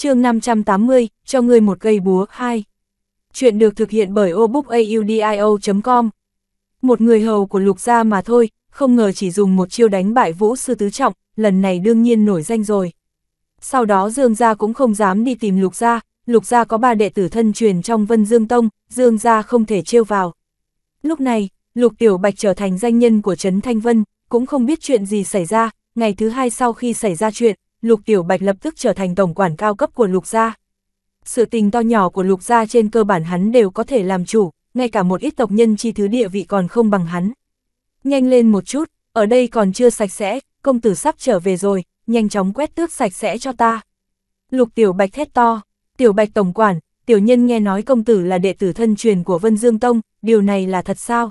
chương 580, cho người một cây búa 2. Chuyện được thực hiện bởi obookaudio.com. Một người hầu của lục gia mà thôi, không ngờ chỉ dùng một chiêu đánh bại vũ sư tứ trọng, lần này đương nhiên nổi danh rồi. Sau đó Dương gia cũng không dám đi tìm lục gia, lục gia có ba đệ tử thân truyền trong vân Dương Tông, Dương gia không thể trêu vào. Lúc này, lục tiểu bạch trở thành danh nhân của Trấn Thanh Vân, cũng không biết chuyện gì xảy ra, ngày thứ hai sau khi xảy ra chuyện, Lục Tiểu Bạch lập tức trở thành tổng quản cao cấp của Lục Gia. Sự tình to nhỏ của Lục Gia trên cơ bản hắn đều có thể làm chủ, ngay cả một ít tộc nhân chi thứ địa vị còn không bằng hắn. Nhanh lên một chút, ở đây còn chưa sạch sẽ, công tử sắp trở về rồi, nhanh chóng quét tước sạch sẽ cho ta. Lục Tiểu Bạch thét to, Tiểu Bạch tổng quản, tiểu nhân nghe nói công tử là đệ tử thân truyền của Vân Dương Tông, điều này là thật sao?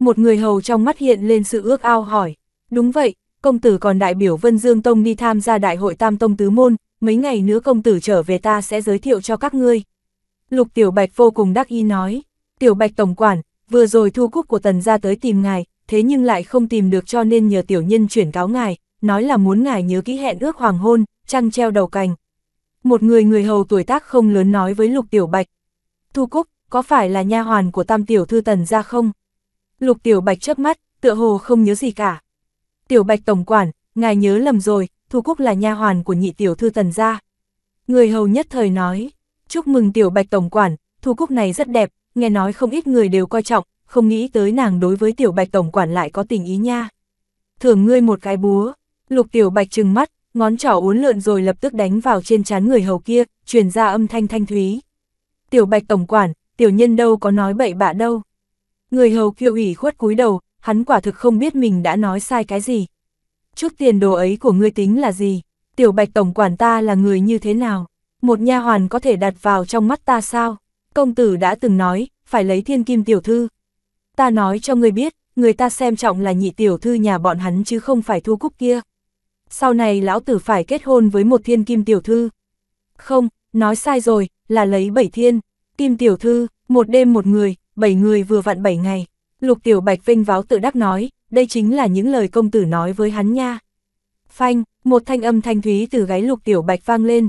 Một người hầu trong mắt hiện lên sự ước ao hỏi, đúng vậy, công tử còn đại biểu Vân Dương Tông đi tham gia đại hội Tam Tông Tứ Môn, mấy ngày nữa công tử trở về ta sẽ giới thiệu cho các ngươi. Lục Tiểu Bạch vô cùng đắc ý nói, Tiểu Bạch Tổng Quản, vừa rồi thu cúc của tần ra tới tìm ngài, thế nhưng lại không tìm được cho nên nhờ tiểu nhân chuyển cáo ngài, nói là muốn ngài nhớ kỹ hẹn ước hoàng hôn, trăng treo đầu cành. Một người người hầu tuổi tác không lớn nói với Lục Tiểu Bạch. Thu Cúc, có phải là nha hoàn của tam tiểu thư tần ra không? Lục Tiểu Bạch chớp mắt, tựa hồ không nhớ gì cả. Tiểu Bạch tổng quản, ngài nhớ lầm rồi, Thu Cúc là nha hoàn của nhị tiểu thư Tần gia. Người hầu nhất thời nói, chúc mừng Tiểu Bạch tổng quản, Thu Cúc này rất đẹp, nghe nói không ít người đều coi trọng, không nghĩ tới nàng đối với Tiểu Bạch tổng quản lại có tình ý nha. Thưởng ngươi một cái búa, Lục Tiểu Bạch trừng mắt, ngón trỏ uốn lượn rồi lập tức đánh vào trên trán người hầu kia, truyền ra âm thanh thanh thúy. Tiểu Bạch tổng quản, tiểu nhân đâu có nói bậy bạ đâu. Người hầu kia ủy khuất cúi đầu, hắn quả thực không biết mình đã nói sai cái gì. Chút tiền đồ ấy của ngươi tính là gì? Tiểu bạch tổng quản ta là người như thế nào? Một nha hoàn có thể đặt vào trong mắt ta sao? Công tử đã từng nói, phải lấy thiên kim tiểu thư. Ta nói cho ngươi biết, người ta xem trọng là nhị tiểu thư nhà bọn hắn chứ không phải thu cúc kia. Sau này lão tử phải kết hôn với một thiên kim tiểu thư. Không, nói sai rồi, là lấy bảy thiên, kim tiểu thư, một đêm một người, bảy người vừa vặn bảy ngày. Lục Tiểu Bạch vinh váo tự đắc nói, đây chính là những lời công tử nói với hắn nha. Phanh, một thanh âm thanh thúy từ gáy Lục Tiểu Bạch vang lên.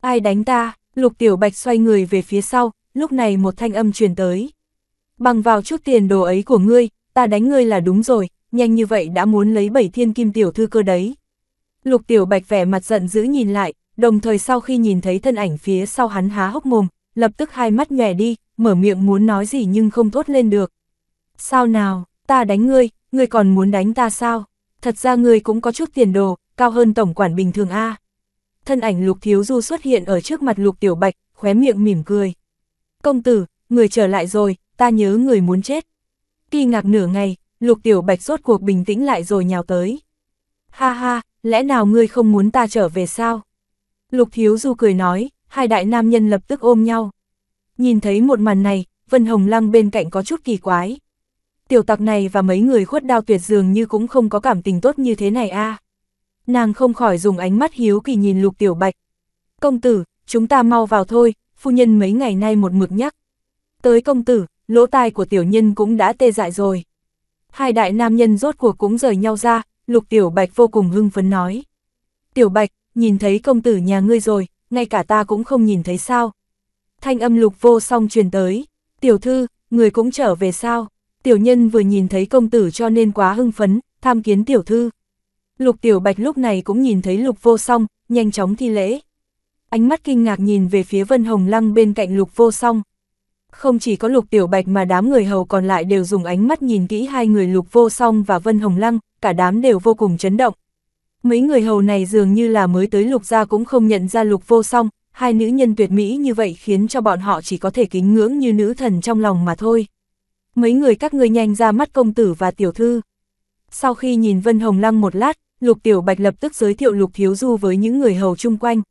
Ai đánh ta? Lục Tiểu Bạch xoay người về phía sau, lúc này một thanh âm truyền tới. Bằng vào chút tiền đồ ấy của ngươi, ta đánh ngươi là đúng rồi, nhanh như vậy đã muốn lấy bảy thiên kim tiểu thư cơ đấy. Lục Tiểu Bạch vẻ mặt giận dữ nhìn lại, đồng thời sau khi nhìn thấy thân ảnh phía sau hắn há hốc mồm, lập tức hai mắt nhòe đi, mở miệng muốn nói gì nhưng không thốt lên được sao nào, ta đánh ngươi, ngươi còn muốn đánh ta sao? Thật ra ngươi cũng có chút tiền đồ, cao hơn tổng quản bình thường A. Thân ảnh lục thiếu du xuất hiện ở trước mặt lục tiểu bạch, khóe miệng mỉm cười. Công tử, người trở lại rồi, ta nhớ người muốn chết. Kỳ ngạc nửa ngày, lục tiểu bạch rốt cuộc bình tĩnh lại rồi nhào tới. Ha ha, lẽ nào ngươi không muốn ta trở về sao? Lục thiếu du cười nói, hai đại nam nhân lập tức ôm nhau. Nhìn thấy một màn này, Vân Hồng Lăng bên cạnh có chút kỳ quái, tiểu tặc này và mấy người khuất đao tuyệt dường như cũng không có cảm tình tốt như thế này a. À. Nàng không khỏi dùng ánh mắt hiếu kỳ nhìn lục tiểu bạch. Công tử, chúng ta mau vào thôi, phu nhân mấy ngày nay một mực nhắc. Tới công tử, lỗ tai của tiểu nhân cũng đã tê dại rồi. Hai đại nam nhân rốt cuộc cũng rời nhau ra, lục tiểu bạch vô cùng hưng phấn nói. Tiểu bạch, nhìn thấy công tử nhà ngươi rồi, ngay cả ta cũng không nhìn thấy sao. Thanh âm lục vô song truyền tới, tiểu thư, người cũng trở về sao tiểu nhân vừa nhìn thấy công tử cho nên quá hưng phấn, tham kiến tiểu thư. Lục tiểu bạch lúc này cũng nhìn thấy lục vô song, nhanh chóng thi lễ. Ánh mắt kinh ngạc nhìn về phía vân hồng lăng bên cạnh lục vô song. Không chỉ có lục tiểu bạch mà đám người hầu còn lại đều dùng ánh mắt nhìn kỹ hai người lục vô song và vân hồng lăng, cả đám đều vô cùng chấn động. Mấy người hầu này dường như là mới tới lục gia cũng không nhận ra lục vô song, hai nữ nhân tuyệt mỹ như vậy khiến cho bọn họ chỉ có thể kính ngưỡng như nữ thần trong lòng mà thôi mấy người các ngươi nhanh ra mắt công tử và tiểu thư. Sau khi nhìn Vân Hồng Lăng một lát, Lục Tiểu Bạch lập tức giới thiệu Lục Thiếu Du với những người hầu chung quanh.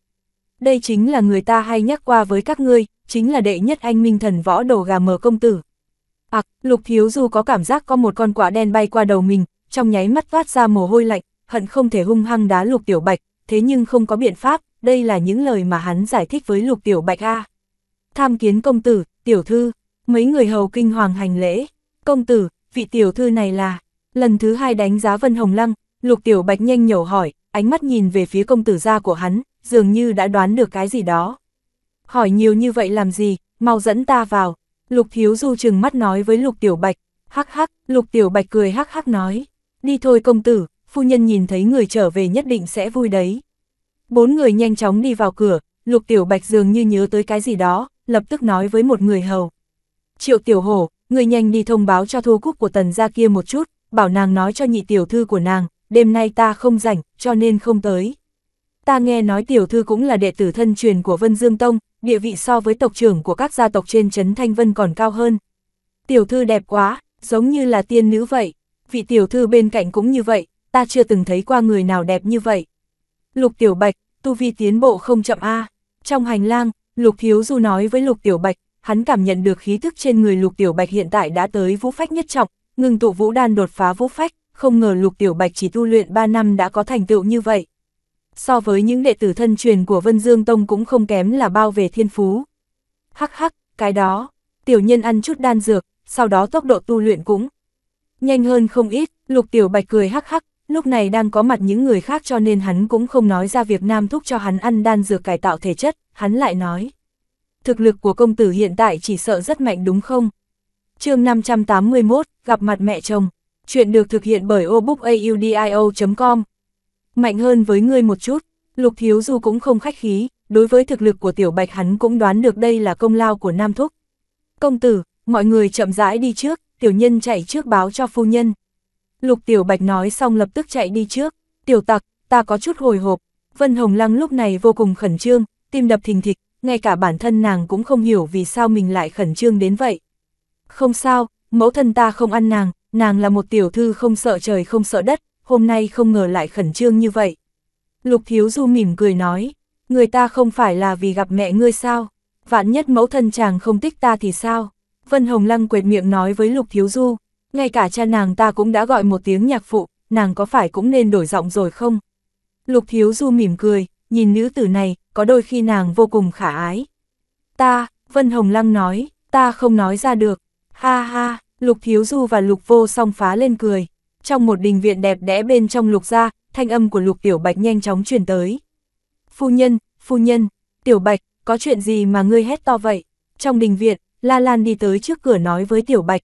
Đây chính là người ta hay nhắc qua với các ngươi, chính là đệ nhất anh minh thần võ đồ gà mờ công tử. À, Lục Thiếu Du có cảm giác có một con quả đen bay qua đầu mình, trong nháy mắt toát ra mồ hôi lạnh, hận không thể hung hăng đá Lục Tiểu Bạch, thế nhưng không có biện pháp, đây là những lời mà hắn giải thích với Lục Tiểu Bạch a. Tham kiến công tử, tiểu thư, mấy người hầu kinh hoàng hành lễ. Công tử, vị tiểu thư này là... Lần thứ hai đánh giá Vân Hồng Lăng, Lục Tiểu Bạch nhanh nhổ hỏi, ánh mắt nhìn về phía công tử gia của hắn, dường như đã đoán được cái gì đó. Hỏi nhiều như vậy làm gì, mau dẫn ta vào. Lục Thiếu Du chừng mắt nói với Lục Tiểu Bạch, hắc hắc, Lục Tiểu Bạch cười hắc hắc nói, đi thôi công tử, phu nhân nhìn thấy người trở về nhất định sẽ vui đấy. Bốn người nhanh chóng đi vào cửa, Lục Tiểu Bạch dường như nhớ tới cái gì đó, lập tức nói với một người hầu. Triệu Tiểu Hổ, người nhanh đi thông báo cho thu cúc của tần gia kia một chút, bảo nàng nói cho nhị tiểu thư của nàng, đêm nay ta không rảnh, cho nên không tới. Ta nghe nói tiểu thư cũng là đệ tử thân truyền của Vân Dương Tông, địa vị so với tộc trưởng của các gia tộc trên Trấn Thanh Vân còn cao hơn. Tiểu thư đẹp quá, giống như là tiên nữ vậy, vị tiểu thư bên cạnh cũng như vậy, ta chưa từng thấy qua người nào đẹp như vậy. Lục Tiểu Bạch, tu vi tiến bộ không chậm a. Trong hành lang, Lục Thiếu Du nói với Lục Tiểu Bạch, hắn cảm nhận được khí thức trên người lục tiểu bạch hiện tại đã tới vũ phách nhất trọng, ngừng tụ vũ đan đột phá vũ phách, không ngờ lục tiểu bạch chỉ tu luyện 3 năm đã có thành tựu như vậy. So với những đệ tử thân truyền của Vân Dương Tông cũng không kém là bao về thiên phú. Hắc hắc, cái đó, tiểu nhân ăn chút đan dược, sau đó tốc độ tu luyện cũng nhanh hơn không ít, lục tiểu bạch cười hắc hắc, lúc này đang có mặt những người khác cho nên hắn cũng không nói ra việc nam thúc cho hắn ăn đan dược cải tạo thể chất, hắn lại nói thực lực của công tử hiện tại chỉ sợ rất mạnh đúng không? chương 581, gặp mặt mẹ chồng. Chuyện được thực hiện bởi obookaudio.com. Mạnh hơn với ngươi một chút, Lục Thiếu Du cũng không khách khí, đối với thực lực của Tiểu Bạch hắn cũng đoán được đây là công lao của Nam Thúc. Công tử, mọi người chậm rãi đi trước, tiểu nhân chạy trước báo cho phu nhân. Lục Tiểu Bạch nói xong lập tức chạy đi trước, tiểu tặc, ta có chút hồi hộp. Vân Hồng Lăng lúc này vô cùng khẩn trương, tim đập thình thịch, ngay cả bản thân nàng cũng không hiểu vì sao mình lại khẩn trương đến vậy. Không sao, mẫu thân ta không ăn nàng, nàng là một tiểu thư không sợ trời không sợ đất, hôm nay không ngờ lại khẩn trương như vậy. Lục Thiếu Du mỉm cười nói, người ta không phải là vì gặp mẹ ngươi sao, vạn nhất mẫu thân chàng không thích ta thì sao. Vân Hồng Lăng quệt miệng nói với Lục Thiếu Du, ngay cả cha nàng ta cũng đã gọi một tiếng nhạc phụ, nàng có phải cũng nên đổi giọng rồi không? Lục Thiếu Du mỉm cười, nhìn nữ tử này, có đôi khi nàng vô cùng khả ái. Ta, Vân Hồng Lăng nói, ta không nói ra được. Ha ha, Lục Thiếu Du và Lục Vô song phá lên cười. Trong một đình viện đẹp đẽ bên trong Lục gia, thanh âm của Lục Tiểu Bạch nhanh chóng truyền tới. Phu nhân, phu nhân, Tiểu Bạch, có chuyện gì mà ngươi hét to vậy? Trong đình viện, La Lan đi tới trước cửa nói với Tiểu Bạch.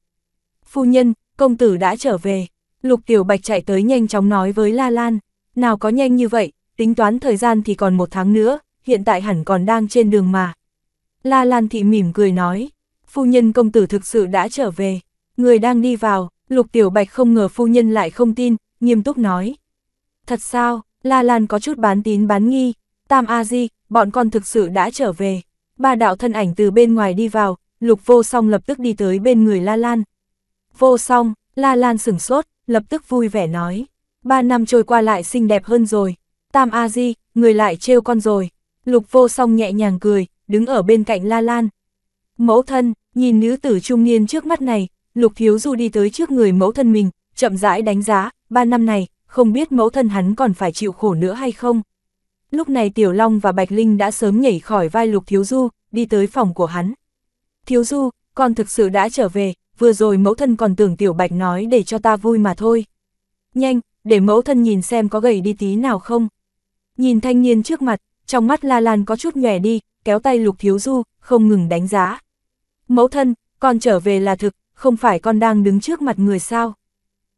Phu nhân, công tử đã trở về. Lục Tiểu Bạch chạy tới nhanh chóng nói với La Lan. Nào có nhanh như vậy, tính toán thời gian thì còn một tháng nữa, hiện tại hẳn còn đang trên đường mà. La Lan Thị mỉm cười nói, phu nhân công tử thực sự đã trở về, người đang đi vào, Lục Tiểu Bạch không ngờ phu nhân lại không tin, nghiêm túc nói. Thật sao, La Lan có chút bán tín bán nghi, Tam A Di, bọn con thực sự đã trở về. Ba đạo thân ảnh từ bên ngoài đi vào, Lục Vô Song lập tức đi tới bên người La Lan. Vô Song, La Lan sửng sốt, lập tức vui vẻ nói. Ba năm trôi qua lại xinh đẹp hơn rồi. Tam A Di, người lại trêu con rồi. Lục vô song nhẹ nhàng cười, đứng ở bên cạnh La Lan. Mẫu thân, nhìn nữ tử trung niên trước mắt này, Lục Thiếu Du đi tới trước người mẫu thân mình, chậm rãi đánh giá, ba năm này, không biết mẫu thân hắn còn phải chịu khổ nữa hay không. Lúc này Tiểu Long và Bạch Linh đã sớm nhảy khỏi vai Lục Thiếu Du, đi tới phòng của hắn. Thiếu Du, con thực sự đã trở về, vừa rồi mẫu thân còn tưởng Tiểu Bạch nói để cho ta vui mà thôi. Nhanh, để mẫu thân nhìn xem có gầy đi tí nào không. Nhìn thanh niên trước mặt, trong mắt La Lan có chút nhòe đi, kéo tay Lục Thiếu Du, không ngừng đánh giá. Mẫu thân, con trở về là thực, không phải con đang đứng trước mặt người sao?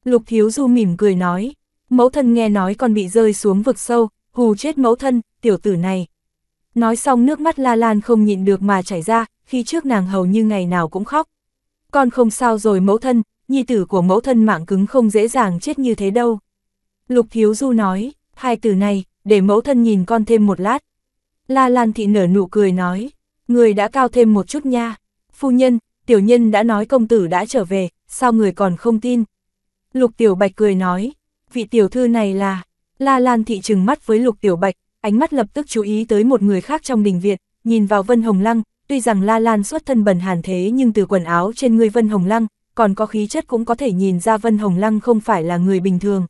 Lục Thiếu Du mỉm cười nói, mẫu thân nghe nói con bị rơi xuống vực sâu, hù chết mẫu thân, tiểu tử này. Nói xong nước mắt La Lan không nhịn được mà chảy ra, khi trước nàng hầu như ngày nào cũng khóc. Con không sao rồi mẫu thân, nhi tử của mẫu thân mạng cứng không dễ dàng chết như thế đâu. Lục Thiếu Du nói, hai tử này, để mẫu thân nhìn con thêm một lát. La Lan Thị nở nụ cười nói, người đã cao thêm một chút nha. Phu nhân, tiểu nhân đã nói công tử đã trở về, sao người còn không tin? Lục Tiểu Bạch cười nói, vị tiểu thư này là... La Lan Thị trừng mắt với Lục Tiểu Bạch, ánh mắt lập tức chú ý tới một người khác trong đình viện, nhìn vào Vân Hồng Lăng, tuy rằng La Lan xuất thân bần hàn thế nhưng từ quần áo trên người Vân Hồng Lăng, còn có khí chất cũng có thể nhìn ra Vân Hồng Lăng không phải là người bình thường.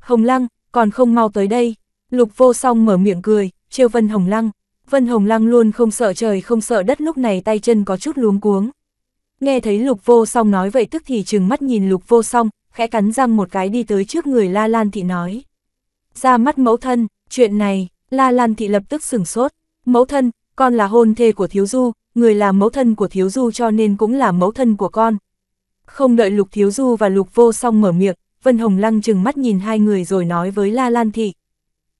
Hồng Lăng, còn không mau tới đây. Lục vô song mở miệng cười, trêu Vân Hồng Lăng. Vân Hồng Lăng luôn không sợ trời không sợ đất lúc này tay chân có chút luống cuống. Nghe thấy lục vô song nói vậy tức thì trừng mắt nhìn lục vô song, khẽ cắn răng một cái đi tới trước người La Lan Thị nói. Ra mắt mẫu thân, chuyện này, La Lan Thị lập tức sửng sốt. Mẫu thân, con là hôn thê của Thiếu Du, người là mẫu thân của Thiếu Du cho nên cũng là mẫu thân của con. Không đợi lục Thiếu Du và lục vô song mở miệng, Vân Hồng Lăng trừng mắt nhìn hai người rồi nói với La Lan Thị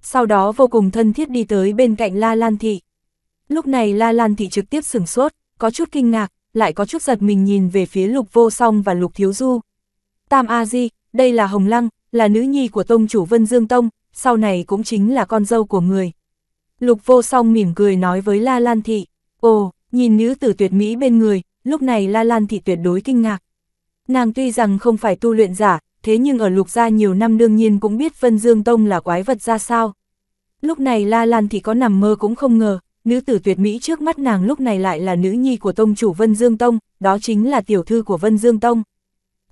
sau đó vô cùng thân thiết đi tới bên cạnh La Lan Thị. Lúc này La Lan Thị trực tiếp sửng sốt, có chút kinh ngạc, lại có chút giật mình nhìn về phía Lục Vô Song và Lục Thiếu Du. Tam A Di, đây là Hồng Lăng, là nữ nhi của tông chủ Vân Dương Tông, sau này cũng chính là con dâu của người. Lục Vô Song mỉm cười nói với La Lan Thị, ồ, nhìn nữ tử tuyệt mỹ bên người, lúc này La Lan Thị tuyệt đối kinh ngạc. Nàng tuy rằng không phải tu luyện giả, thế nhưng ở lục gia nhiều năm đương nhiên cũng biết Vân Dương Tông là quái vật ra sao. Lúc này La Lan thì có nằm mơ cũng không ngờ, nữ tử tuyệt mỹ trước mắt nàng lúc này lại là nữ nhi của tông chủ Vân Dương Tông, đó chính là tiểu thư của Vân Dương Tông.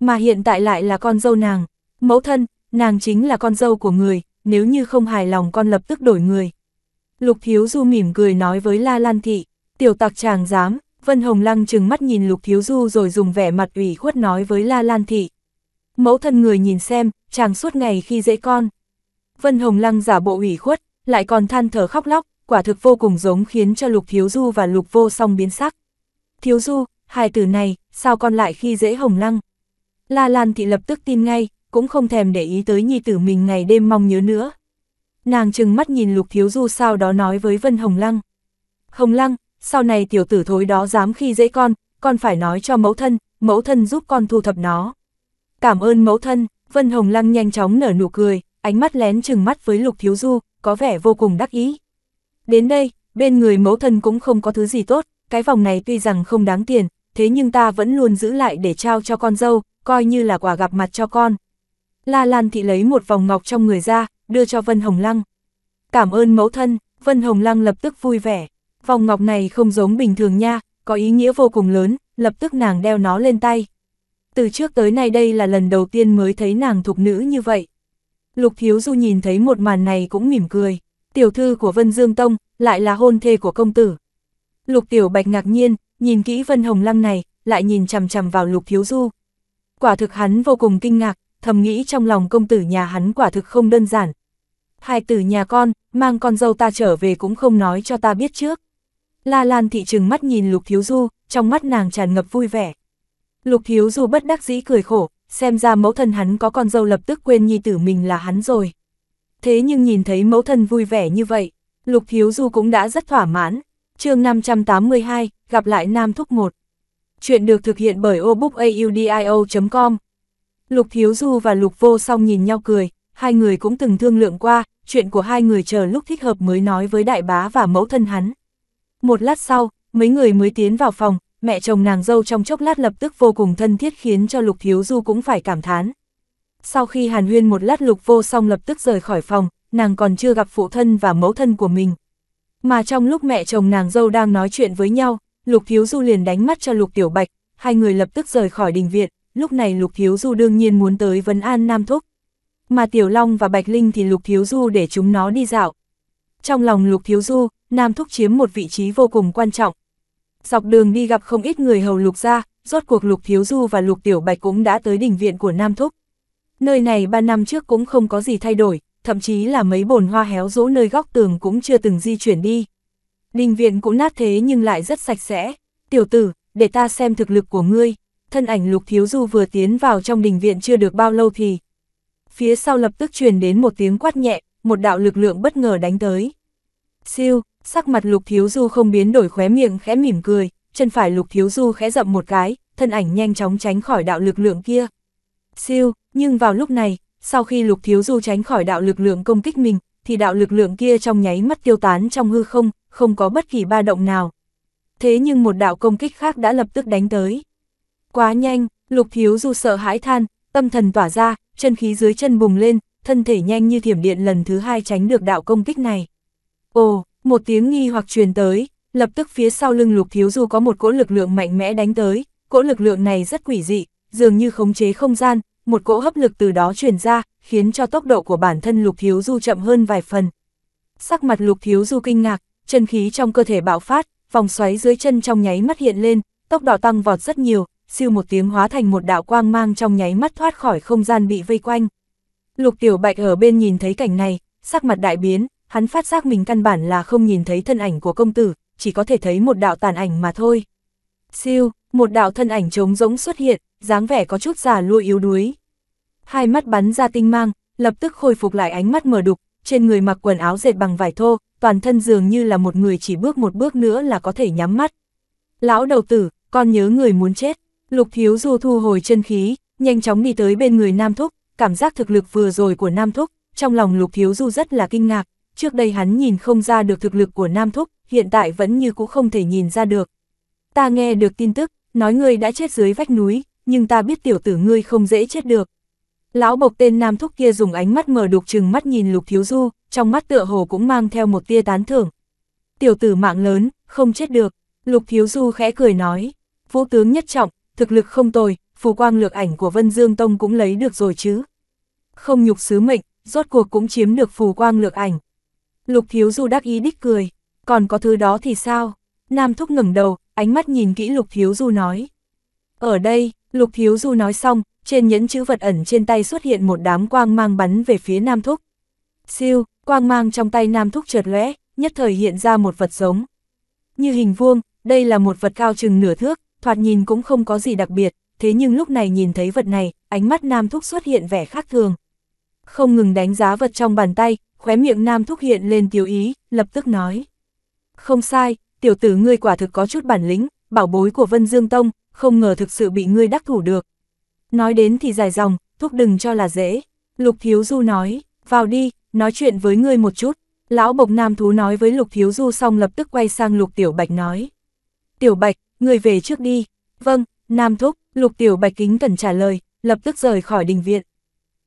Mà hiện tại lại là con dâu nàng, mẫu thân, nàng chính là con dâu của người, nếu như không hài lòng con lập tức đổi người. Lục Thiếu Du mỉm cười nói với La Lan Thị, tiểu tặc chàng dám, Vân Hồng Lăng chừng mắt nhìn Lục Thiếu Du rồi dùng vẻ mặt ủy khuất nói với La Lan Thị, mẫu thân người nhìn xem, chàng suốt ngày khi dễ con. Vân Hồng Lăng giả bộ ủy khuất, lại còn than thở khóc lóc, quả thực vô cùng giống khiến cho Lục Thiếu Du và Lục Vô Song biến sắc. Thiếu Du, hài tử này, sao con lại khi dễ Hồng Lăng? La Lan thị lập tức tin ngay, cũng không thèm để ý tới nhi tử mình ngày đêm mong nhớ nữa. Nàng trừng mắt nhìn Lục Thiếu Du sau đó nói với Vân Hồng Lăng. Hồng Lăng, sau này tiểu tử thối đó dám khi dễ con, con phải nói cho mẫu thân, mẫu thân giúp con thu thập nó. Cảm ơn mẫu thân, Vân Hồng Lăng nhanh chóng nở nụ cười, ánh mắt lén chừng mắt với Lục Thiếu Du, có vẻ vô cùng đắc ý. Đến đây, bên người mẫu thân cũng không có thứ gì tốt, cái vòng này tuy rằng không đáng tiền, thế nhưng ta vẫn luôn giữ lại để trao cho con dâu, coi như là quả gặp mặt cho con. La Lan Thị lấy một vòng ngọc trong người ra, đưa cho Vân Hồng Lăng. Cảm ơn mẫu thân, Vân Hồng Lăng lập tức vui vẻ. Vòng ngọc này không giống bình thường nha, có ý nghĩa vô cùng lớn, lập tức nàng đeo nó lên tay từ trước tới nay đây là lần đầu tiên mới thấy nàng thục nữ như vậy. Lục Thiếu Du nhìn thấy một màn này cũng mỉm cười, tiểu thư của Vân Dương Tông, lại là hôn thê của công tử. Lục Tiểu Bạch ngạc nhiên, nhìn kỹ Vân Hồng Lăng này, lại nhìn chằm chằm vào Lục Thiếu Du. Quả thực hắn vô cùng kinh ngạc, thầm nghĩ trong lòng công tử nhà hắn quả thực không đơn giản. Hai tử nhà con, mang con dâu ta trở về cũng không nói cho ta biết trước. La Lan thị trừng mắt nhìn Lục Thiếu Du, trong mắt nàng tràn ngập vui vẻ. Lục Thiếu Du bất đắc dĩ cười khổ, xem ra mẫu thân hắn có con dâu lập tức quên nhi tử mình là hắn rồi. Thế nhưng nhìn thấy mẫu thân vui vẻ như vậy, Lục Thiếu Du cũng đã rất thỏa mãn. chương 582, gặp lại Nam Thúc 1. Chuyện được thực hiện bởi obookaudio.com Lục Thiếu Du và Lục Vô song nhìn nhau cười, hai người cũng từng thương lượng qua, chuyện của hai người chờ lúc thích hợp mới nói với đại bá và mẫu thân hắn. Một lát sau, mấy người mới tiến vào phòng, mẹ chồng nàng dâu trong chốc lát lập tức vô cùng thân thiết khiến cho Lục Thiếu Du cũng phải cảm thán. Sau khi hàn huyên một lát Lục Vô Song lập tức rời khỏi phòng, nàng còn chưa gặp phụ thân và mẫu thân của mình. Mà trong lúc mẹ chồng nàng dâu đang nói chuyện với nhau, Lục Thiếu Du liền đánh mắt cho Lục Tiểu Bạch, hai người lập tức rời khỏi đình viện, lúc này Lục Thiếu Du đương nhiên muốn tới Vân An Nam Thúc. Mà Tiểu Long và Bạch Linh thì Lục Thiếu Du để chúng nó đi dạo. Trong lòng Lục Thiếu Du, Nam Thúc chiếm một vị trí vô cùng quan trọng, dọc đường đi gặp không ít người hầu lục gia, rốt cuộc lục thiếu du và lục tiểu bạch cũng đã tới đỉnh viện của Nam Thúc. Nơi này ba năm trước cũng không có gì thay đổi, thậm chí là mấy bồn hoa héo rũ nơi góc tường cũng chưa từng di chuyển đi. Đình viện cũng nát thế nhưng lại rất sạch sẽ. Tiểu tử, để ta xem thực lực của ngươi. Thân ảnh lục thiếu du vừa tiến vào trong đình viện chưa được bao lâu thì. Phía sau lập tức truyền đến một tiếng quát nhẹ, một đạo lực lượng bất ngờ đánh tới. Siêu, Sắc mặt Lục Thiếu Du không biến đổi khóe miệng khẽ mỉm cười, chân phải Lục Thiếu Du khẽ dậm một cái, thân ảnh nhanh chóng tránh khỏi đạo lực lượng kia. Siêu, nhưng vào lúc này, sau khi Lục Thiếu Du tránh khỏi đạo lực lượng công kích mình, thì đạo lực lượng kia trong nháy mắt tiêu tán trong hư không, không có bất kỳ ba động nào. Thế nhưng một đạo công kích khác đã lập tức đánh tới. Quá nhanh, Lục Thiếu Du sợ hãi than, tâm thần tỏa ra, chân khí dưới chân bùng lên, thân thể nhanh như thiểm điện lần thứ hai tránh được đạo công kích này. Ồ, một tiếng nghi hoặc truyền tới, lập tức phía sau lưng lục thiếu du có một cỗ lực lượng mạnh mẽ đánh tới, cỗ lực lượng này rất quỷ dị, dường như khống chế không gian, một cỗ hấp lực từ đó truyền ra, khiến cho tốc độ của bản thân lục thiếu du chậm hơn vài phần. Sắc mặt lục thiếu du kinh ngạc, chân khí trong cơ thể bạo phát, vòng xoáy dưới chân trong nháy mắt hiện lên, tốc độ tăng vọt rất nhiều, siêu một tiếng hóa thành một đạo quang mang trong nháy mắt thoát khỏi không gian bị vây quanh. Lục Tiểu Bạch ở bên nhìn thấy cảnh này, sắc mặt đại biến, hắn phát giác mình căn bản là không nhìn thấy thân ảnh của công tử, chỉ có thể thấy một đạo tàn ảnh mà thôi. Siêu, một đạo thân ảnh trống rỗng xuất hiện, dáng vẻ có chút già lua yếu đuối. Hai mắt bắn ra tinh mang, lập tức khôi phục lại ánh mắt mở đục, trên người mặc quần áo dệt bằng vải thô, toàn thân dường như là một người chỉ bước một bước nữa là có thể nhắm mắt. Lão đầu tử, con nhớ người muốn chết, lục thiếu du thu hồi chân khí, nhanh chóng đi tới bên người Nam Thúc, cảm giác thực lực vừa rồi của Nam Thúc, trong lòng lục thiếu du rất là kinh ngạc, trước đây hắn nhìn không ra được thực lực của Nam Thúc, hiện tại vẫn như cũ không thể nhìn ra được. Ta nghe được tin tức, nói ngươi đã chết dưới vách núi, nhưng ta biết tiểu tử ngươi không dễ chết được. Lão bộc tên Nam Thúc kia dùng ánh mắt mở đục chừng mắt nhìn Lục Thiếu Du, trong mắt tựa hồ cũng mang theo một tia tán thưởng. Tiểu tử mạng lớn, không chết được, Lục Thiếu Du khẽ cười nói, vũ tướng nhất trọng, thực lực không tồi, phù quang lược ảnh của Vân Dương Tông cũng lấy được rồi chứ. Không nhục sứ mệnh, rốt cuộc cũng chiếm được phù quang lược ảnh. Lục Thiếu Du đắc ý đích cười, còn có thứ đó thì sao? Nam Thúc ngẩng đầu, ánh mắt nhìn kỹ Lục Thiếu Du nói. Ở đây, Lục Thiếu Du nói xong, trên nhẫn chữ vật ẩn trên tay xuất hiện một đám quang mang bắn về phía Nam Thúc. Siêu, quang mang trong tay Nam Thúc trượt lóe, nhất thời hiện ra một vật giống. Như hình vuông, đây là một vật cao chừng nửa thước, thoạt nhìn cũng không có gì đặc biệt, thế nhưng lúc này nhìn thấy vật này, ánh mắt Nam Thúc xuất hiện vẻ khác thường, không ngừng đánh giá vật trong bàn tay, khóe miệng nam thúc hiện lên tiểu ý, lập tức nói. Không sai, tiểu tử ngươi quả thực có chút bản lĩnh, bảo bối của Vân Dương Tông, không ngờ thực sự bị ngươi đắc thủ được. Nói đến thì dài dòng, thúc đừng cho là dễ. Lục Thiếu Du nói, vào đi, nói chuyện với ngươi một chút. Lão Bộc Nam Thú nói với Lục Thiếu Du xong lập tức quay sang Lục Tiểu Bạch nói. Tiểu Bạch, ngươi về trước đi. Vâng, Nam Thúc, Lục Tiểu Bạch kính cẩn trả lời, lập tức rời khỏi đình viện.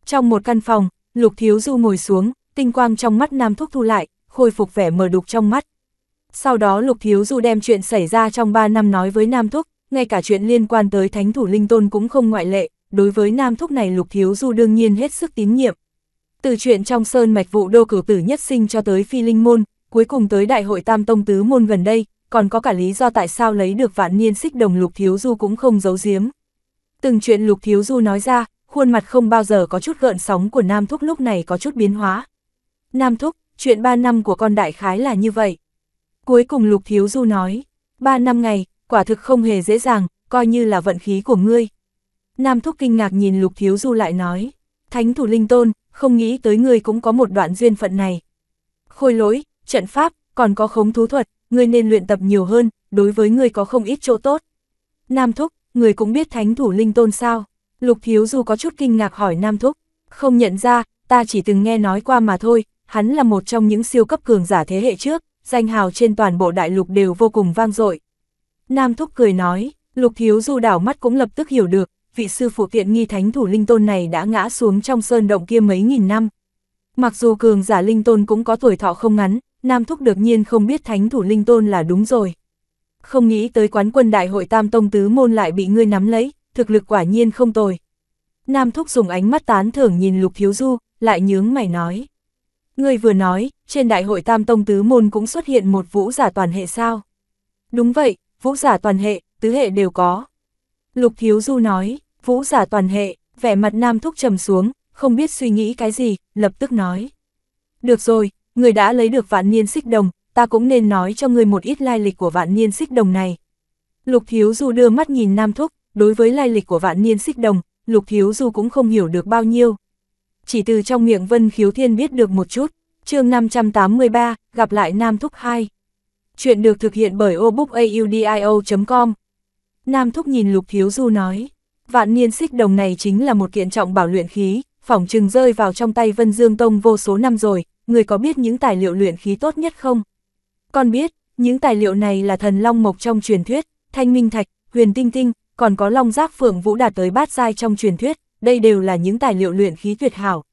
Trong một căn phòng, Lục Thiếu Du ngồi xuống, tinh quang trong mắt Nam Thúc thu lại, khôi phục vẻ mờ đục trong mắt. Sau đó Lục Thiếu Du đem chuyện xảy ra trong 3 năm nói với Nam Thúc, ngay cả chuyện liên quan tới Thánh Thủ Linh Tôn cũng không ngoại lệ, đối với Nam Thúc này Lục Thiếu Du đương nhiên hết sức tín nhiệm. Từ chuyện trong sơn mạch vụ đô cử tử nhất sinh cho tới phi linh môn, cuối cùng tới đại hội tam tông tứ môn gần đây, còn có cả lý do tại sao lấy được vạn niên xích đồng Lục Thiếu Du cũng không giấu giếm. Từng chuyện Lục Thiếu Du nói ra, khuôn mặt không bao giờ có chút gợn sóng của Nam Thúc lúc này có chút biến hóa. Nam Thúc, chuyện ba năm của con đại khái là như vậy. Cuối cùng Lục Thiếu Du nói, ba năm ngày, quả thực không hề dễ dàng, coi như là vận khí của ngươi. Nam Thúc kinh ngạc nhìn Lục Thiếu Du lại nói, Thánh thủ linh tôn, không nghĩ tới ngươi cũng có một đoạn duyên phận này. Khôi lỗi, trận pháp, còn có khống thú thuật, ngươi nên luyện tập nhiều hơn, đối với ngươi có không ít chỗ tốt. Nam Thúc, người cũng biết thánh thủ linh tôn sao? Lục thiếu Du có chút kinh ngạc hỏi Nam Thúc, không nhận ra, ta chỉ từng nghe nói qua mà thôi, hắn là một trong những siêu cấp cường giả thế hệ trước, danh hào trên toàn bộ đại lục đều vô cùng vang dội. Nam Thúc cười nói, Lục thiếu Du đảo mắt cũng lập tức hiểu được, vị sư phụ tiện nghi thánh thủ linh tôn này đã ngã xuống trong sơn động kia mấy nghìn năm. Mặc dù cường giả linh tôn cũng có tuổi thọ không ngắn, Nam Thúc đột nhiên không biết thánh thủ linh tôn là đúng rồi. Không nghĩ tới quán quân đại hội tam tông tứ môn lại bị ngươi nắm lấy, thực lực quả nhiên không tồi. Nam Thúc dùng ánh mắt tán thưởng nhìn Lục Thiếu Du, lại nhướng mày nói. Người vừa nói, trên đại hội Tam Tông Tứ Môn cũng xuất hiện một vũ giả toàn hệ sao? Đúng vậy, vũ giả toàn hệ, tứ hệ đều có. Lục Thiếu Du nói, vũ giả toàn hệ, vẻ mặt Nam Thúc trầm xuống, không biết suy nghĩ cái gì, lập tức nói. Được rồi, người đã lấy được vạn niên xích đồng, ta cũng nên nói cho người một ít lai lịch của vạn niên xích đồng này. Lục Thiếu Du đưa mắt nhìn Nam Thúc, đối với lai lịch của vạn niên xích đồng, Lục Thiếu Du cũng không hiểu được bao nhiêu. Chỉ từ trong miệng Vân Khiếu Thiên biết được một chút, chương 583, gặp lại Nam Thúc 2. Chuyện được thực hiện bởi obookaudio.com Nam Thúc nhìn Lục Thiếu Du nói, vạn niên xích đồng này chính là một kiện trọng bảo luyện khí, phỏng trừng rơi vào trong tay Vân Dương Tông vô số năm rồi, người có biết những tài liệu luyện khí tốt nhất không? Con biết, những tài liệu này là thần long mộc trong truyền thuyết, thanh minh thạch, huyền tinh tinh, còn có long giác phượng vũ đạt tới bát giai trong truyền thuyết, đây đều là những tài liệu luyện khí tuyệt hảo.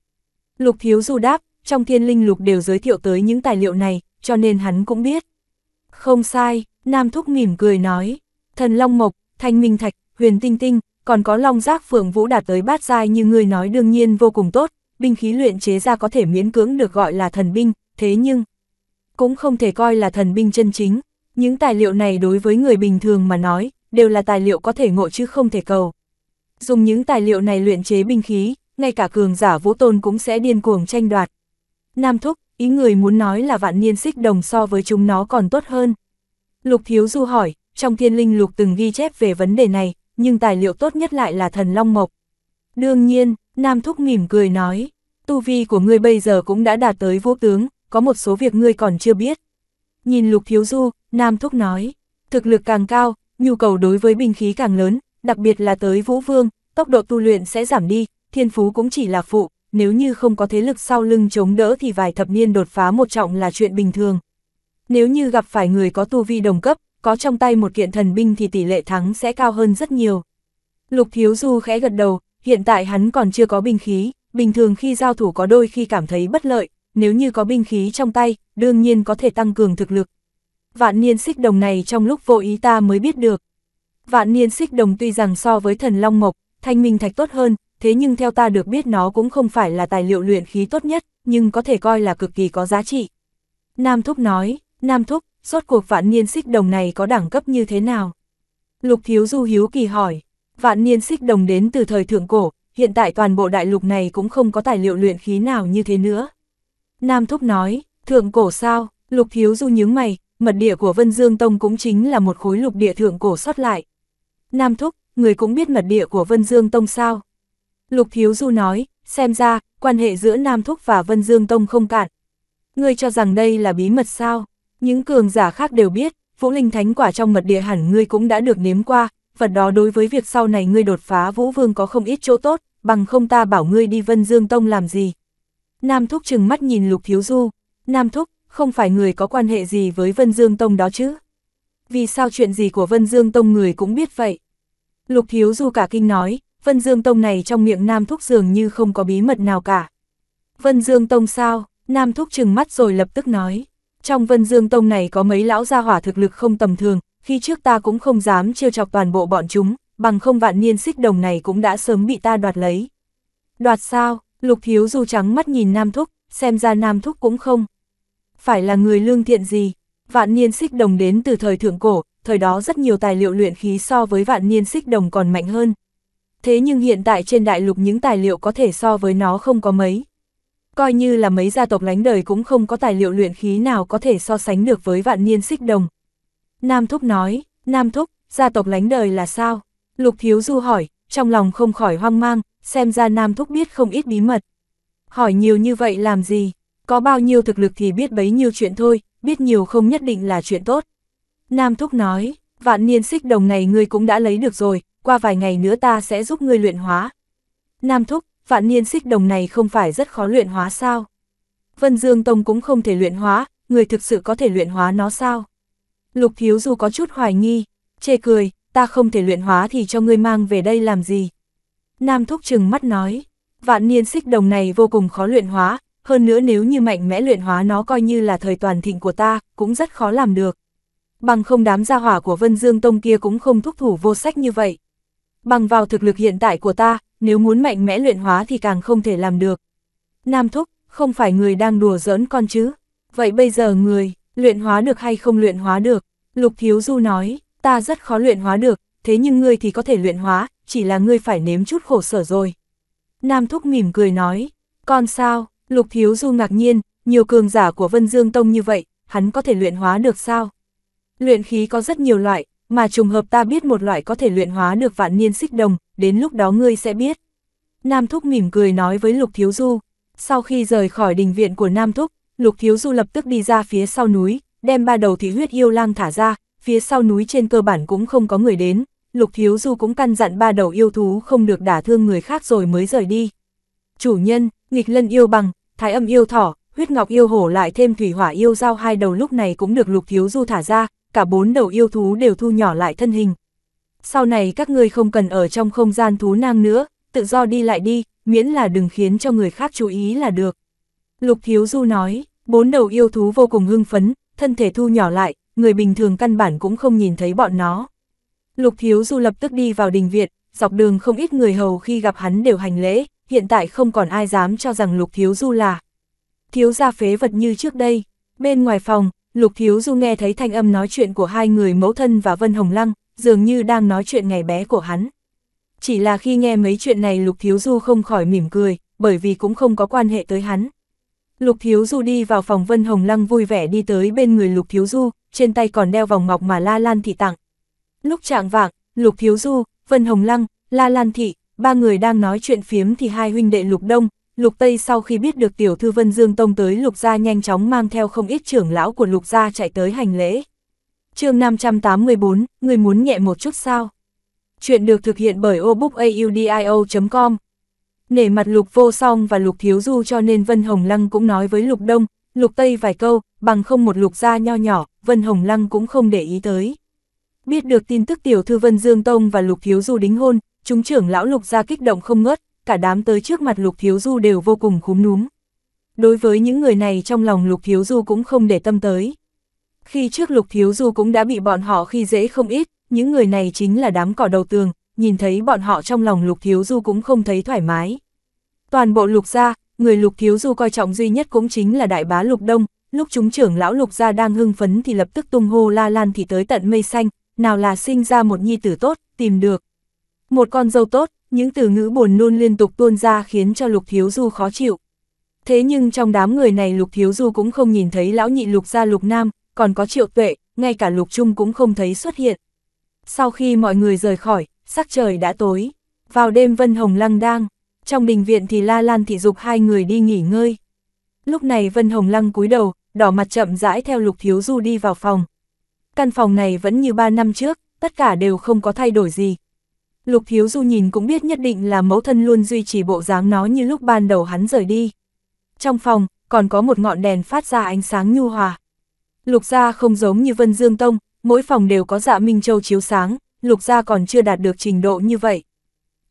Lục Thiếu Du đáp, trong thiên linh lục đều giới thiệu tới những tài liệu này, cho nên hắn cũng biết. Không sai, Nam Thúc mỉm cười nói, thần Long Mộc, Thanh Minh Thạch, Huyền Tinh Tinh, còn có Long Giác Phượng Vũ đạt tới bát giai như ngươi nói đương nhiên vô cùng tốt, binh khí luyện chế ra có thể miễn cưỡng được gọi là thần binh, thế nhưng cũng không thể coi là thần binh chân chính. Những tài liệu này đối với người bình thường mà nói, đều là tài liệu có thể ngộ chứ không thể cầu. Dùng những tài liệu này luyện chế binh khí, ngay cả cường giả vũ tôn cũng sẽ điên cuồng tranh đoạt. Nam Thúc, ý người muốn nói là vạn niên xích đồng so với chúng nó còn tốt hơn. Lục Thiếu Du hỏi, trong thiên linh lục từng ghi chép về vấn đề này, nhưng tài liệu tốt nhất lại là thần Long Mộc. Đương nhiên, Nam Thúc mỉm cười nói, tu vi của ngươi bây giờ cũng đã đạt tới vô tướng, có một số việc ngươi còn chưa biết. Nhìn Lục Thiếu Du, Nam Thúc nói, thực lực càng cao, nhu cầu đối với binh khí càng lớn, đặc biệt là tới Vũ Vương, tốc độ tu luyện sẽ giảm đi, thiên phú cũng chỉ là phụ, nếu như không có thế lực sau lưng chống đỡ thì vài thập niên đột phá một trọng là chuyện bình thường. Nếu như gặp phải người có tu vi đồng cấp, có trong tay một kiện thần binh thì tỷ lệ thắng sẽ cao hơn rất nhiều. Lục Thiếu Du khẽ gật đầu, hiện tại hắn còn chưa có binh khí, bình thường khi giao thủ có đôi khi cảm thấy bất lợi, nếu như có binh khí trong tay, đương nhiên có thể tăng cường thực lực, vạn niên xích đồng này trong lúc vô ý ta mới biết được. Vạn niên xích đồng tuy rằng so với thần long mộc, thanh minh thạch tốt hơn, thế nhưng theo ta được biết nó cũng không phải là tài liệu luyện khí tốt nhất, nhưng có thể coi là cực kỳ có giá trị. Nam Thúc nói, Nam Thúc, rốt cuộc vạn niên xích đồng này có đẳng cấp như thế nào? Lục Thiếu Du Hiếu kỳ hỏi, vạn niên xích đồng đến từ thời thượng cổ, hiện tại toàn bộ đại lục này cũng không có tài liệu luyện khí nào như thế nữa. Nam Thúc nói, thượng cổ sao, Lục Thiếu Du nhướng mày, mật địa của Vân Dương Tông cũng chính là một khối lục địa thượng cổ sót lại. Nam Thúc, người cũng biết mật địa của Vân Dương Tông sao? Lục Thiếu Du nói, xem ra, quan hệ giữa Nam Thúc và Vân Dương Tông không cạn. Ngươi cho rằng đây là bí mật sao? Những cường giả khác đều biết, Vũ Linh Thánh quả trong mật địa hẳn ngươi cũng đã được nếm qua, vật đó đối với việc sau này ngươi đột phá Vũ Vương có không ít chỗ tốt, bằng không ta bảo ngươi đi Vân Dương Tông làm gì. Nam Thúc chừng mắt nhìn Lục Thiếu Du, Nam Thúc, không phải người có quan hệ gì với Vân Dương Tông đó chứ. Vì sao chuyện gì của Vân Dương Tông người cũng biết vậy? Lục Hiếu Du cả kinh nói, Vân Dương Tông này trong miệng Nam Thúc dường như không có bí mật nào cả. Vân Dương Tông sao? Nam Thúc trừng mắt rồi lập tức nói. Trong Vân Dương Tông này có mấy lão gia hỏa thực lực không tầm thường, khi trước ta cũng không dám trêu chọc toàn bộ bọn chúng, bằng không vạn niên xích đồng này cũng đã sớm bị ta đoạt lấy. Đoạt sao? Lục Hiếu Du trắng mắt nhìn Nam Thúc, xem ra Nam Thúc cũng không phải là người lương thiện gì. Vạn niên xích đồng đến từ thời thượng cổ, thời đó rất nhiều tài liệu luyện khí so với vạn niên xích đồng còn mạnh hơn. Thế nhưng hiện tại trên đại lục những tài liệu có thể so với nó không có mấy. Coi như là mấy gia tộc lánh đời cũng không có tài liệu luyện khí nào có thể so sánh được với vạn niên xích đồng. Nam Thúc nói, Nam Thúc, gia tộc lánh đời là sao? Lục Thiếu Du hỏi, trong lòng không khỏi hoang mang, xem ra Nam Thúc biết không ít bí mật. Hỏi nhiều như vậy làm gì? có bao nhiêu thực lực thì biết bấy nhiêu chuyện thôi, biết nhiều không nhất định là chuyện tốt. Nam Thúc nói, vạn niên xích đồng này ngươi cũng đã lấy được rồi, qua vài ngày nữa ta sẽ giúp ngươi luyện hóa. Nam Thúc, vạn niên xích đồng này không phải rất khó luyện hóa sao? Vân Dương Tông cũng không thể luyện hóa, người thực sự có thể luyện hóa nó sao? Lục Thiếu dù có chút hoài nghi, chê cười, ta không thể luyện hóa thì cho ngươi mang về đây làm gì? Nam Thúc chừng mắt nói, vạn niên xích đồng này vô cùng khó luyện hóa, hơn nữa nếu như mạnh mẽ luyện hóa nó coi như là thời toàn thịnh của ta, cũng rất khó làm được. Bằng không đám gia hỏa của Vân Dương Tông kia cũng không thúc thủ vô sách như vậy. Bằng vào thực lực hiện tại của ta, nếu muốn mạnh mẽ luyện hóa thì càng không thể làm được. Nam Thúc, không phải người đang đùa giỡn con chứ. Vậy bây giờ người, luyện hóa được hay không luyện hóa được? Lục Thiếu Du nói, ta rất khó luyện hóa được, thế nhưng ngươi thì có thể luyện hóa, chỉ là ngươi phải nếm chút khổ sở rồi. Nam Thúc mỉm cười nói, con sao, Lục Thiếu Du ngạc nhiên, nhiều cường giả của Vân Dương Tông như vậy, hắn có thể luyện hóa được sao? Luyện khí có rất nhiều loại, mà trùng hợp ta biết một loại có thể luyện hóa được vạn niên xích đồng, đến lúc đó ngươi sẽ biết. Nam Thúc mỉm cười nói với Lục Thiếu Du. Sau khi rời khỏi đình viện của Nam Thúc, Lục Thiếu Du lập tức đi ra phía sau núi, đem ba đầu thị huyết yêu lang thả ra, phía sau núi trên cơ bản cũng không có người đến. Lục Thiếu Du cũng căn dặn ba đầu yêu thú không được đả thương người khác rồi mới rời đi. Chủ nhân, nghịch lân yêu bằng, thái âm yêu thỏ, huyết ngọc yêu hổ lại thêm thủy hỏa yêu giao hai đầu lúc này cũng được lục thiếu du thả ra, cả bốn đầu yêu thú đều thu nhỏ lại thân hình. Sau này các ngươi không cần ở trong không gian thú nang nữa, tự do đi lại đi, miễn là đừng khiến cho người khác chú ý là được. Lục thiếu du nói, bốn đầu yêu thú vô cùng hưng phấn, thân thể thu nhỏ lại, người bình thường căn bản cũng không nhìn thấy bọn nó. Lục thiếu du lập tức đi vào đình viện, dọc đường không ít người hầu khi gặp hắn đều hành lễ, hiện tại không còn ai dám cho rằng Lục Thiếu Du là thiếu gia phế vật như trước đây. Bên ngoài phòng, Lục Thiếu Du nghe thấy thanh âm nói chuyện của hai người mẫu thân và Vân Hồng Lăng, dường như đang nói chuyện ngày bé của hắn. Chỉ là khi nghe mấy chuyện này Lục Thiếu Du không khỏi mỉm cười, bởi vì cũng không có quan hệ tới hắn. Lục Thiếu Du đi vào phòng Vân Hồng Lăng vui vẻ đi tới bên người Lục Thiếu Du, trên tay còn đeo vòng ngọc mà La Lan Thị tặng. Lúc trạng vạng, Lục Thiếu Du, Vân Hồng Lăng, La Lan Thị, ba người đang nói chuyện phiếm thì hai huynh đệ Lục Đông, Lục Tây sau khi biết được tiểu thư Vân Dương Tông tới Lục Gia nhanh chóng mang theo không ít trưởng lão của Lục Gia chạy tới hành lễ. chương 584, người muốn nhẹ một chút sao? Chuyện được thực hiện bởi obookaudio.com Nể mặt Lục Vô Song và Lục Thiếu Du cho nên Vân Hồng Lăng cũng nói với Lục Đông, Lục Tây vài câu, bằng không một Lục Gia nho nhỏ, Vân Hồng Lăng cũng không để ý tới. Biết được tin tức tiểu thư Vân Dương Tông và Lục Thiếu Du đính hôn, Chúng trưởng lão lục ra kích động không ngớt, cả đám tới trước mặt lục thiếu du đều vô cùng khúm núm. Đối với những người này trong lòng lục thiếu du cũng không để tâm tới. Khi trước lục thiếu du cũng đã bị bọn họ khi dễ không ít, những người này chính là đám cỏ đầu tường, nhìn thấy bọn họ trong lòng lục thiếu du cũng không thấy thoải mái. Toàn bộ lục gia, người lục thiếu du coi trọng duy nhất cũng chính là đại bá lục đông, lúc chúng trưởng lão lục gia đang hưng phấn thì lập tức tung hô la lan thì tới tận mây xanh, nào là sinh ra một nhi tử tốt, tìm được, một con dâu tốt, những từ ngữ buồn nôn liên tục tuôn ra khiến cho Lục Thiếu Du khó chịu. Thế nhưng trong đám người này Lục Thiếu Du cũng không nhìn thấy lão nhị Lục gia Lục Nam, còn có Triệu Tuệ, ngay cả Lục Trung cũng không thấy xuất hiện. Sau khi mọi người rời khỏi, sắc trời đã tối. Vào đêm Vân Hồng lăng đang, trong đình viện thì La Lan thị dục hai người đi nghỉ ngơi. Lúc này Vân Hồng lăng cúi đầu, đỏ mặt chậm rãi theo Lục Thiếu Du đi vào phòng. Căn phòng này vẫn như ba năm trước, tất cả đều không có thay đổi gì, Lục Thiếu Du nhìn cũng biết nhất định là mẫu thân luôn duy trì bộ dáng nó như lúc ban đầu hắn rời đi. Trong phòng, còn có một ngọn đèn phát ra ánh sáng nhu hòa. Lục gia không giống như Vân Dương Tông, mỗi phòng đều có dạ Minh Châu chiếu sáng, lục gia còn chưa đạt được trình độ như vậy.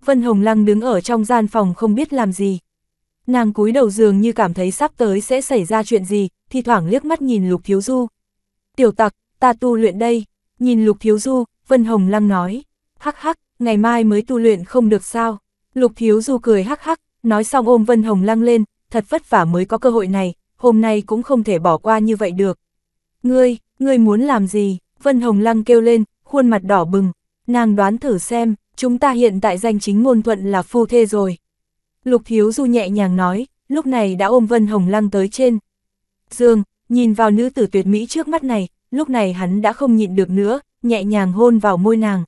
Vân Hồng Lăng đứng ở trong gian phòng không biết làm gì. Nàng cúi đầu giường như cảm thấy sắp tới sẽ xảy ra chuyện gì, thi thoảng liếc mắt nhìn Lục Thiếu Du. Tiểu tặc, ta tu luyện đây, nhìn Lục Thiếu Du, Vân Hồng Lăng nói. Hắc hắc, ngày mai mới tu luyện không được sao. Lục Thiếu Du cười hắc hắc, nói xong ôm Vân Hồng lăng lên, thật vất vả mới có cơ hội này, hôm nay cũng không thể bỏ qua như vậy được. Ngươi, ngươi muốn làm gì? Vân Hồng lăng kêu lên, khuôn mặt đỏ bừng, nàng đoán thử xem, chúng ta hiện tại danh chính ngôn thuận là phu thê rồi. Lục Thiếu Du nhẹ nhàng nói, lúc này đã ôm Vân Hồng lăng tới trên. Dương, nhìn vào nữ tử tuyệt mỹ trước mắt này, lúc này hắn đã không nhịn được nữa, nhẹ nhàng hôn vào môi nàng.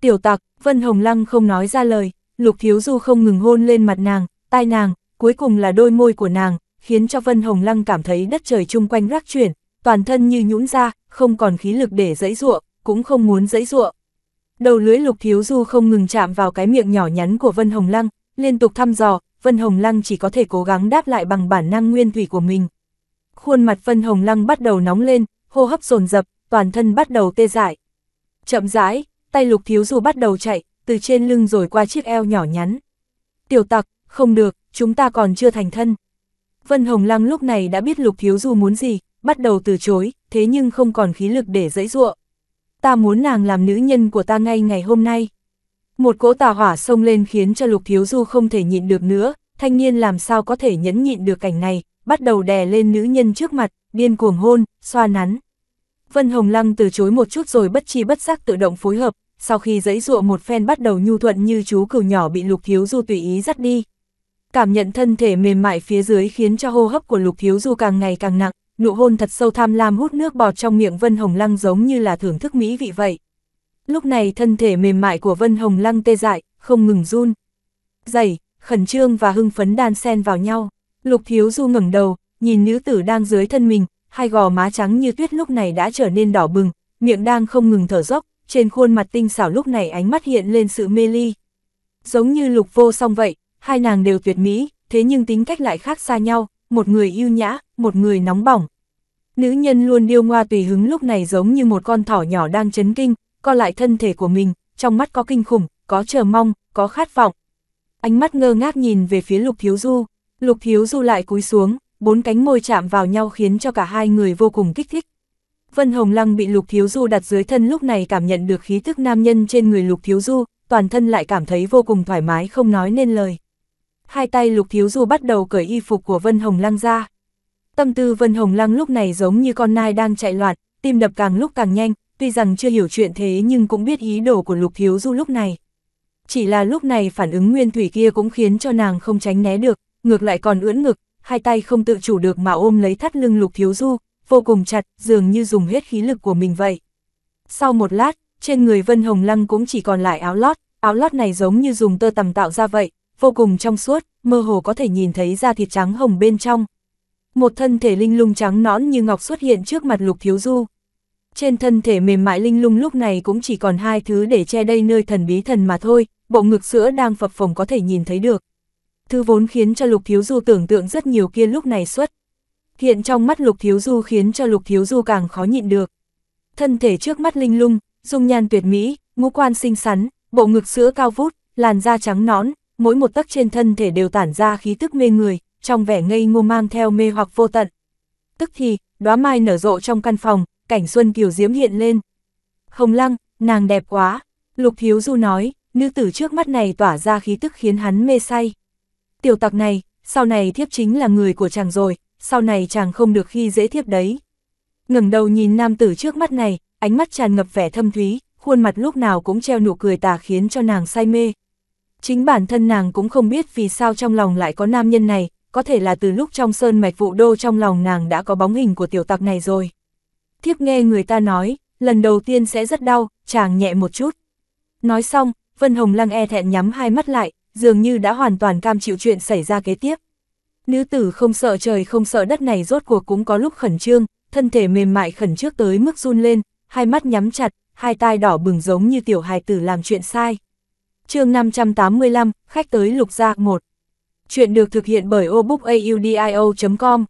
Tiểu tặc, Vân Hồng Lăng không nói ra lời, Lục Thiếu Du không ngừng hôn lên mặt nàng, tai nàng, cuối cùng là đôi môi của nàng, khiến cho Vân Hồng Lăng cảm thấy đất trời chung quanh rắc chuyển, toàn thân như nhũn ra, không còn khí lực để dãy ruộng, cũng không muốn dãy ruộng. Đầu lưỡi Lục Thiếu Du không ngừng chạm vào cái miệng nhỏ nhắn của Vân Hồng Lăng, liên tục thăm dò, Vân Hồng Lăng chỉ có thể cố gắng đáp lại bằng bản năng nguyên thủy của mình. Khuôn mặt Vân Hồng Lăng bắt đầu nóng lên, hô hấp dồn dập, toàn thân bắt đầu tê dại. Chậm rãi, tay lục thiếu du bắt đầu chạy, từ trên lưng rồi qua chiếc eo nhỏ nhắn. Tiểu tặc, không được, chúng ta còn chưa thành thân. Vân Hồng Lăng lúc này đã biết lục thiếu du muốn gì, bắt đầu từ chối, thế nhưng không còn khí lực để dẫy dụa. Ta muốn nàng làm nữ nhân của ta ngay ngày hôm nay. Một cỗ tà hỏa xông lên khiến cho lục thiếu du không thể nhịn được nữa, thanh niên làm sao có thể nhẫn nhịn được cảnh này, bắt đầu đè lên nữ nhân trước mặt, điên cuồng hôn, xoa nắn. Vân Hồng Lăng từ chối một chút rồi bất chi bất giác tự động phối hợp, sau khi giấy dụa một phen bắt đầu nhu thuận như chú cừu nhỏ bị Lục Thiếu Du tùy ý dắt đi. Cảm nhận thân thể mềm mại phía dưới khiến cho hô hấp của Lục Thiếu Du càng ngày càng nặng, nụ hôn thật sâu tham lam hút nước bọt trong miệng Vân Hồng Lăng giống như là thưởng thức mỹ vị vậy. Lúc này thân thể mềm mại của Vân Hồng Lăng tê dại, không ngừng run. Dày, khẩn trương và hưng phấn đan xen vào nhau. Lục Thiếu Du ngẩng đầu, nhìn nữ tử đang dưới thân mình, hai gò má trắng như tuyết lúc này đã trở nên đỏ bừng, miệng đang không ngừng thở dốc, trên khuôn mặt tinh xảo lúc này ánh mắt hiện lên sự mê ly. Giống như lục vô song vậy, hai nàng đều tuyệt mỹ, thế nhưng tính cách lại khác xa nhau, một người yêu nhã, một người nóng bỏng. Nữ nhân luôn điêu ngoa tùy hứng lúc này giống như một con thỏ nhỏ đang chấn kinh, co lại thân thể của mình, trong mắt có kinh khủng, có chờ mong, có khát vọng. Ánh mắt ngơ ngác nhìn về phía lục thiếu du, lục thiếu du lại cúi xuống, bốn cánh môi chạm vào nhau khiến cho cả hai người vô cùng kích thích. Vân Hồng Lăng bị Lục Thiếu Du đặt dưới thân lúc này cảm nhận được khí thức nam nhân trên người Lục Thiếu Du, toàn thân lại cảm thấy vô cùng thoải mái không nói nên lời. Hai tay Lục Thiếu Du bắt đầu cởi y phục của Vân Hồng Lăng ra. Tâm tư Vân Hồng Lăng lúc này giống như con nai đang chạy loạn, tim đập càng lúc càng nhanh, tuy rằng chưa hiểu chuyện thế nhưng cũng biết ý đồ của Lục Thiếu Du lúc này. Chỉ là lúc này phản ứng nguyên thủy kia cũng khiến cho nàng không tránh né được, ngược lại còn ưỡn ngực, hai tay không tự chủ được mà ôm lấy thắt lưng lục thiếu du, vô cùng chặt, dường như dùng hết khí lực của mình vậy. Sau một lát, trên người Vân Hồng Lăng cũng chỉ còn lại áo lót, áo lót này giống như dùng tơ tằm tạo ra vậy, vô cùng trong suốt, mơ hồ có thể nhìn thấy da thịt trắng hồng bên trong. Một thân thể linh lung trắng nõn như ngọc xuất hiện trước mặt lục thiếu du. Trên thân thể mềm mại linh lung lúc này cũng chỉ còn hai thứ để che đây nơi thần bí thần mà thôi, bộ ngực sữa đang phập phồng có thể nhìn thấy được, thứ vốn khiến cho Lục Thiếu Du tưởng tượng rất nhiều kia lúc này xuất. Hiện trong mắt Lục Thiếu Du khiến cho Lục Thiếu Du càng khó nhịn được. Thân thể trước mắt linh lung, dung nhan tuyệt mỹ, ngũ quan xinh xắn, bộ ngực sữa cao vút, làn da trắng nõn, mỗi một tấc trên thân thể đều tản ra khí tức mê người, trong vẻ ngây ngô mang theo mê hoặc vô tận. Tức thì, đóa mai nở rộ trong căn phòng, cảnh xuân kiều diễm hiện lên. Hồng Lăng, nàng đẹp quá, Lục Thiếu Du nói, nữ tử trước mắt này tỏa ra khí tức khiến hắn mê say tiểu tặc này, sau này thiếp chính là người của chàng rồi, sau này chàng không được khi dễ thiếp đấy. ngẩng đầu nhìn nam tử trước mắt này, ánh mắt tràn ngập vẻ thâm thúy, khuôn mặt lúc nào cũng treo nụ cười tà khiến cho nàng say mê. Chính bản thân nàng cũng không biết vì sao trong lòng lại có nam nhân này, có thể là từ lúc trong sơn mạch vụ đô trong lòng nàng đã có bóng hình của tiểu tặc này rồi. Thiếp nghe người ta nói, lần đầu tiên sẽ rất đau, chàng nhẹ một chút. Nói xong, Vân Hồng Lăng e thẹn nhắm hai mắt lại, dường như đã hoàn toàn cam chịu chuyện xảy ra kế tiếp. Nữ tử không sợ trời không sợ đất này rốt cuộc cũng có lúc khẩn trương, thân thể mềm mại khẩn trước tới mức run lên, hai mắt nhắm chặt, hai tai đỏ bừng giống như tiểu hài tử làm chuyện sai. chương 585, khách tới lục gia 1. Chuyện được thực hiện bởi obookaudio.com.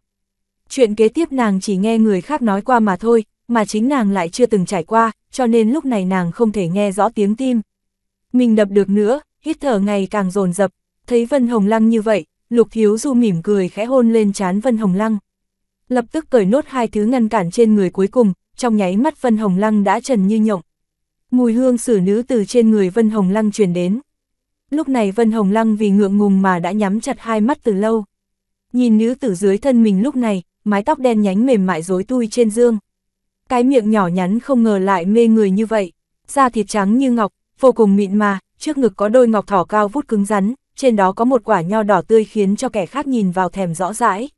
Chuyện kế tiếp nàng chỉ nghe người khác nói qua mà thôi, mà chính nàng lại chưa từng trải qua, cho nên lúc này nàng không thể nghe rõ tiếng tim. Mình đập được nữa, hít thở ngày càng dồn dập thấy Vân Hồng Lăng như vậy, Lục Thiếu Du mỉm cười khẽ hôn lên trán Vân Hồng Lăng. Lập tức cởi nốt hai thứ ngăn cản trên người cuối cùng, trong nháy mắt Vân Hồng Lăng đã trần như nhộng. Mùi hương xử nữ từ trên người Vân Hồng Lăng truyền đến. Lúc này Vân Hồng Lăng vì ngượng ngùng mà đã nhắm chặt hai mắt từ lâu. Nhìn nữ tử dưới thân mình lúc này, mái tóc đen nhánh mềm mại rối tui trên dương. Cái miệng nhỏ nhắn không ngờ lại mê người như vậy, da thịt trắng như ngọc, vô cùng mịn mà, trước ngực có đôi ngọc thỏ cao vút cứng rắn, trên đó có một quả nho đỏ tươi khiến cho kẻ khác nhìn vào thèm rõ rãi.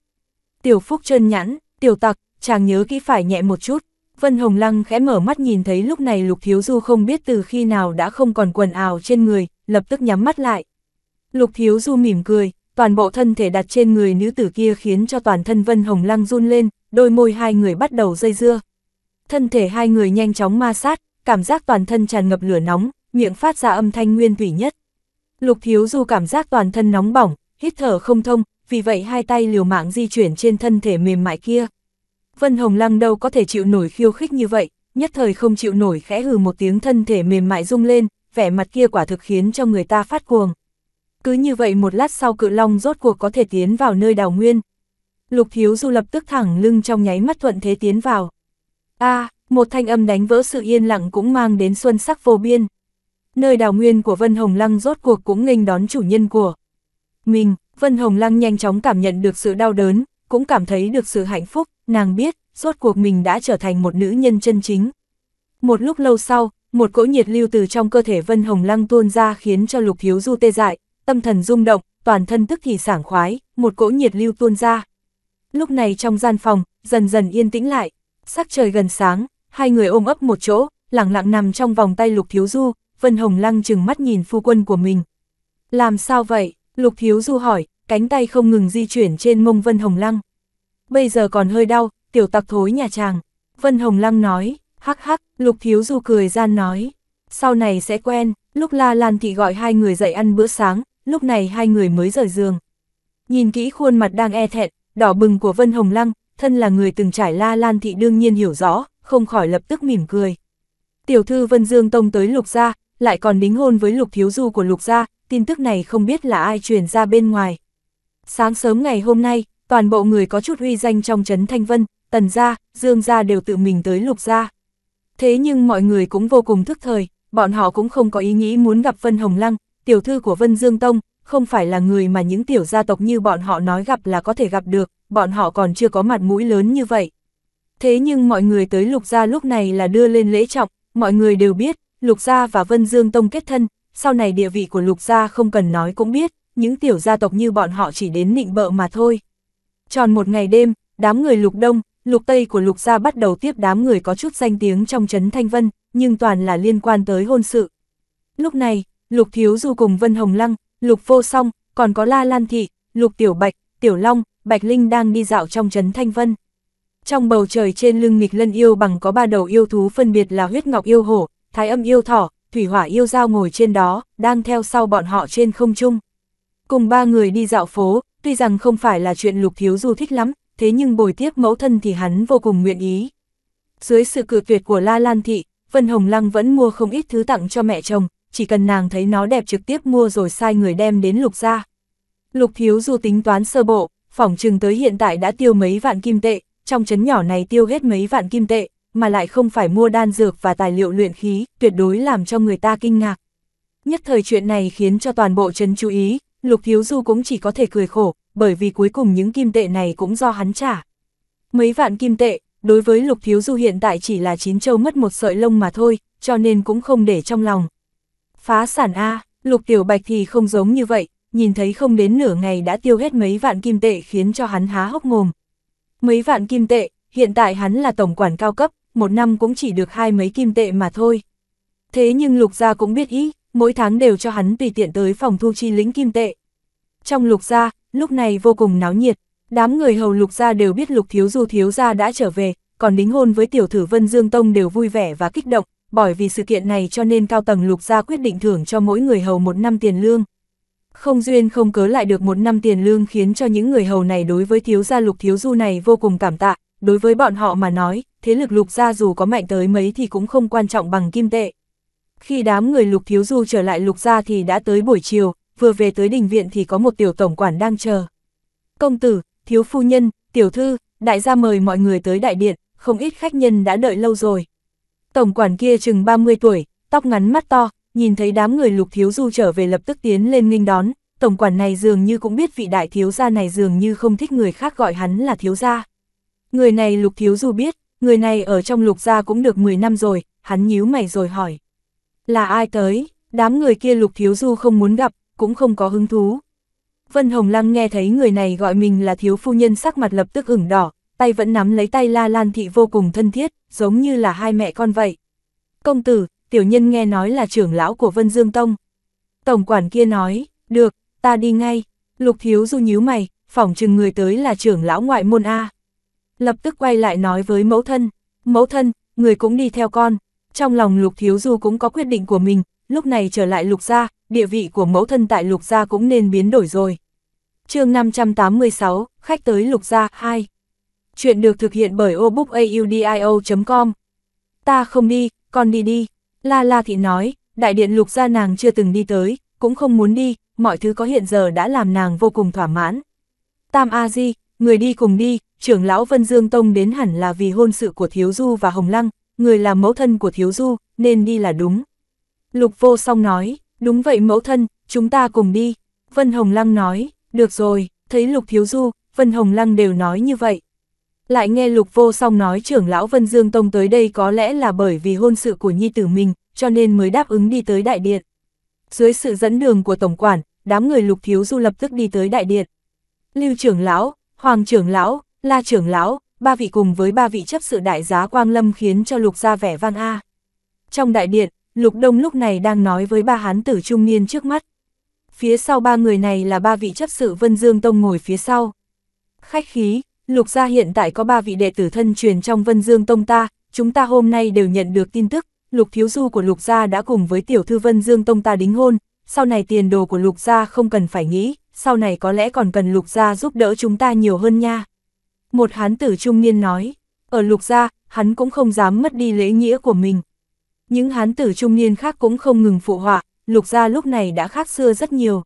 Tiểu Phúc chân nhẵn, tiểu tặc, chàng nhớ kỹ phải nhẹ một chút. Vân Hồng Lăng khẽ mở mắt nhìn thấy lúc này Lục Thiếu Du không biết từ khi nào đã không còn quần áo trên người, lập tức nhắm mắt lại. Lục Thiếu Du mỉm cười, toàn bộ thân thể đặt trên người nữ tử kia khiến cho toàn thân Vân Hồng Lăng run lên, đôi môi hai người bắt đầu dây dưa. Thân thể hai người nhanh chóng ma sát, cảm giác toàn thân tràn ngập lửa nóng, miệng phát ra âm thanh nguyên thủy nhất. Lục Thiếu Du cảm giác toàn thân nóng bỏng, hít thở không thông, vì vậy hai tay liều mạng di chuyển trên thân thể mềm mại kia. Vân Hồng Lăng đâu có thể chịu nổi khiêu khích như vậy, nhất thời không chịu nổi khẽ hừ một tiếng thân thể mềm mại rung lên, vẻ mặt kia quả thực khiến cho người ta phát cuồng. Cứ như vậy một lát sau cự long rốt cuộc có thể tiến vào nơi đào nguyên. Lục Thiếu Du lập tức thẳng lưng trong nháy mắt thuận thế tiến vào. a một thanh âm đánh vỡ sự yên lặng cũng mang đến xuân sắc vô biên nơi đào nguyên của Vân Hồng Lăng rốt cuộc cũng nghênh đón chủ nhân của mình. Vân Hồng Lăng nhanh chóng cảm nhận được sự đau đớn, cũng cảm thấy được sự hạnh phúc, nàng biết, rốt cuộc mình đã trở thành một nữ nhân chân chính. Một lúc lâu sau, một cỗ nhiệt lưu từ trong cơ thể Vân Hồng Lăng tuôn ra khiến cho Lục Hiếu Du tê dại, tâm thần rung động, toàn thân tức thì sảng khoái, một cỗ nhiệt lưu tuôn ra. Lúc này trong gian phòng, dần dần yên tĩnh lại, sắc trời gần sáng, hai người ôm ấp một chỗ, lặng lặng nằm trong vòng tay Lục Thiếu Du, Vân Hồng Lăng chừng mắt nhìn phu quân của mình. Làm sao vậy? Lục Thiếu Du hỏi, cánh tay không ngừng di chuyển trên mông Vân Hồng Lăng. Bây giờ còn hơi đau, tiểu tặc thối nhà chàng. Vân Hồng Lăng nói, hắc hắc, Lục Thiếu Du cười gian nói. Sau này sẽ quen, lúc La Lan Thị gọi hai người dậy ăn bữa sáng, lúc này hai người mới rời giường. Nhìn kỹ khuôn mặt đang e thẹn, đỏ bừng của Vân Hồng Lăng, thân là người từng trải La Lan Thị đương nhiên hiểu rõ, không khỏi lập tức mỉm cười. Tiểu thư Vân Dương Tông tới Lục gia, lại còn đính hôn với Lục Thiếu Du của Lục gia, tin tức này không biết là ai truyền ra bên ngoài. Sáng sớm ngày hôm nay, toàn bộ người có chút huy danh trong trấn Thanh Vân, Tần gia, Dương gia đều tự mình tới Lục gia. Thế nhưng mọi người cũng vô cùng thức thời, bọn họ cũng không có ý nghĩ muốn gặp Vân Hồng Lăng, tiểu thư của Vân Dương Tông, không phải là người mà những tiểu gia tộc như bọn họ nói gặp là có thể gặp được, bọn họ còn chưa có mặt mũi lớn như vậy. Thế nhưng mọi người tới lục gia lúc này là đưa lên lễ trọng, mọi người đều biết, Lục Gia và Vân Dương Tông kết thân, sau này địa vị của Lục Gia không cần nói cũng biết, những tiểu gia tộc như bọn họ chỉ đến nịnh bợ mà thôi. Tròn một ngày đêm, đám người Lục Đông, Lục Tây của Lục Gia bắt đầu tiếp đám người có chút danh tiếng trong Trấn Thanh Vân, nhưng toàn là liên quan tới hôn sự. Lúc này, Lục Thiếu Du cùng Vân Hồng Lăng, Lục Vô Song, còn có La Lan Thị, Lục Tiểu Bạch, Tiểu Long, Bạch Linh đang đi dạo trong Trấn Thanh Vân. Trong bầu trời trên lưng nghịch lân yêu bằng có ba đầu yêu thú phân biệt là huyết ngọc yêu hổ, thái âm yêu thỏ, thủy hỏa yêu dao ngồi trên đó, đang theo sau bọn họ trên không trung. Cùng ba người đi dạo phố, tuy rằng không phải là chuyện lục thiếu du thích lắm, thế nhưng bồi tiếp mẫu thân thì hắn vô cùng nguyện ý. Dưới sự cự tuyệt của La Lan Thị, Vân Hồng Lăng vẫn mua không ít thứ tặng cho mẹ chồng, chỉ cần nàng thấy nó đẹp trực tiếp mua rồi sai người đem đến lục ra. Lục thiếu du tính toán sơ bộ, phỏng chừng tới hiện tại đã tiêu mấy vạn kim tệ, trong chấn nhỏ này tiêu hết mấy vạn kim tệ, mà lại không phải mua đan dược và tài liệu luyện khí, tuyệt đối làm cho người ta kinh ngạc. Nhất thời chuyện này khiến cho toàn bộ chân chú ý, Lục Thiếu Du cũng chỉ có thể cười khổ, bởi vì cuối cùng những kim tệ này cũng do hắn trả. Mấy vạn kim tệ, đối với Lục Thiếu Du hiện tại chỉ là chín châu mất một sợi lông mà thôi, cho nên cũng không để trong lòng. Phá sản A, Lục Tiểu Bạch thì không giống như vậy, nhìn thấy không đến nửa ngày đã tiêu hết mấy vạn kim tệ khiến cho hắn há hốc mồm. Mấy vạn kim tệ, hiện tại hắn là tổng quản cao cấp, một năm cũng chỉ được hai mấy kim tệ mà thôi. Thế nhưng lục gia cũng biết ý, mỗi tháng đều cho hắn tùy tiện tới phòng thu chi lĩnh kim tệ. Trong lục gia, lúc này vô cùng náo nhiệt, đám người hầu lục gia đều biết lục thiếu du thiếu gia đã trở về, còn đính hôn với tiểu thử Vân Dương Tông đều vui vẻ và kích động, bởi vì sự kiện này cho nên cao tầng lục gia quyết định thưởng cho mỗi người hầu một năm tiền lương. Không duyên không cớ lại được một năm tiền lương khiến cho những người hầu này đối với thiếu gia lục thiếu du này vô cùng cảm tạ, đối với bọn họ mà nói, thế lực lục gia dù có mạnh tới mấy thì cũng không quan trọng bằng kim tệ. Khi đám người lục thiếu du trở lại lục gia thì đã tới buổi chiều, vừa về tới đình viện thì có một tiểu tổng quản đang chờ. Công tử, thiếu phu nhân, tiểu thư, đại gia mời mọi người tới đại điện, không ít khách nhân đã đợi lâu rồi. Tổng quản kia chừng 30 tuổi, tóc ngắn mắt to, nhìn thấy đám người lục thiếu du trở về lập tức tiến lên nghinh đón, tổng quản này dường như cũng biết vị đại thiếu gia này dường như không thích người khác gọi hắn là thiếu gia. Người này lục thiếu du biết, Người này ở trong lục gia cũng được 10 năm rồi, hắn nhíu mày rồi hỏi. Là ai tới? Đám người kia lục thiếu du không muốn gặp, cũng không có hứng thú. Vân Hồng Lăng nghe thấy người này gọi mình là thiếu phu nhân sắc mặt lập tức ửng đỏ, tay vẫn nắm lấy tay La Lan Thị vô cùng thân thiết, giống như là hai mẹ con vậy. Công tử, tiểu nhân nghe nói là trưởng lão của Vân Dương Tông. Tổng quản kia nói, được, ta đi ngay. Lục thiếu du nhíu mày, phỏng chừng người tới là trưởng lão ngoại môn A lập tức quay lại nói với mẫu thân, mẫu thân, người cũng đi theo con. Trong lòng Lục Thiếu Du cũng có quyết định của mình, lúc này trở lại Lục Gia, địa vị của mẫu thân tại Lục Gia cũng nên biến đổi rồi. chương 586, khách tới Lục Gia 2. Chuyện được thực hiện bởi obookaudio.com Ta không đi, con đi đi. La La Thị nói, đại điện Lục Gia nàng chưa từng đi tới, cũng không muốn đi, mọi thứ có hiện giờ đã làm nàng vô cùng thỏa mãn. Tam A Di, người đi cùng đi, trưởng lão Vân Dương Tông đến hẳn là vì hôn sự của Thiếu Du và Hồng Lăng, người là mẫu thân của Thiếu Du, nên đi là đúng. Lục vô song nói, đúng vậy mẫu thân, chúng ta cùng đi. Vân Hồng Lăng nói, được rồi, thấy Lục Thiếu Du, Vân Hồng Lăng đều nói như vậy. Lại nghe Lục vô song nói trưởng lão Vân Dương Tông tới đây có lẽ là bởi vì hôn sự của nhi tử mình, cho nên mới đáp ứng đi tới đại điện. Dưới sự dẫn đường của Tổng quản, đám người Lục Thiếu Du lập tức đi tới đại điện. Lưu trưởng lão, Hoàng trưởng lão, La trưởng lão, ba vị cùng với ba vị chấp sự đại giá Quang Lâm khiến cho Lục ra vẻ vang a. Trong đại điện, Lục Đông lúc này đang nói với ba hán tử trung niên trước mắt. Phía sau ba người này là ba vị chấp sự Vân Dương Tông ngồi phía sau. Khách khí, Lục gia hiện tại có ba vị đệ tử thân truyền trong Vân Dương Tông ta, chúng ta hôm nay đều nhận được tin tức, Lục Thiếu Du của Lục gia đã cùng với tiểu thư Vân Dương Tông ta đính hôn, sau này tiền đồ của Lục gia không cần phải nghĩ, sau này có lẽ còn cần Lục gia giúp đỡ chúng ta nhiều hơn nha một hán tử trung niên nói, ở lục gia, hắn cũng không dám mất đi lễ nghĩa của mình. Những hán tử trung niên khác cũng không ngừng phụ họa, lục gia lúc này đã khác xưa rất nhiều.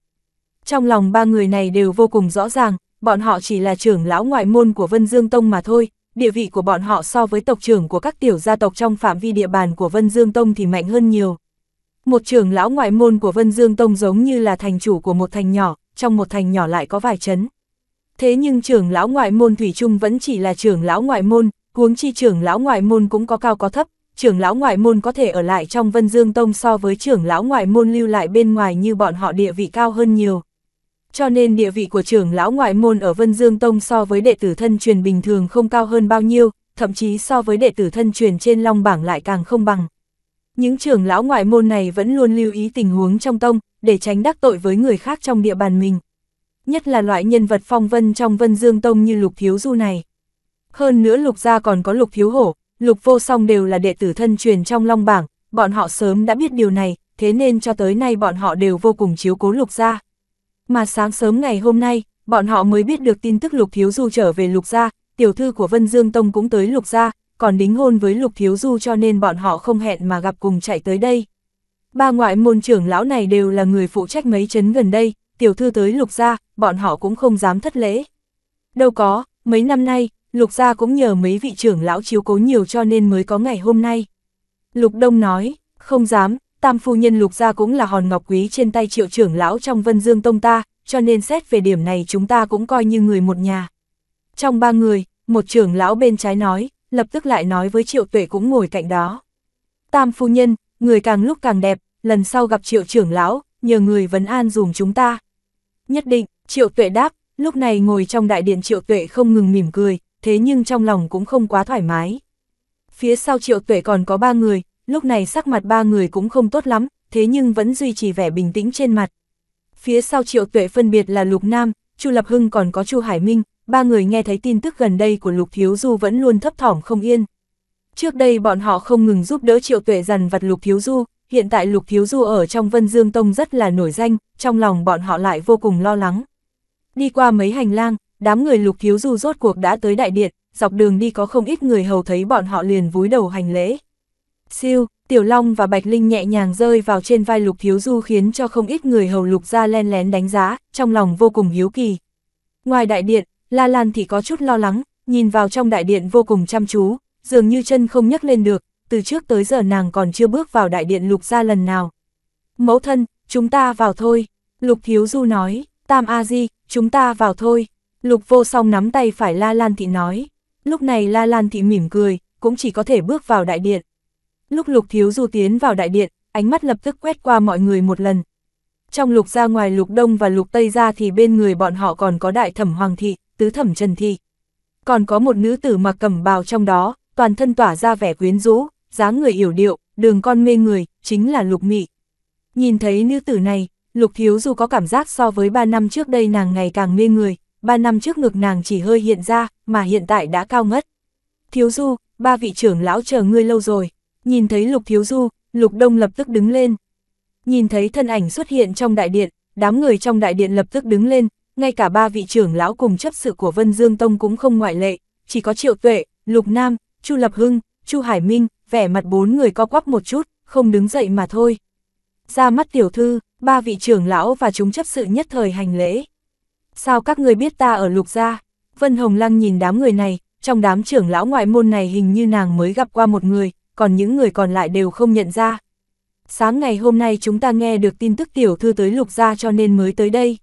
Trong lòng ba người này đều vô cùng rõ ràng, bọn họ chỉ là trưởng lão ngoại môn của Vân Dương Tông mà thôi, địa vị của bọn họ so với tộc trưởng của các tiểu gia tộc trong phạm vi địa bàn của Vân Dương Tông thì mạnh hơn nhiều. Một trưởng lão ngoại môn của Vân Dương Tông giống như là thành chủ của một thành nhỏ, trong một thành nhỏ lại có vài chấn. Thế nhưng trưởng lão ngoại môn Thủy Trung vẫn chỉ là trưởng lão ngoại môn, huống chi trưởng lão ngoại môn cũng có cao có thấp, trưởng lão ngoại môn có thể ở lại trong Vân Dương Tông so với trưởng lão ngoại môn lưu lại bên ngoài như bọn họ địa vị cao hơn nhiều. Cho nên địa vị của trưởng lão ngoại môn ở Vân Dương Tông so với đệ tử thân truyền bình thường không cao hơn bao nhiêu, thậm chí so với đệ tử thân truyền trên Long Bảng lại càng không bằng. Những trưởng lão ngoại môn này vẫn luôn lưu ý tình huống trong tông, để tránh đắc tội với người khác trong địa bàn mình nhất là loại nhân vật phong vân trong Vân Dương Tông như Lục Thiếu Du này. Hơn nữa Lục Gia còn có Lục Thiếu Hổ, Lục Vô Song đều là đệ tử thân truyền trong Long Bảng, bọn họ sớm đã biết điều này, thế nên cho tới nay bọn họ đều vô cùng chiếu cố Lục Gia. Mà sáng sớm ngày hôm nay, bọn họ mới biết được tin tức Lục Thiếu Du trở về Lục Gia, tiểu thư của Vân Dương Tông cũng tới Lục Gia, còn đính hôn với Lục Thiếu Du cho nên bọn họ không hẹn mà gặp cùng chạy tới đây. Ba ngoại môn trưởng lão này đều là người phụ trách mấy chấn gần đây, tiểu thư tới lục gia, bọn họ cũng không dám thất lễ. Đâu có, mấy năm nay, lục gia cũng nhờ mấy vị trưởng lão chiếu cố nhiều cho nên mới có ngày hôm nay. Lục Đông nói, không dám, tam phu nhân lục gia cũng là hòn ngọc quý trên tay triệu trưởng lão trong vân dương tông ta, cho nên xét về điểm này chúng ta cũng coi như người một nhà. Trong ba người, một trưởng lão bên trái nói, lập tức lại nói với triệu tuệ cũng ngồi cạnh đó. Tam phu nhân, người càng lúc càng đẹp, lần sau gặp triệu trưởng lão, nhờ người vấn an dùm chúng ta. Nhất định, Triệu Tuệ đáp, lúc này ngồi trong đại điện Triệu Tuệ không ngừng mỉm cười, thế nhưng trong lòng cũng không quá thoải mái. Phía sau Triệu Tuệ còn có ba người, lúc này sắc mặt ba người cũng không tốt lắm, thế nhưng vẫn duy trì vẻ bình tĩnh trên mặt. Phía sau Triệu Tuệ phân biệt là Lục Nam, Chu Lập Hưng còn có Chu Hải Minh, ba người nghe thấy tin tức gần đây của Lục Thiếu Du vẫn luôn thấp thỏm không yên. Trước đây bọn họ không ngừng giúp đỡ Triệu Tuệ dằn vặt Lục Thiếu Du, hiện tại Lục Thiếu Du ở trong Vân Dương Tông rất là nổi danh, trong lòng bọn họ lại vô cùng lo lắng. Đi qua mấy hành lang, đám người Lục Thiếu Du rốt cuộc đã tới đại điện, dọc đường đi có không ít người hầu thấy bọn họ liền vúi đầu hành lễ. Siêu, Tiểu Long và Bạch Linh nhẹ nhàng rơi vào trên vai Lục Thiếu Du khiến cho không ít người hầu Lục ra len lén đánh giá, trong lòng vô cùng hiếu kỳ. Ngoài đại điện, La Lan thì có chút lo lắng, nhìn vào trong đại điện vô cùng chăm chú, dường như chân không nhấc lên được, từ trước tới giờ nàng còn chưa bước vào đại điện lục gia lần nào. Mẫu thân, chúng ta vào thôi, lục thiếu du nói, tam a di, chúng ta vào thôi, lục vô song nắm tay phải la lan thị nói, lúc này la lan thị mỉm cười, cũng chỉ có thể bước vào đại điện. Lúc lục thiếu du tiến vào đại điện, ánh mắt lập tức quét qua mọi người một lần. Trong lục ra ngoài lục đông và lục tây ra thì bên người bọn họ còn có đại thẩm hoàng thị, tứ thẩm trần thị. Còn có một nữ tử mặc cẩm bào trong đó, toàn thân tỏa ra vẻ quyến rũ, dáng người yểu điệu, đường con mê người, chính là lục mị. Nhìn thấy nữ tử này, lục thiếu dù có cảm giác so với 3 năm trước đây nàng ngày càng mê người, 3 năm trước ngực nàng chỉ hơi hiện ra, mà hiện tại đã cao ngất. Thiếu du, ba vị trưởng lão chờ ngươi lâu rồi, nhìn thấy lục thiếu du, lục đông lập tức đứng lên. Nhìn thấy thân ảnh xuất hiện trong đại điện, đám người trong đại điện lập tức đứng lên, ngay cả ba vị trưởng lão cùng chấp sự của Vân Dương Tông cũng không ngoại lệ, chỉ có Triệu Tuệ, Lục Nam, Chu Lập Hưng, Chu Hải Minh, vẻ mặt bốn người co quắp một chút, không đứng dậy mà thôi. Ra mắt tiểu thư, ba vị trưởng lão và chúng chấp sự nhất thời hành lễ. Sao các người biết ta ở lục gia? Vân Hồng Lăng nhìn đám người này, trong đám trưởng lão ngoại môn này hình như nàng mới gặp qua một người, còn những người còn lại đều không nhận ra. Sáng ngày hôm nay chúng ta nghe được tin tức tiểu thư tới lục gia cho nên mới tới đây.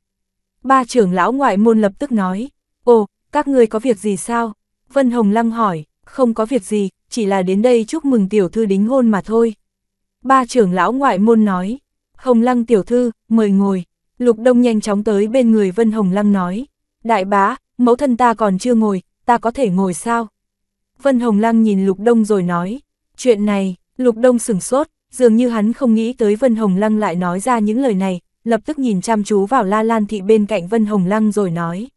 Ba trưởng lão ngoại môn lập tức nói, ồ, các người có việc gì sao? Vân Hồng Lăng hỏi, không có việc gì, chỉ là đến đây chúc mừng tiểu thư đính hôn mà thôi. Ba trưởng lão ngoại môn nói, Hồng Lăng tiểu thư, mời ngồi. Lục Đông nhanh chóng tới bên người Vân Hồng Lăng nói, đại bá, mẫu thân ta còn chưa ngồi, ta có thể ngồi sao? Vân Hồng Lăng nhìn Lục Đông rồi nói, chuyện này, Lục Đông sửng sốt, dường như hắn không nghĩ tới Vân Hồng Lăng lại nói ra những lời này, lập tức nhìn chăm chú vào La Lan thị bên cạnh Vân Hồng Lăng rồi nói.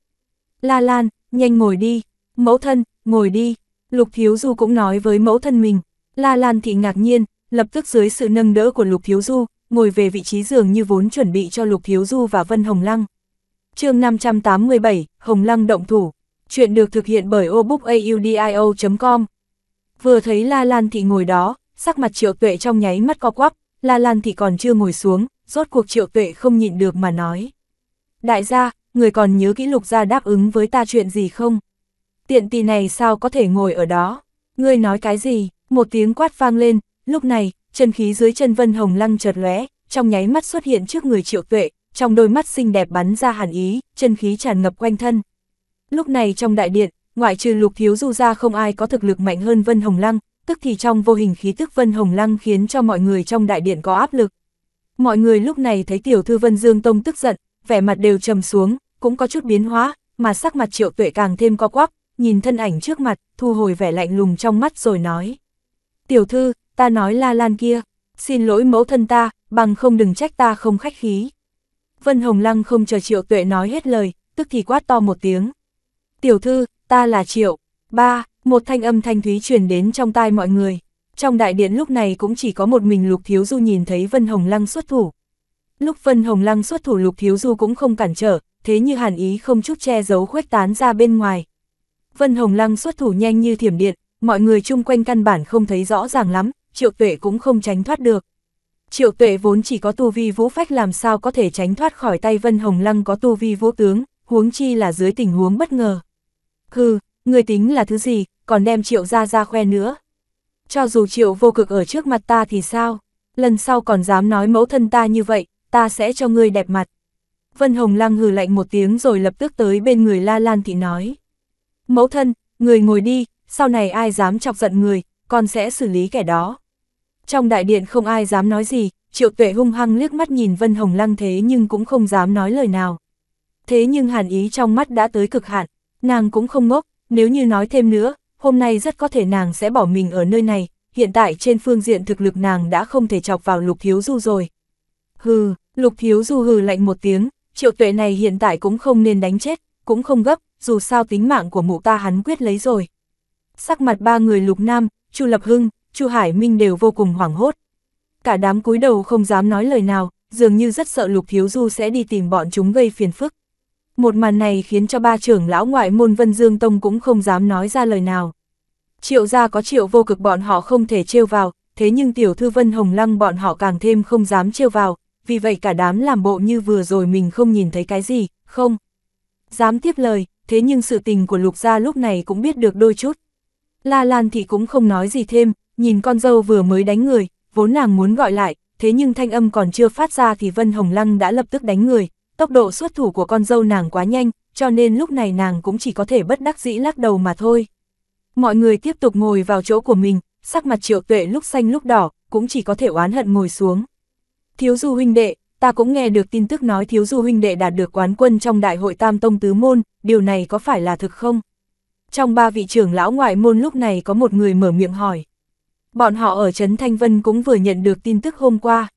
La Lan, nhanh ngồi đi, mẫu thân, ngồi đi. Lục Thiếu Du cũng nói với mẫu thân mình, La Lan Thị ngạc nhiên, lập tức dưới sự nâng đỡ của Lục Thiếu Du, ngồi về vị trí giường như vốn chuẩn bị cho Lục Thiếu Du và Vân Hồng Lăng. chương 587, Hồng Lăng Động Thủ, chuyện được thực hiện bởi obookaudio.com. Vừa thấy La Lan Thị ngồi đó, sắc mặt triệu tuệ trong nháy mắt co quắp, La Lan Thị còn chưa ngồi xuống, rốt cuộc triệu tuệ không nhịn được mà nói. Đại gia, người còn nhớ kỹ lục gia đáp ứng với ta chuyện gì không? tiện tỳ này sao có thể ngồi ở đó, ngươi nói cái gì, một tiếng quát vang lên, lúc này, chân khí dưới chân Vân Hồng Lăng chợt lóe, trong nháy mắt xuất hiện trước người Triệu Tuệ, trong đôi mắt xinh đẹp bắn ra hàn ý, chân khí tràn ngập quanh thân. Lúc này trong đại điện, ngoại trừ Lục Thiếu Du ra không ai có thực lực mạnh hơn Vân Hồng Lăng, tức thì trong vô hình khí tức Vân Hồng Lăng khiến cho mọi người trong đại điện có áp lực. Mọi người lúc này thấy tiểu thư Vân Dương Tông tức giận, vẻ mặt đều trầm xuống, cũng có chút biến hóa, mà sắc mặt Triệu Tuệ càng thêm co quắp, nhìn thân ảnh trước mặt, thu hồi vẻ lạnh lùng trong mắt rồi nói. Tiểu thư, ta nói la lan kia, xin lỗi mẫu thân ta, bằng không đừng trách ta không khách khí. Vân Hồng Lăng không chờ triệu tuệ nói hết lời, tức thì quát to một tiếng. Tiểu thư, ta là triệu. Ba, một thanh âm thanh thúy truyền đến trong tai mọi người. Trong đại điện lúc này cũng chỉ có một mình Lục Thiếu Du nhìn thấy Vân Hồng Lăng xuất thủ. Lúc Vân Hồng Lăng xuất thủ Lục Thiếu Du cũng không cản trở, thế như hàn ý không chút che giấu khuếch tán ra bên ngoài, Vân Hồng Lăng xuất thủ nhanh như thiểm điện, mọi người chung quanh căn bản không thấy rõ ràng lắm, triệu tuệ cũng không tránh thoát được. Triệu tuệ vốn chỉ có tu vi vũ phách làm sao có thể tránh thoát khỏi tay Vân Hồng Lăng có tu vi vũ tướng, huống chi là dưới tình huống bất ngờ. Hừ, người tính là thứ gì, còn đem triệu ra ra khoe nữa. Cho dù triệu vô cực ở trước mặt ta thì sao, lần sau còn dám nói mẫu thân ta như vậy, ta sẽ cho ngươi đẹp mặt. Vân Hồng Lăng hừ lạnh một tiếng rồi lập tức tới bên người La Lan Thị nói. Mẫu thân, người ngồi đi, sau này ai dám chọc giận người, con sẽ xử lý kẻ đó. Trong đại điện không ai dám nói gì, triệu tuệ hung hăng liếc mắt nhìn Vân Hồng Lăng thế nhưng cũng không dám nói lời nào. Thế nhưng hàn ý trong mắt đã tới cực hạn, nàng cũng không ngốc, nếu như nói thêm nữa, hôm nay rất có thể nàng sẽ bỏ mình ở nơi này, hiện tại trên phương diện thực lực nàng đã không thể chọc vào lục thiếu du rồi. Hừ, lục thiếu du hừ lạnh một tiếng, triệu tuệ này hiện tại cũng không nên đánh chết, cũng không gấp, dù sao tính mạng của mụ ta hắn quyết lấy rồi. Sắc mặt ba người Lục Nam, Chu Lập Hưng, Chu Hải Minh đều vô cùng hoảng hốt. Cả đám cúi đầu không dám nói lời nào, dường như rất sợ Lục Thiếu Du sẽ đi tìm bọn chúng gây phiền phức. Một màn này khiến cho ba trưởng lão ngoại môn Vân Dương Tông cũng không dám nói ra lời nào. Triệu gia có triệu vô cực bọn họ không thể trêu vào, thế nhưng tiểu thư Vân Hồng Lăng bọn họ càng thêm không dám trêu vào, vì vậy cả đám làm bộ như vừa rồi mình không nhìn thấy cái gì, không. Dám tiếp lời, thế nhưng sự tình của Lục Gia lúc này cũng biết được đôi chút. La Lan thì cũng không nói gì thêm, nhìn con dâu vừa mới đánh người, vốn nàng muốn gọi lại, thế nhưng thanh âm còn chưa phát ra thì Vân Hồng Lăng đã lập tức đánh người, tốc độ xuất thủ của con dâu nàng quá nhanh, cho nên lúc này nàng cũng chỉ có thể bất đắc dĩ lắc đầu mà thôi. Mọi người tiếp tục ngồi vào chỗ của mình, sắc mặt triệu tuệ lúc xanh lúc đỏ, cũng chỉ có thể oán hận ngồi xuống. Thiếu du huynh đệ, ta cũng nghe được tin tức nói thiếu du huynh đệ đạt được quán quân trong đại hội tam tông tứ môn, điều này có phải là thực không? Trong ba vị trưởng lão ngoại môn lúc này có một người mở miệng hỏi. Bọn họ ở Trấn Thanh Vân cũng vừa nhận được tin tức hôm qua.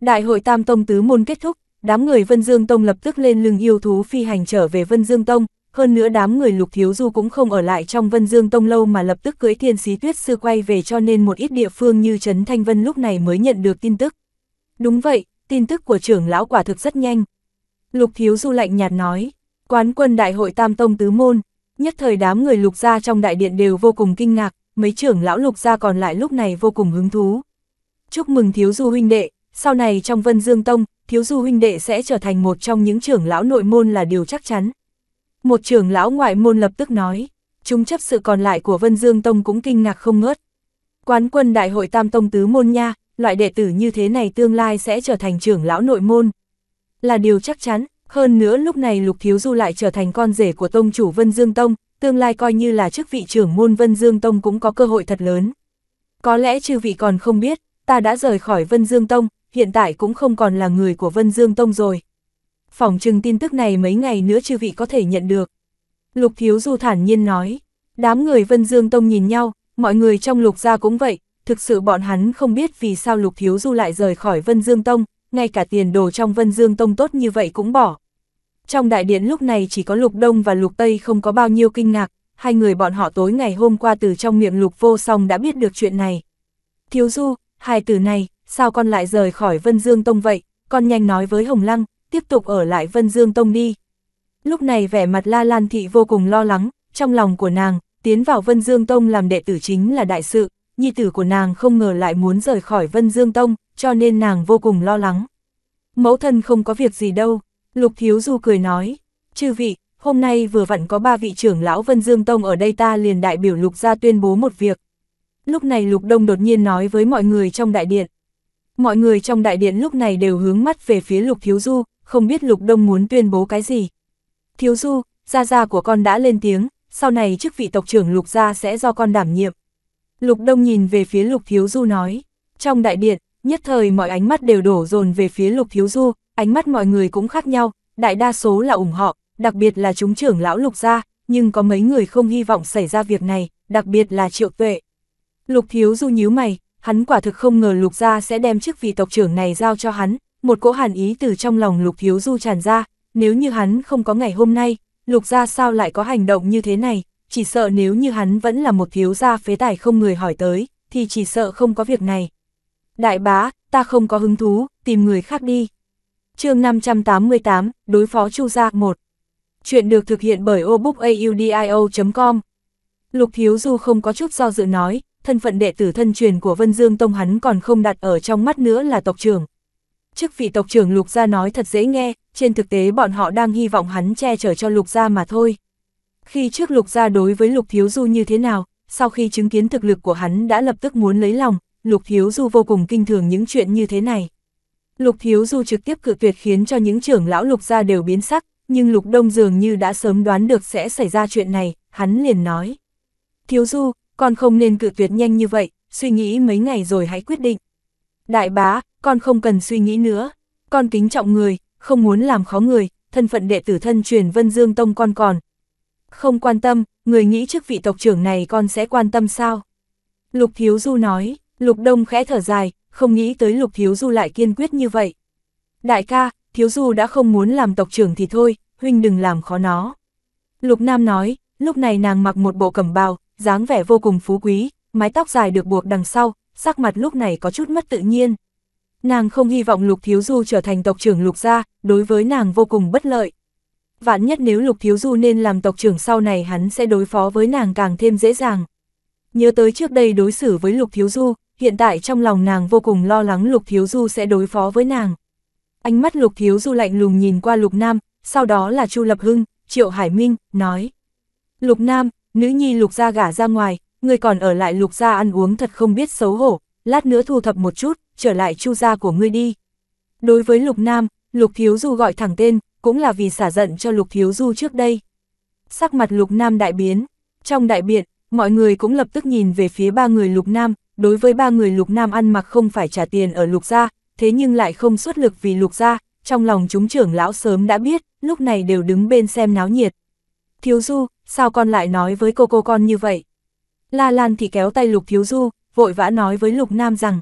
Đại hội tam tông tứ môn kết thúc, đám người Vân Dương Tông lập tức lên lưng yêu thú phi hành trở về Vân Dương Tông, hơn nữa đám người lục thiếu du cũng không ở lại trong Vân Dương Tông lâu mà lập tức cưới thiên sĩ tuyết sư quay về cho nên một ít địa phương như Trấn Thanh Vân lúc này mới nhận được tin tức. Đúng vậy, tin tức của trưởng lão quả thực rất nhanh. Lục Thiếu Du lạnh nhạt nói, quán quân đại hội Tam Tông Tứ Môn, nhất thời đám người lục gia trong đại điện đều vô cùng kinh ngạc, mấy trưởng lão lục gia còn lại lúc này vô cùng hứng thú. Chúc mừng Thiếu Du huynh đệ, sau này trong Vân Dương Tông, Thiếu Du huynh đệ sẽ trở thành một trong những trưởng lão nội môn là điều chắc chắn. Một trưởng lão ngoại môn lập tức nói, chúng chấp sự còn lại của Vân Dương Tông cũng kinh ngạc không ngớt. Quán quân đại hội Tam Tông Tứ Môn nha, loại đệ tử như thế này tương lai sẽ trở thành trưởng lão nội môn. Là điều chắc chắn, hơn nữa lúc này Lục Thiếu Du lại trở thành con rể của tông chủ Vân Dương Tông, tương lai coi như là chức vị trưởng môn Vân Dương Tông cũng có cơ hội thật lớn. Có lẽ chư vị còn không biết, ta đã rời khỏi Vân Dương Tông, hiện tại cũng không còn là người của Vân Dương Tông rồi. Phỏng chừng tin tức này mấy ngày nữa chư vị có thể nhận được. Lục Thiếu Du thản nhiên nói, đám người Vân Dương Tông nhìn nhau, mọi người trong lục gia cũng vậy, thực sự bọn hắn không biết vì sao Lục Thiếu Du lại rời khỏi Vân Dương Tông, ngay cả tiền đồ trong Vân Dương Tông tốt như vậy cũng bỏ. Trong đại điện lúc này chỉ có Lục Đông và Lục Tây không có bao nhiêu kinh ngạc, hai người bọn họ tối ngày hôm qua từ trong miệng Lục Vô Song đã biết được chuyện này. Thiếu Du, hai từ này, sao con lại rời khỏi Vân Dương Tông vậy, con nhanh nói với Hồng Lăng, tiếp tục ở lại Vân Dương Tông đi. Lúc này vẻ mặt La Lan Thị vô cùng lo lắng, trong lòng của nàng, tiến vào Vân Dương Tông làm đệ tử chính là đại sự, nhi tử của nàng không ngờ lại muốn rời khỏi Vân Dương Tông, cho nên nàng vô cùng lo lắng. Mẫu thân không có việc gì đâu, Lục Thiếu Du cười nói, chư vị, hôm nay vừa vặn có ba vị trưởng lão Vân Dương Tông ở đây ta liền đại biểu Lục ra tuyên bố một việc. Lúc này Lục Đông đột nhiên nói với mọi người trong đại điện. Mọi người trong đại điện lúc này đều hướng mắt về phía Lục Thiếu Du, không biết Lục Đông muốn tuyên bố cái gì. Thiếu Du, gia gia của con đã lên tiếng, sau này chức vị tộc trưởng Lục gia sẽ do con đảm nhiệm. Lục Đông nhìn về phía Lục Thiếu Du nói, trong đại điện, nhất thời mọi ánh mắt đều đổ dồn về phía Lục Thiếu Du, ánh mắt mọi người cũng khác nhau, đại đa số là ủng hộ, đặc biệt là chúng trưởng lão Lục gia, nhưng có mấy người không hy vọng xảy ra việc này, đặc biệt là Triệu Tuệ. Lục Thiếu Du nhíu mày, hắn quả thực không ngờ Lục gia sẽ đem chức vị tộc trưởng này giao cho hắn, một cỗ hàn ý từ trong lòng Lục Thiếu Du tràn ra, nếu như hắn không có ngày hôm nay, Lục gia sao lại có hành động như thế này, chỉ sợ nếu như hắn vẫn là một thiếu gia phế tài không người hỏi tới, thì chỉ sợ không có việc này. Đại bá, ta không có hứng thú, tìm người khác đi. chương 588, đối phó Chu Gia 1. Chuyện được thực hiện bởi obookaudio.com. Lục Thiếu Du không có chút do dự nói, thân phận đệ tử thân truyền của Vân Dương Tông hắn còn không đặt ở trong mắt nữa là tộc trưởng. Chức vị tộc trưởng Lục Gia nói thật dễ nghe, trên thực tế bọn họ đang hy vọng hắn che chở cho Lục Gia mà thôi. Khi trước Lục gia đối với Lục Thiếu Du như thế nào, sau khi chứng kiến thực lực của hắn đã lập tức muốn lấy lòng, Lục Thiếu Du vô cùng kinh thường những chuyện như thế này. Lục Thiếu Du trực tiếp cự tuyệt khiến cho những trưởng lão Lục gia đều biến sắc, nhưng Lục Đông dường như đã sớm đoán được sẽ xảy ra chuyện này, hắn liền nói. Thiếu Du, con không nên cự tuyệt nhanh như vậy, suy nghĩ mấy ngày rồi hãy quyết định. Đại bá, con không cần suy nghĩ nữa, con kính trọng người, không muốn làm khó người, thân phận đệ tử thân truyền Vân Dương Tông con còn, không quan tâm, người nghĩ trước vị tộc trưởng này con sẽ quan tâm sao? Lục Thiếu Du nói, Lục Đông khẽ thở dài, không nghĩ tới Lục Thiếu Du lại kiên quyết như vậy. Đại ca, Thiếu Du đã không muốn làm tộc trưởng thì thôi, huynh đừng làm khó nó. Lục Nam nói, lúc này nàng mặc một bộ cẩm bào, dáng vẻ vô cùng phú quý, mái tóc dài được buộc đằng sau, sắc mặt lúc này có chút mất tự nhiên. Nàng không hy vọng Lục Thiếu Du trở thành tộc trưởng Lục gia, đối với nàng vô cùng bất lợi vạn nhất nếu Lục Thiếu Du nên làm tộc trưởng sau này hắn sẽ đối phó với nàng càng thêm dễ dàng. Nhớ tới trước đây đối xử với Lục Thiếu Du, hiện tại trong lòng nàng vô cùng lo lắng Lục Thiếu Du sẽ đối phó với nàng. Ánh mắt Lục Thiếu Du lạnh lùng nhìn qua Lục Nam, sau đó là Chu Lập Hưng, Triệu Hải Minh, nói. Lục Nam, nữ nhi Lục gia gả ra ngoài, người còn ở lại Lục gia ăn uống thật không biết xấu hổ, lát nữa thu thập một chút, trở lại Chu gia của ngươi đi. Đối với Lục Nam, Lục Thiếu Du gọi thẳng tên, cũng là vì xả giận cho Lục Thiếu Du trước đây. Sắc mặt Lục Nam đại biến, trong đại biện, mọi người cũng lập tức nhìn về phía ba người Lục Nam, đối với ba người Lục Nam ăn mặc không phải trả tiền ở Lục Gia, thế nhưng lại không xuất lực vì Lục Gia, trong lòng chúng trưởng lão sớm đã biết, lúc này đều đứng bên xem náo nhiệt. Thiếu Du, sao con lại nói với cô cô con như vậy? La Lan thì kéo tay Lục Thiếu Du, vội vã nói với Lục Nam rằng,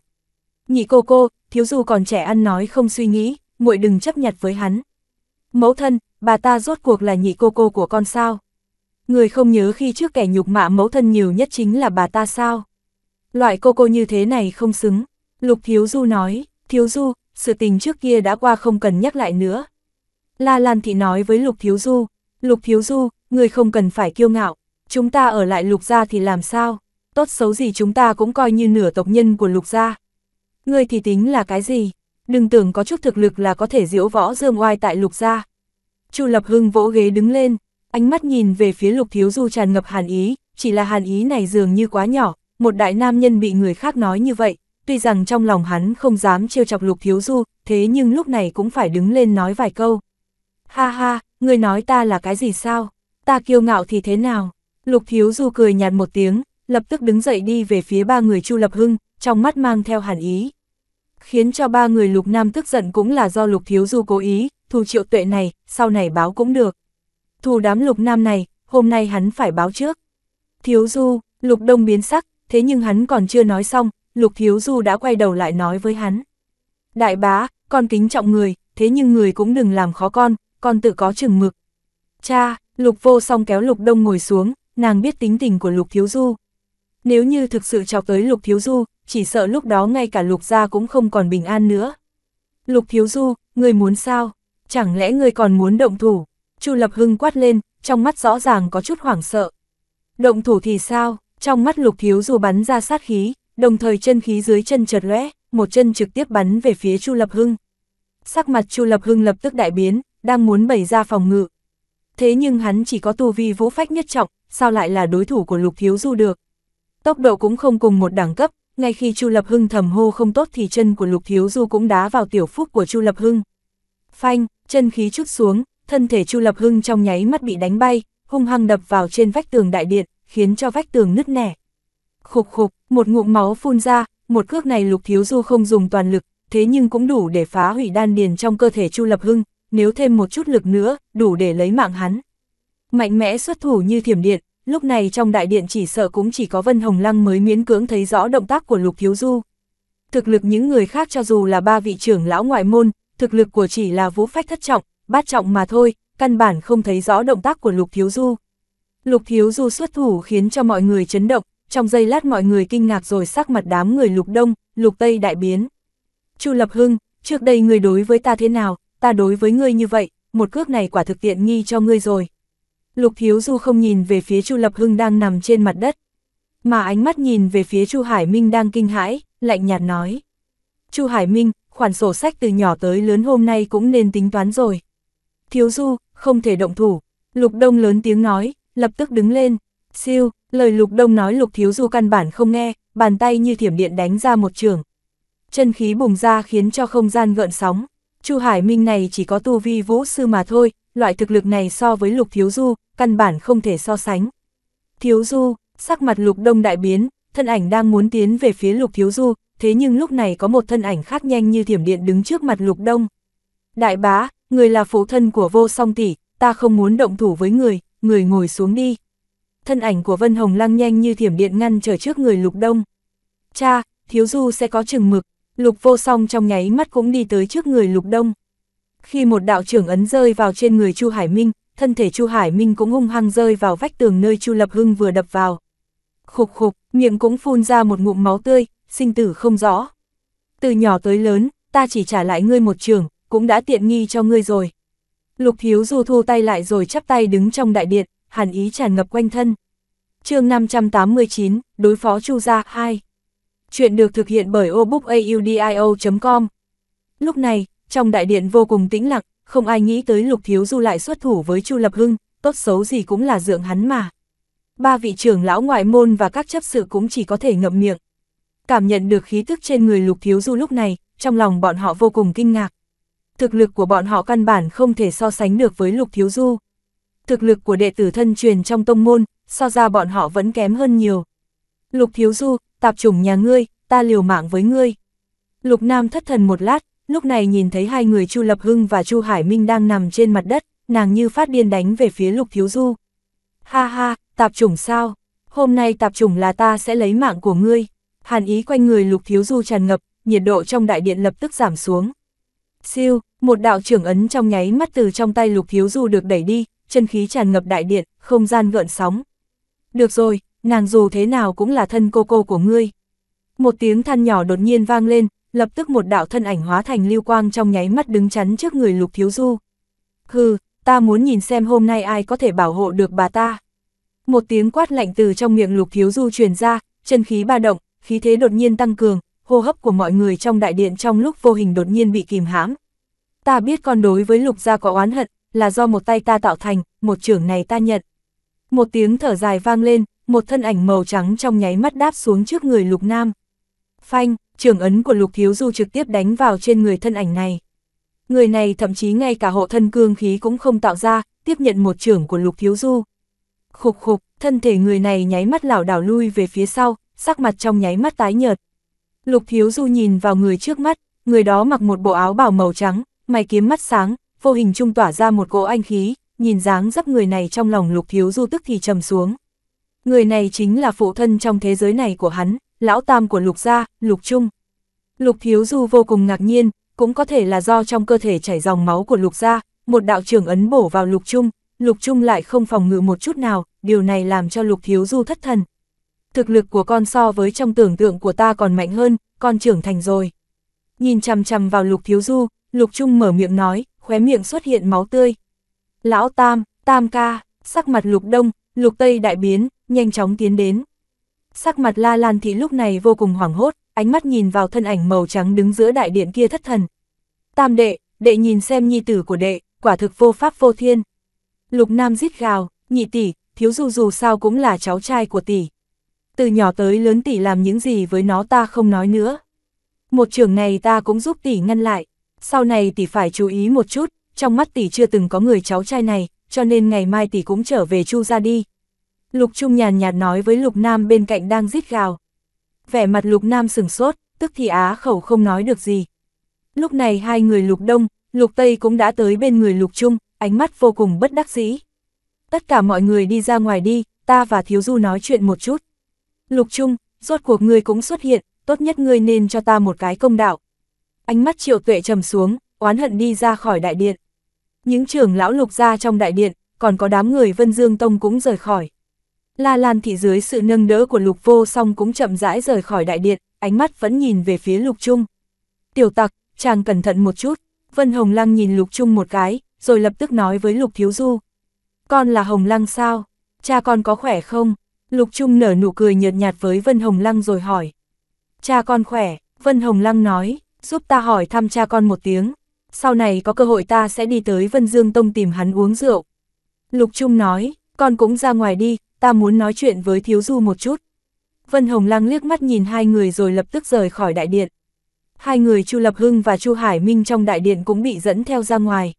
nhị cô cô, Thiếu Du còn trẻ ăn nói không suy nghĩ, muội đừng chấp nhặt với hắn. Mẫu thân, bà ta rốt cuộc là nhị cô cô của con sao? Người không nhớ khi trước kẻ nhục mạ mẫu thân nhiều nhất chính là bà ta sao? Loại cô cô như thế này không xứng. Lục Thiếu Du nói, Thiếu Du, sự tình trước kia đã qua không cần nhắc lại nữa. La Lan Thị nói với Lục Thiếu Du, Lục Thiếu Du, người không cần phải kiêu ngạo, chúng ta ở lại Lục Gia thì làm sao? Tốt xấu gì chúng ta cũng coi như nửa tộc nhân của Lục Gia. Người thì tính là cái gì? đừng tưởng có chút thực lực là có thể diễu võ dương oai tại lục gia. Chu Lập Hưng vỗ ghế đứng lên, ánh mắt nhìn về phía lục thiếu du tràn ngập hàn ý, chỉ là hàn ý này dường như quá nhỏ, một đại nam nhân bị người khác nói như vậy, tuy rằng trong lòng hắn không dám trêu chọc lục thiếu du, thế nhưng lúc này cũng phải đứng lên nói vài câu. Ha ha, người nói ta là cái gì sao? Ta kiêu ngạo thì thế nào? Lục thiếu du cười nhạt một tiếng, lập tức đứng dậy đi về phía ba người Chu Lập Hưng, trong mắt mang theo hàn ý. Khiến cho ba người Lục Nam tức giận cũng là do Lục Thiếu Du cố ý, thù triệu tuệ này, sau này báo cũng được. Thù đám Lục Nam này, hôm nay hắn phải báo trước. Thiếu Du, Lục Đông biến sắc, thế nhưng hắn còn chưa nói xong, Lục Thiếu Du đã quay đầu lại nói với hắn. Đại bá, con kính trọng người, thế nhưng người cũng đừng làm khó con, con tự có chừng mực. Cha, Lục vô song kéo Lục Đông ngồi xuống, nàng biết tính tình của Lục Thiếu Du. Nếu như thực sự chọc tới Lục Thiếu Du, chỉ sợ lúc đó ngay cả lục gia cũng không còn bình an nữa. Lục thiếu du, người muốn sao? Chẳng lẽ người còn muốn động thủ? Chu Lập Hưng quát lên, trong mắt rõ ràng có chút hoảng sợ. Động thủ thì sao? Trong mắt lục thiếu du bắn ra sát khí, đồng thời chân khí dưới chân chợt lóe, một chân trực tiếp bắn về phía Chu Lập Hưng. Sắc mặt Chu Lập Hưng lập tức đại biến, đang muốn bày ra phòng ngự. Thế nhưng hắn chỉ có tu vi vũ phách nhất trọng, sao lại là đối thủ của Lục Thiếu Du được? Tốc độ cũng không cùng một đẳng cấp, ngay khi Chu Lập Hưng thầm hô không tốt thì chân của Lục Thiếu Du cũng đá vào tiểu phúc của Chu Lập Hưng. Phanh, chân khí chút xuống, thân thể Chu Lập Hưng trong nháy mắt bị đánh bay, hung hăng đập vào trên vách tường đại điện, khiến cho vách tường nứt nẻ. Khục khục, một ngụm máu phun ra, một cước này Lục Thiếu Du không dùng toàn lực, thế nhưng cũng đủ để phá hủy đan điền trong cơ thể Chu Lập Hưng, nếu thêm một chút lực nữa, đủ để lấy mạng hắn. Mạnh mẽ xuất thủ như thiểm điện, lúc này trong đại điện chỉ sợ cũng chỉ có Vân Hồng Lăng mới miễn cưỡng thấy rõ động tác của Lục Thiếu Du. Thực lực những người khác cho dù là ba vị trưởng lão ngoại môn, thực lực của chỉ là vũ phách thất trọng, bát trọng mà thôi, căn bản không thấy rõ động tác của Lục Thiếu Du. Lục Thiếu Du xuất thủ khiến cho mọi người chấn động, trong giây lát mọi người kinh ngạc rồi sắc mặt đám người Lục Đông, Lục Tây đại biến. Chu Lập Hưng, trước đây người đối với ta thế nào, ta đối với ngươi như vậy, một cước này quả thực tiện nghi cho ngươi rồi. Lục Thiếu Du không nhìn về phía Chu Lập Hưng đang nằm trên mặt đất, mà ánh mắt nhìn về phía Chu Hải Minh đang kinh hãi, lạnh nhạt nói. Chu Hải Minh, khoản sổ sách từ nhỏ tới lớn hôm nay cũng nên tính toán rồi. Thiếu Du, không thể động thủ. Lục Đông lớn tiếng nói, lập tức đứng lên. Siêu, lời Lục Đông nói Lục Thiếu Du căn bản không nghe, bàn tay như thiểm điện đánh ra một trường. Chân khí bùng ra khiến cho không gian gợn sóng. Chu Hải Minh này chỉ có tu vi vũ sư mà thôi, loại thực lực này so với lục thiếu du, căn bản không thể so sánh. Thiếu du, sắc mặt lục đông đại biến, thân ảnh đang muốn tiến về phía lục thiếu du, thế nhưng lúc này có một thân ảnh khác nhanh như thiểm điện đứng trước mặt lục đông. Đại bá, người là phụ thân của vô song tỷ, ta không muốn động thủ với người, người ngồi xuống đi. Thân ảnh của Vân Hồng lăng nhanh như thiểm điện ngăn trở trước người lục đông. Cha, thiếu du sẽ có chừng mực, lục vô song trong nháy mắt cũng đi tới trước người lục đông. Khi một đạo trưởng ấn rơi vào trên người Chu Hải Minh, thân thể Chu Hải Minh cũng hung hăng rơi vào vách tường nơi Chu Lập Hưng vừa đập vào. Khục khục, miệng cũng phun ra một ngụm máu tươi, sinh tử không rõ. Từ nhỏ tới lớn, ta chỉ trả lại ngươi một trường, cũng đã tiện nghi cho ngươi rồi. Lục Hiếu Du thu tay lại rồi chắp tay đứng trong đại điện, hàn ý tràn ngập quanh thân. chương 589, đối phó Chu Gia 2. Chuyện được thực hiện bởi obookaudio.com. Lúc này, trong đại điện vô cùng tĩnh lặng, không ai nghĩ tới Lục Thiếu Du lại xuất thủ với Chu Lập Hưng, tốt xấu gì cũng là dưỡng hắn mà. Ba vị trưởng lão ngoại môn và các chấp sự cũng chỉ có thể ngậm miệng. Cảm nhận được khí tức trên người Lục Thiếu Du lúc này, trong lòng bọn họ vô cùng kinh ngạc. Thực lực của bọn họ căn bản không thể so sánh được với Lục Thiếu Du. Thực lực của đệ tử thân truyền trong tông môn, so ra bọn họ vẫn kém hơn nhiều. Lục Thiếu Du, tạp chủng nhà ngươi, ta liều mạng với ngươi. Lục Nam thất thần một lát, lúc này nhìn thấy hai người Chu Lập Hưng và Chu Hải Minh đang nằm trên mặt đất, nàng như phát điên đánh về phía Lục Thiếu Du. Ha ha, tạp chủng sao? Hôm nay tạp chủng là ta sẽ lấy mạng của ngươi. Hàn ý quanh người Lục Thiếu Du tràn ngập, nhiệt độ trong đại điện lập tức giảm xuống. Siêu, một đạo trưởng ấn trong nháy mắt từ trong tay Lục Thiếu Du được đẩy đi, chân khí tràn ngập đại điện, không gian gợn sóng. Được rồi, nàng dù thế nào cũng là thân cô cô của ngươi. Một tiếng than nhỏ đột nhiên vang lên, lập tức một đạo thân ảnh hóa thành lưu quang trong nháy mắt đứng chắn trước người Lục Thiếu Du. Hừ, ta muốn nhìn xem hôm nay ai có thể bảo hộ được bà ta. Một tiếng quát lạnh từ trong miệng Lục Thiếu Du truyền ra, chân khí ba động, khí thế đột nhiên tăng cường, hô hấp của mọi người trong đại điện trong lúc vô hình đột nhiên bị kìm hãm. Ta biết con đối với Lục gia có oán hận, là do một tay ta tạo thành, một trưởng này ta nhận. Một tiếng thở dài vang lên, một thân ảnh màu trắng trong nháy mắt đáp xuống trước người Lục Nam. Phanh, trường ấn của Lục Thiếu Du trực tiếp đánh vào trên người thân ảnh này. Người này thậm chí ngay cả hộ thân cương khí cũng không tạo ra, tiếp nhận một trưởng của Lục Thiếu Du. Khục khục, thân thể người này nháy mắt lảo đảo lui về phía sau, sắc mặt trong nháy mắt tái nhợt. Lục Thiếu Du nhìn vào người trước mắt, người đó mặc một bộ áo bảo màu trắng, mày kiếm mắt sáng, vô hình trung tỏa ra một cỗ anh khí, nhìn dáng dấp người này trong lòng Lục Thiếu Du tức thì trầm xuống. Người này chính là phụ thân trong thế giới này của hắn, lão tam của lục gia, lục trung. Lục thiếu du vô cùng ngạc nhiên, cũng có thể là do trong cơ thể chảy dòng máu của lục gia, một đạo trưởng ấn bổ vào lục trung, lục trung lại không phòng ngự một chút nào, điều này làm cho lục thiếu du thất thần. Thực lực của con so với trong tưởng tượng của ta còn mạnh hơn, con trưởng thành rồi. Nhìn chằm chằm vào lục thiếu du, lục trung mở miệng nói, khóe miệng xuất hiện máu tươi. Lão tam, tam ca, sắc mặt lục đông, lục tây đại biến, nhanh chóng tiến đến. Sắc mặt La Lan Thị lúc này vô cùng hoảng hốt, ánh mắt nhìn vào thân ảnh màu trắng đứng giữa đại điện kia thất thần. Tam đệ, đệ nhìn xem nhi tử của đệ, quả thực vô pháp vô thiên. Lục Nam rít gào, nhị tỷ, thiếu du dù sao cũng là cháu trai của tỷ. Từ nhỏ tới lớn tỷ làm những gì với nó ta không nói nữa. Một trường này ta cũng giúp tỷ ngăn lại, sau này tỷ phải chú ý một chút, trong mắt tỷ chưa từng có người cháu trai này, cho nên ngày mai tỷ cũng trở về chu ra đi, Lục Trung nhàn nhạt nói với Lục Nam bên cạnh đang rít gào. Vẻ mặt Lục Nam sửng sốt, tức thì á khẩu không nói được gì. Lúc này hai người Lục Đông, Lục Tây cũng đã tới bên người Lục Trung, ánh mắt vô cùng bất đắc dĩ. Tất cả mọi người đi ra ngoài đi, ta và Thiếu Du nói chuyện một chút. Lục Trung, rốt cuộc ngươi cũng xuất hiện, tốt nhất ngươi nên cho ta một cái công đạo. Ánh mắt triệu tuệ trầm xuống, oán hận đi ra khỏi đại điện. Những trưởng lão lục ra trong đại điện, còn có đám người Vân Dương Tông cũng rời khỏi. La Lan Thị dưới sự nâng đỡ của Lục Vô Song cũng chậm rãi rời khỏi đại điện, ánh mắt vẫn nhìn về phía Lục Trung. Tiểu tặc, chàng cẩn thận một chút, Vân Hồng Lăng nhìn Lục Trung một cái, rồi lập tức nói với Lục Thiếu Du. Con là Hồng Lăng sao? Cha con có khỏe không? Lục Trung nở nụ cười nhợt nhạt với Vân Hồng Lăng rồi hỏi. Cha con khỏe, Vân Hồng Lăng nói, giúp ta hỏi thăm cha con một tiếng. Sau này có cơ hội ta sẽ đi tới Vân Dương Tông tìm hắn uống rượu. Lục Trung nói, con cũng ra ngoài đi, ta muốn nói chuyện với thiếu du một chút. Vân Hồng Lăng liếc mắt nhìn hai người rồi lập tức rời khỏi đại điện. Hai người Chu Lập Hưng và Chu Hải Minh trong đại điện cũng bị dẫn theo ra ngoài.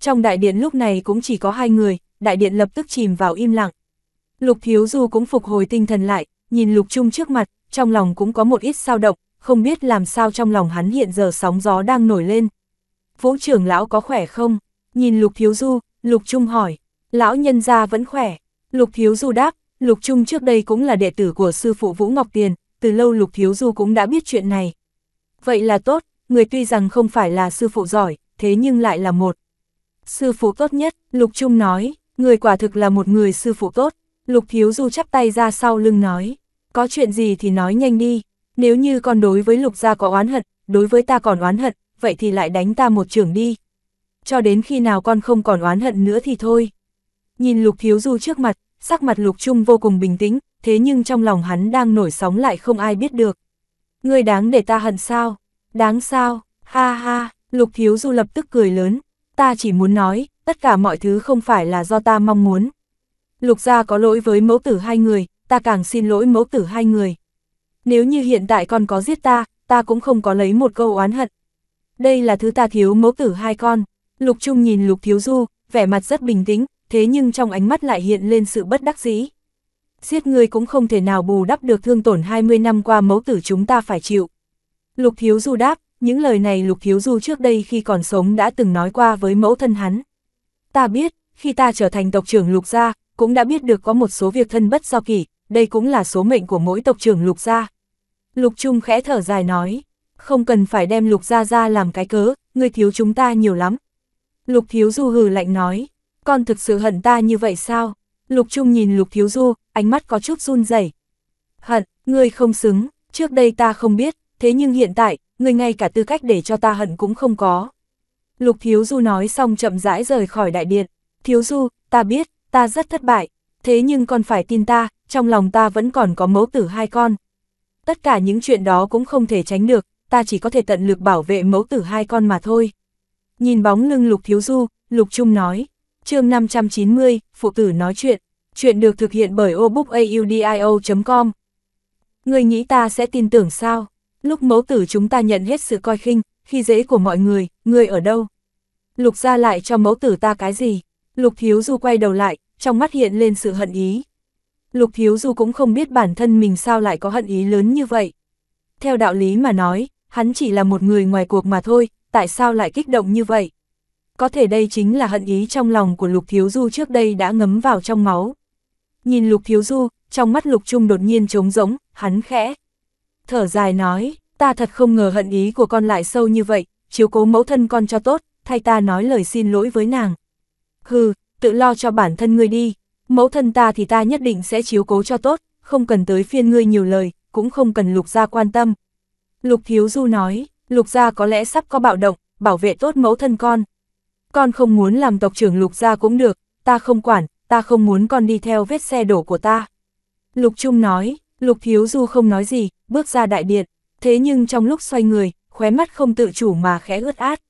Trong đại điện lúc này cũng chỉ có hai người, đại điện lập tức chìm vào im lặng. Lục Thiếu Du cũng phục hồi tinh thần lại, nhìn Lục Trung trước mặt, trong lòng cũng có một ít sao động, không biết làm sao trong lòng hắn hiện giờ sóng gió đang nổi lên. Vũ trưởng lão có khỏe không? Nhìn Lục Thiếu Du, Lục Trung hỏi, lão nhân gia vẫn khỏe, Lục Thiếu Du đáp, Lục Trung trước đây cũng là đệ tử của sư phụ Vũ Ngọc Tiền, từ lâu Lục Thiếu Du cũng đã biết chuyện này. Vậy là tốt, người tuy rằng không phải là sư phụ giỏi, thế nhưng lại là một. Sư phụ tốt nhất, Lục Trung nói, người quả thực là một người sư phụ tốt. Lục Thiếu Du chắp tay ra sau lưng nói, có chuyện gì thì nói nhanh đi, nếu như con đối với Lục gia có oán hận, đối với ta còn oán hận, vậy thì lại đánh ta một trưởng đi. Cho đến khi nào con không còn oán hận nữa thì thôi nhìn Lục Thiếu Du trước mặt, sắc mặt Lục Trung vô cùng bình tĩnh, thế nhưng trong lòng hắn đang nổi sóng lại không ai biết được. Ngươi đáng để ta hận sao? Đáng sao? Ha ha, Lục Thiếu Du lập tức cười lớn, ta chỉ muốn nói, tất cả mọi thứ không phải là do ta mong muốn. Lục gia có lỗi với mẫu tử hai người, ta càng xin lỗi mẫu tử hai người. Nếu như hiện tại con có giết ta, ta cũng không có lấy một câu oán hận. Đây là thứ ta thiếu mẫu tử hai con. Lục Trung nhìn Lục Thiếu Du, vẻ mặt rất bình tĩnh, thế nhưng trong ánh mắt lại hiện lên sự bất đắc dĩ. Giết người cũng không thể nào bù đắp được thương tổn 20 năm qua mẫu tử chúng ta phải chịu. Lục Thiếu Du đáp, những lời này Lục Thiếu Du trước đây khi còn sống đã từng nói qua với mẫu thân hắn. Ta biết, khi ta trở thành tộc trưởng Lục Gia, cũng đã biết được có một số việc thân bất do kỷ, đây cũng là số mệnh của mỗi tộc trưởng Lục Gia. Lục Trung khẽ thở dài nói, không cần phải đem Lục Gia ra làm cái cớ, người thiếu chúng ta nhiều lắm. Lục Thiếu Du hừ lạnh nói, con thực sự hận ta như vậy sao? Lục Trung nhìn Lục Thiếu Du, ánh mắt có chút run rẩy. Hận, ngươi không xứng, trước đây ta không biết, thế nhưng hiện tại, ngươi ngay cả tư cách để cho ta hận cũng không có. Lục Thiếu Du nói xong chậm rãi rời khỏi đại điện. Thiếu Du, ta biết, ta rất thất bại, thế nhưng con phải tin ta, trong lòng ta vẫn còn có mẫu tử hai con. Tất cả những chuyện đó cũng không thể tránh được, ta chỉ có thể tận lực bảo vệ mẫu tử hai con mà thôi. Nhìn bóng lưng Lục Thiếu Du, Lục Trung nói chương 590, Phụ tử nói chuyện. Chuyện được thực hiện bởi obookaudio.com. Người nghĩ ta sẽ tin tưởng sao? Lúc mẫu tử chúng ta nhận hết sự coi khinh, khi dễ của mọi người, người ở đâu? Lục ra lại cho mẫu tử ta cái gì? Lục thiếu du quay đầu lại, trong mắt hiện lên sự hận ý. Lục thiếu du cũng không biết bản thân mình sao lại có hận ý lớn như vậy. Theo đạo lý mà nói, hắn chỉ là một người ngoài cuộc mà thôi, tại sao lại kích động như vậy? có thể đây chính là hận ý trong lòng của Lục Thiếu Du trước đây đã ngấm vào trong máu. Nhìn Lục Thiếu Du, trong mắt Lục Trung đột nhiên trống rỗng, hắn khẽ. Thở dài nói, ta thật không ngờ hận ý của con lại sâu như vậy, chiếu cố mẫu thân con cho tốt, thay ta nói lời xin lỗi với nàng. Hừ, tự lo cho bản thân ngươi đi, mẫu thân ta thì ta nhất định sẽ chiếu cố cho tốt, không cần tới phiên ngươi nhiều lời, cũng không cần Lục gia quan tâm. Lục Thiếu Du nói, Lục gia có lẽ sắp có bạo động, bảo vệ tốt mẫu thân con, con không muốn làm tộc trưởng lục gia cũng được, ta không quản, ta không muốn con đi theo vết xe đổ của ta. Lục Trung nói, Lục thiếu Du không nói gì, bước ra đại điện, thế nhưng trong lúc xoay người, khóe mắt không tự chủ mà khẽ ướt át.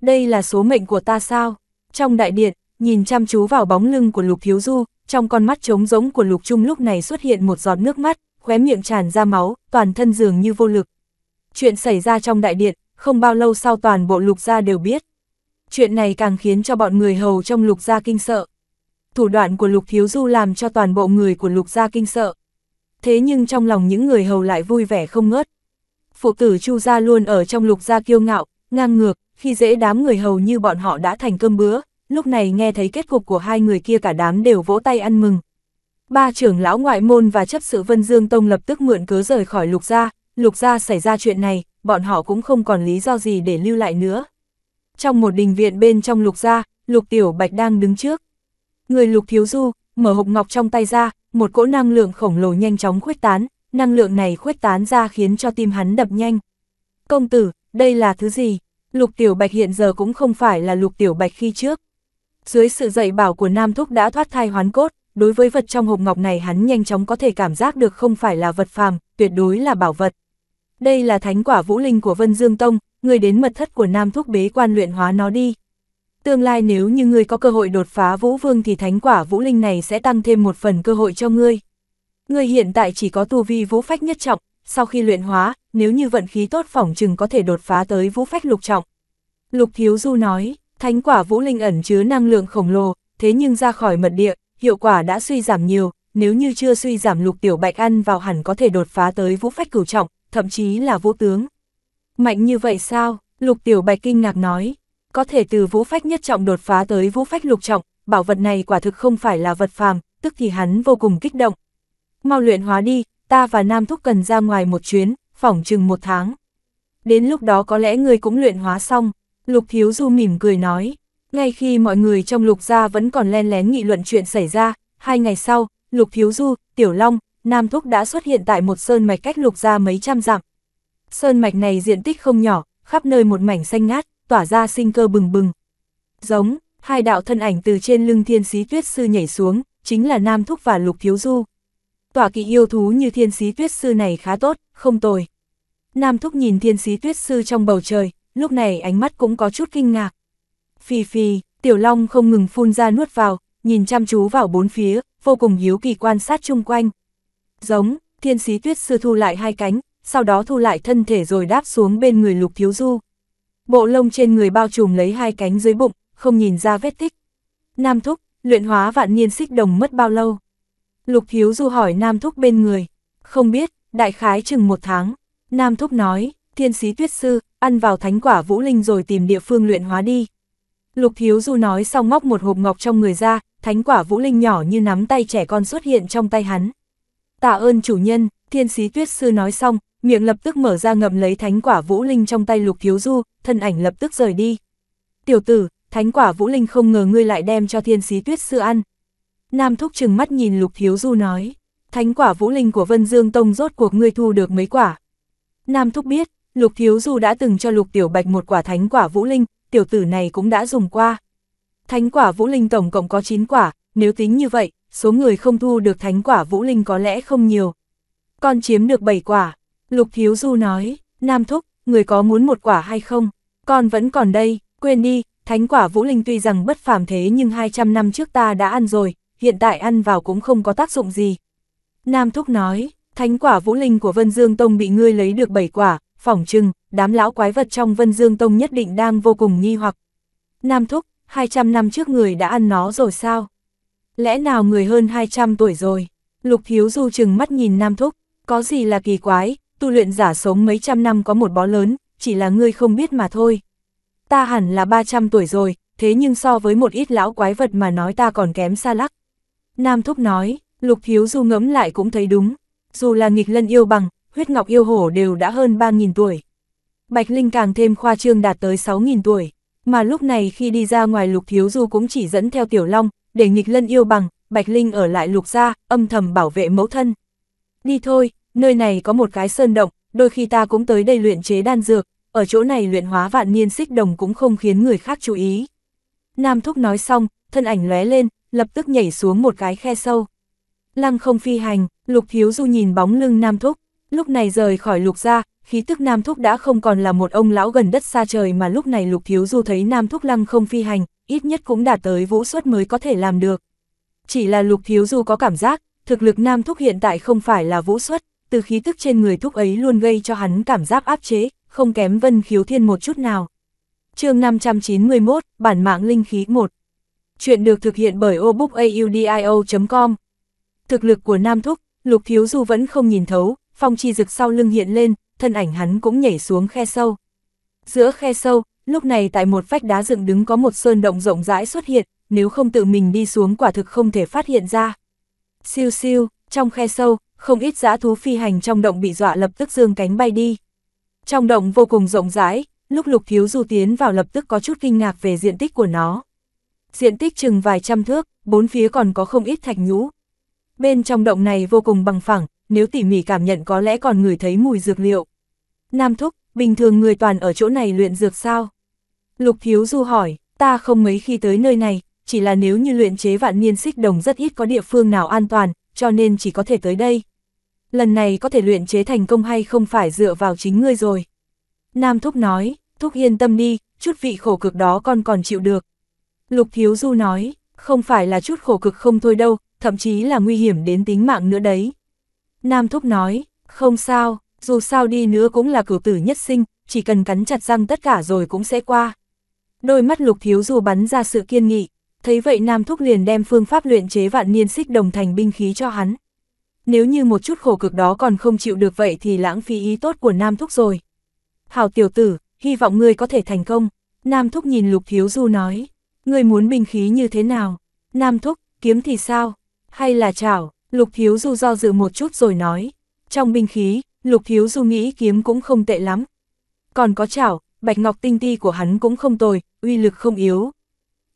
Đây là số mệnh của ta sao? Trong đại điện, nhìn chăm chú vào bóng lưng của Lục thiếu Du, trong con mắt trống rỗng của Lục Trung lúc này xuất hiện một giọt nước mắt, khóe miệng tràn ra máu, toàn thân dường như vô lực. Chuyện xảy ra trong đại điện, không bao lâu sau toàn bộ Lục gia đều biết chuyện này càng khiến cho bọn người hầu trong lục gia kinh sợ. Thủ đoạn của lục thiếu du làm cho toàn bộ người của lục gia kinh sợ. Thế nhưng trong lòng những người hầu lại vui vẻ không ngớt. Phụ tử chu gia luôn ở trong lục gia kiêu ngạo, ngang ngược, khi dễ đám người hầu như bọn họ đã thành cơm bữa, lúc này nghe thấy kết cục của hai người kia cả đám đều vỗ tay ăn mừng. Ba trưởng lão ngoại môn và chấp sự Vân Dương Tông lập tức mượn cớ rời khỏi lục gia, lục gia xảy ra chuyện này, bọn họ cũng không còn lý do gì để lưu lại nữa. Trong một đình viện bên trong lục gia, lục tiểu bạch đang đứng trước. Người lục thiếu du, mở hộp ngọc trong tay ra, một cỗ năng lượng khổng lồ nhanh chóng khuếch tán, năng lượng này khuếch tán ra khiến cho tim hắn đập nhanh. Công tử, đây là thứ gì? Lục tiểu bạch hiện giờ cũng không phải là lục tiểu bạch khi trước. Dưới sự dạy bảo của Nam Thúc đã thoát thai hoán cốt, đối với vật trong hộp ngọc này hắn nhanh chóng có thể cảm giác được không phải là vật phàm, tuyệt đối là bảo vật. Đây là thánh quả vũ linh của Vân Dương Tông, người đến mật thất của nam thúc bế quan luyện hóa nó đi. Tương lai nếu như ngươi có cơ hội đột phá vũ vương thì thánh quả vũ linh này sẽ tăng thêm một phần cơ hội cho ngươi. Ngươi hiện tại chỉ có tu vi vũ phách nhất trọng, sau khi luyện hóa, nếu như vận khí tốt phỏng chừng có thể đột phá tới vũ phách lục trọng. Lục Thiếu Du nói, thánh quả vũ linh ẩn chứa năng lượng khổng lồ, thế nhưng ra khỏi mật địa, hiệu quả đã suy giảm nhiều, nếu như chưa suy giảm lục tiểu bạch ăn vào hẳn có thể đột phá tới vũ phách cửu trọng, thậm chí là vũ tướng. Mạnh như vậy sao? Lục Tiểu Bạch kinh ngạc nói. Có thể từ vũ phách nhất trọng đột phá tới vũ phách lục trọng, bảo vật này quả thực không phải là vật phàm, tức thì hắn vô cùng kích động. Mau luyện hóa đi, ta và Nam Thúc cần ra ngoài một chuyến, phỏng chừng một tháng. Đến lúc đó có lẽ người cũng luyện hóa xong, Lục Thiếu Du mỉm cười nói. Ngay khi mọi người trong Lục gia vẫn còn len lén nghị luận chuyện xảy ra, hai ngày sau, Lục Thiếu Du, Tiểu Long, Nam Thúc đã xuất hiện tại một sơn mạch cách Lục gia mấy trăm dặm, Sơn mạch này diện tích không nhỏ, khắp nơi một mảnh xanh ngát, tỏa ra sinh cơ bừng bừng. Giống, hai đạo thân ảnh từ trên lưng thiên sĩ tuyết sư nhảy xuống, chính là Nam Thúc và Lục Thiếu Du. Tỏa kỵ yêu thú như thiên sĩ tuyết sư này khá tốt, không tồi. Nam Thúc nhìn thiên sĩ tuyết sư trong bầu trời, lúc này ánh mắt cũng có chút kinh ngạc. Phì phì, tiểu long không ngừng phun ra nuốt vào, nhìn chăm chú vào bốn phía, vô cùng hiếu kỳ quan sát chung quanh. Giống, thiên sĩ tuyết sư thu lại hai cánh, sau đó thu lại thân thể rồi đáp xuống bên người lục thiếu du. Bộ lông trên người bao trùm lấy hai cánh dưới bụng, không nhìn ra vết tích. Nam Thúc, luyện hóa vạn niên xích đồng mất bao lâu? Lục thiếu du hỏi Nam Thúc bên người. Không biết, đại khái chừng một tháng. Nam Thúc nói, thiên sĩ tuyết sư, ăn vào thánh quả vũ linh rồi tìm địa phương luyện hóa đi. Lục thiếu du nói xong móc một hộp ngọc trong người ra, thánh quả vũ linh nhỏ như nắm tay trẻ con xuất hiện trong tay hắn. Tạ ơn chủ nhân, thiên sĩ tuyết sư nói xong, miệng lập tức mở ra ngậm lấy thánh quả vũ linh trong tay lục thiếu du, thân ảnh lập tức rời đi. Tiểu tử, thánh quả vũ linh không ngờ ngươi lại đem cho thiên sĩ tuyết sư ăn. Nam thúc chừng mắt nhìn lục thiếu du nói, thánh quả vũ linh của Vân Dương Tông rốt cuộc ngươi thu được mấy quả. Nam thúc biết, lục thiếu du đã từng cho lục tiểu bạch một quả thánh quả vũ linh, tiểu tử này cũng đã dùng qua. Thánh quả vũ linh tổng cộng có 9 quả, nếu tính như vậy, số người không thu được thánh quả vũ linh có lẽ không nhiều. con chiếm được 7 quả, Lục Thiếu Du nói, Nam Thúc, người có muốn một quả hay không? Con vẫn còn đây, quên đi, thánh quả Vũ Linh tuy rằng bất phàm thế nhưng 200 năm trước ta đã ăn rồi, hiện tại ăn vào cũng không có tác dụng gì. Nam Thúc nói, thánh quả Vũ Linh của Vân Dương Tông bị ngươi lấy được 7 quả, phỏng chừng, đám lão quái vật trong Vân Dương Tông nhất định đang vô cùng nghi hoặc. Nam Thúc, 200 năm trước người đã ăn nó rồi sao? Lẽ nào người hơn 200 tuổi rồi? Lục Thiếu Du chừng mắt nhìn Nam Thúc, có gì là kỳ quái, tu luyện giả sống mấy trăm năm có một bó lớn, chỉ là ngươi không biết mà thôi. Ta hẳn là 300 tuổi rồi, thế nhưng so với một ít lão quái vật mà nói ta còn kém xa lắc. Nam Thúc nói, Lục Hiếu Du ngẫm lại cũng thấy đúng, dù là nghịch lân yêu bằng, huyết ngọc yêu hổ đều đã hơn 3.000 tuổi. Bạch Linh càng thêm khoa trương đạt tới 6.000 tuổi, mà lúc này khi đi ra ngoài Lục Hiếu Du cũng chỉ dẫn theo Tiểu Long, để nghịch lân yêu bằng, Bạch Linh ở lại Lục gia, âm thầm bảo vệ mẫu thân. Đi thôi, nơi này có một cái sơn động, đôi khi ta cũng tới đây luyện chế đan dược, ở chỗ này luyện hóa vạn niên xích đồng cũng không khiến người khác chú ý. Nam Thúc nói xong, thân ảnh lóe lên, lập tức nhảy xuống một cái khe sâu. Lăng không phi hành, Lục Thiếu Du nhìn bóng lưng Nam Thúc, lúc này rời khỏi Lục ra, khí tức Nam Thúc đã không còn là một ông lão gần đất xa trời mà lúc này Lục Thiếu Du thấy Nam Thúc lăng không phi hành, ít nhất cũng đạt tới vũ suất mới có thể làm được. Chỉ là Lục Thiếu Du có cảm giác, thực lực Nam Thúc hiện tại không phải là vũ suất, từ khí tức trên người thúc ấy luôn gây cho hắn cảm giác áp chế, không kém vân khiếu thiên một chút nào. chương 591, Bản mạng Linh khí 1 Chuyện được thực hiện bởi obookaudio.com Thực lực của Nam Thúc, Lục Thiếu Du vẫn không nhìn thấu, phong chi rực sau lưng hiện lên, thân ảnh hắn cũng nhảy xuống khe sâu. Giữa khe sâu, lúc này tại một vách đá dựng đứng có một sơn động rộng rãi xuất hiện, nếu không tự mình đi xuống quả thực không thể phát hiện ra. Siêu siêu, trong khe sâu, không ít dã thú phi hành trong động bị dọa lập tức dương cánh bay đi. Trong động vô cùng rộng rãi, lúc lục thiếu du tiến vào lập tức có chút kinh ngạc về diện tích của nó. Diện tích chừng vài trăm thước, bốn phía còn có không ít thạch nhũ. Bên trong động này vô cùng bằng phẳng, nếu tỉ mỉ cảm nhận có lẽ còn ngửi thấy mùi dược liệu. Nam Thúc, bình thường người toàn ở chỗ này luyện dược sao? Lục Thiếu Du hỏi, ta không mấy khi tới nơi này, chỉ là nếu như luyện chế vạn niên xích đồng rất ít có địa phương nào an toàn, cho nên chỉ có thể tới đây lần này có thể luyện chế thành công hay không phải dựa vào chính ngươi rồi. Nam Thúc nói, Thúc yên tâm đi, chút vị khổ cực đó con còn chịu được. Lục Thiếu Du nói, không phải là chút khổ cực không thôi đâu, thậm chí là nguy hiểm đến tính mạng nữa đấy. Nam Thúc nói, không sao, dù sao đi nữa cũng là cửu tử nhất sinh, chỉ cần cắn chặt răng tất cả rồi cũng sẽ qua. Đôi mắt Lục Thiếu Du bắn ra sự kiên nghị, thấy vậy Nam Thúc liền đem phương pháp luyện chế vạn niên xích đồng thành binh khí cho hắn nếu như một chút khổ cực đó còn không chịu được vậy thì lãng phí ý tốt của Nam Thúc rồi. Hảo tiểu tử, hy vọng ngươi có thể thành công. Nam Thúc nhìn Lục Thiếu Du nói, ngươi muốn binh khí như thế nào? Nam Thúc, kiếm thì sao? Hay là chảo? Lục Thiếu Du do dự một chút rồi nói, trong binh khí, Lục Thiếu Du nghĩ kiếm cũng không tệ lắm. Còn có chảo, bạch ngọc tinh ti của hắn cũng không tồi, uy lực không yếu.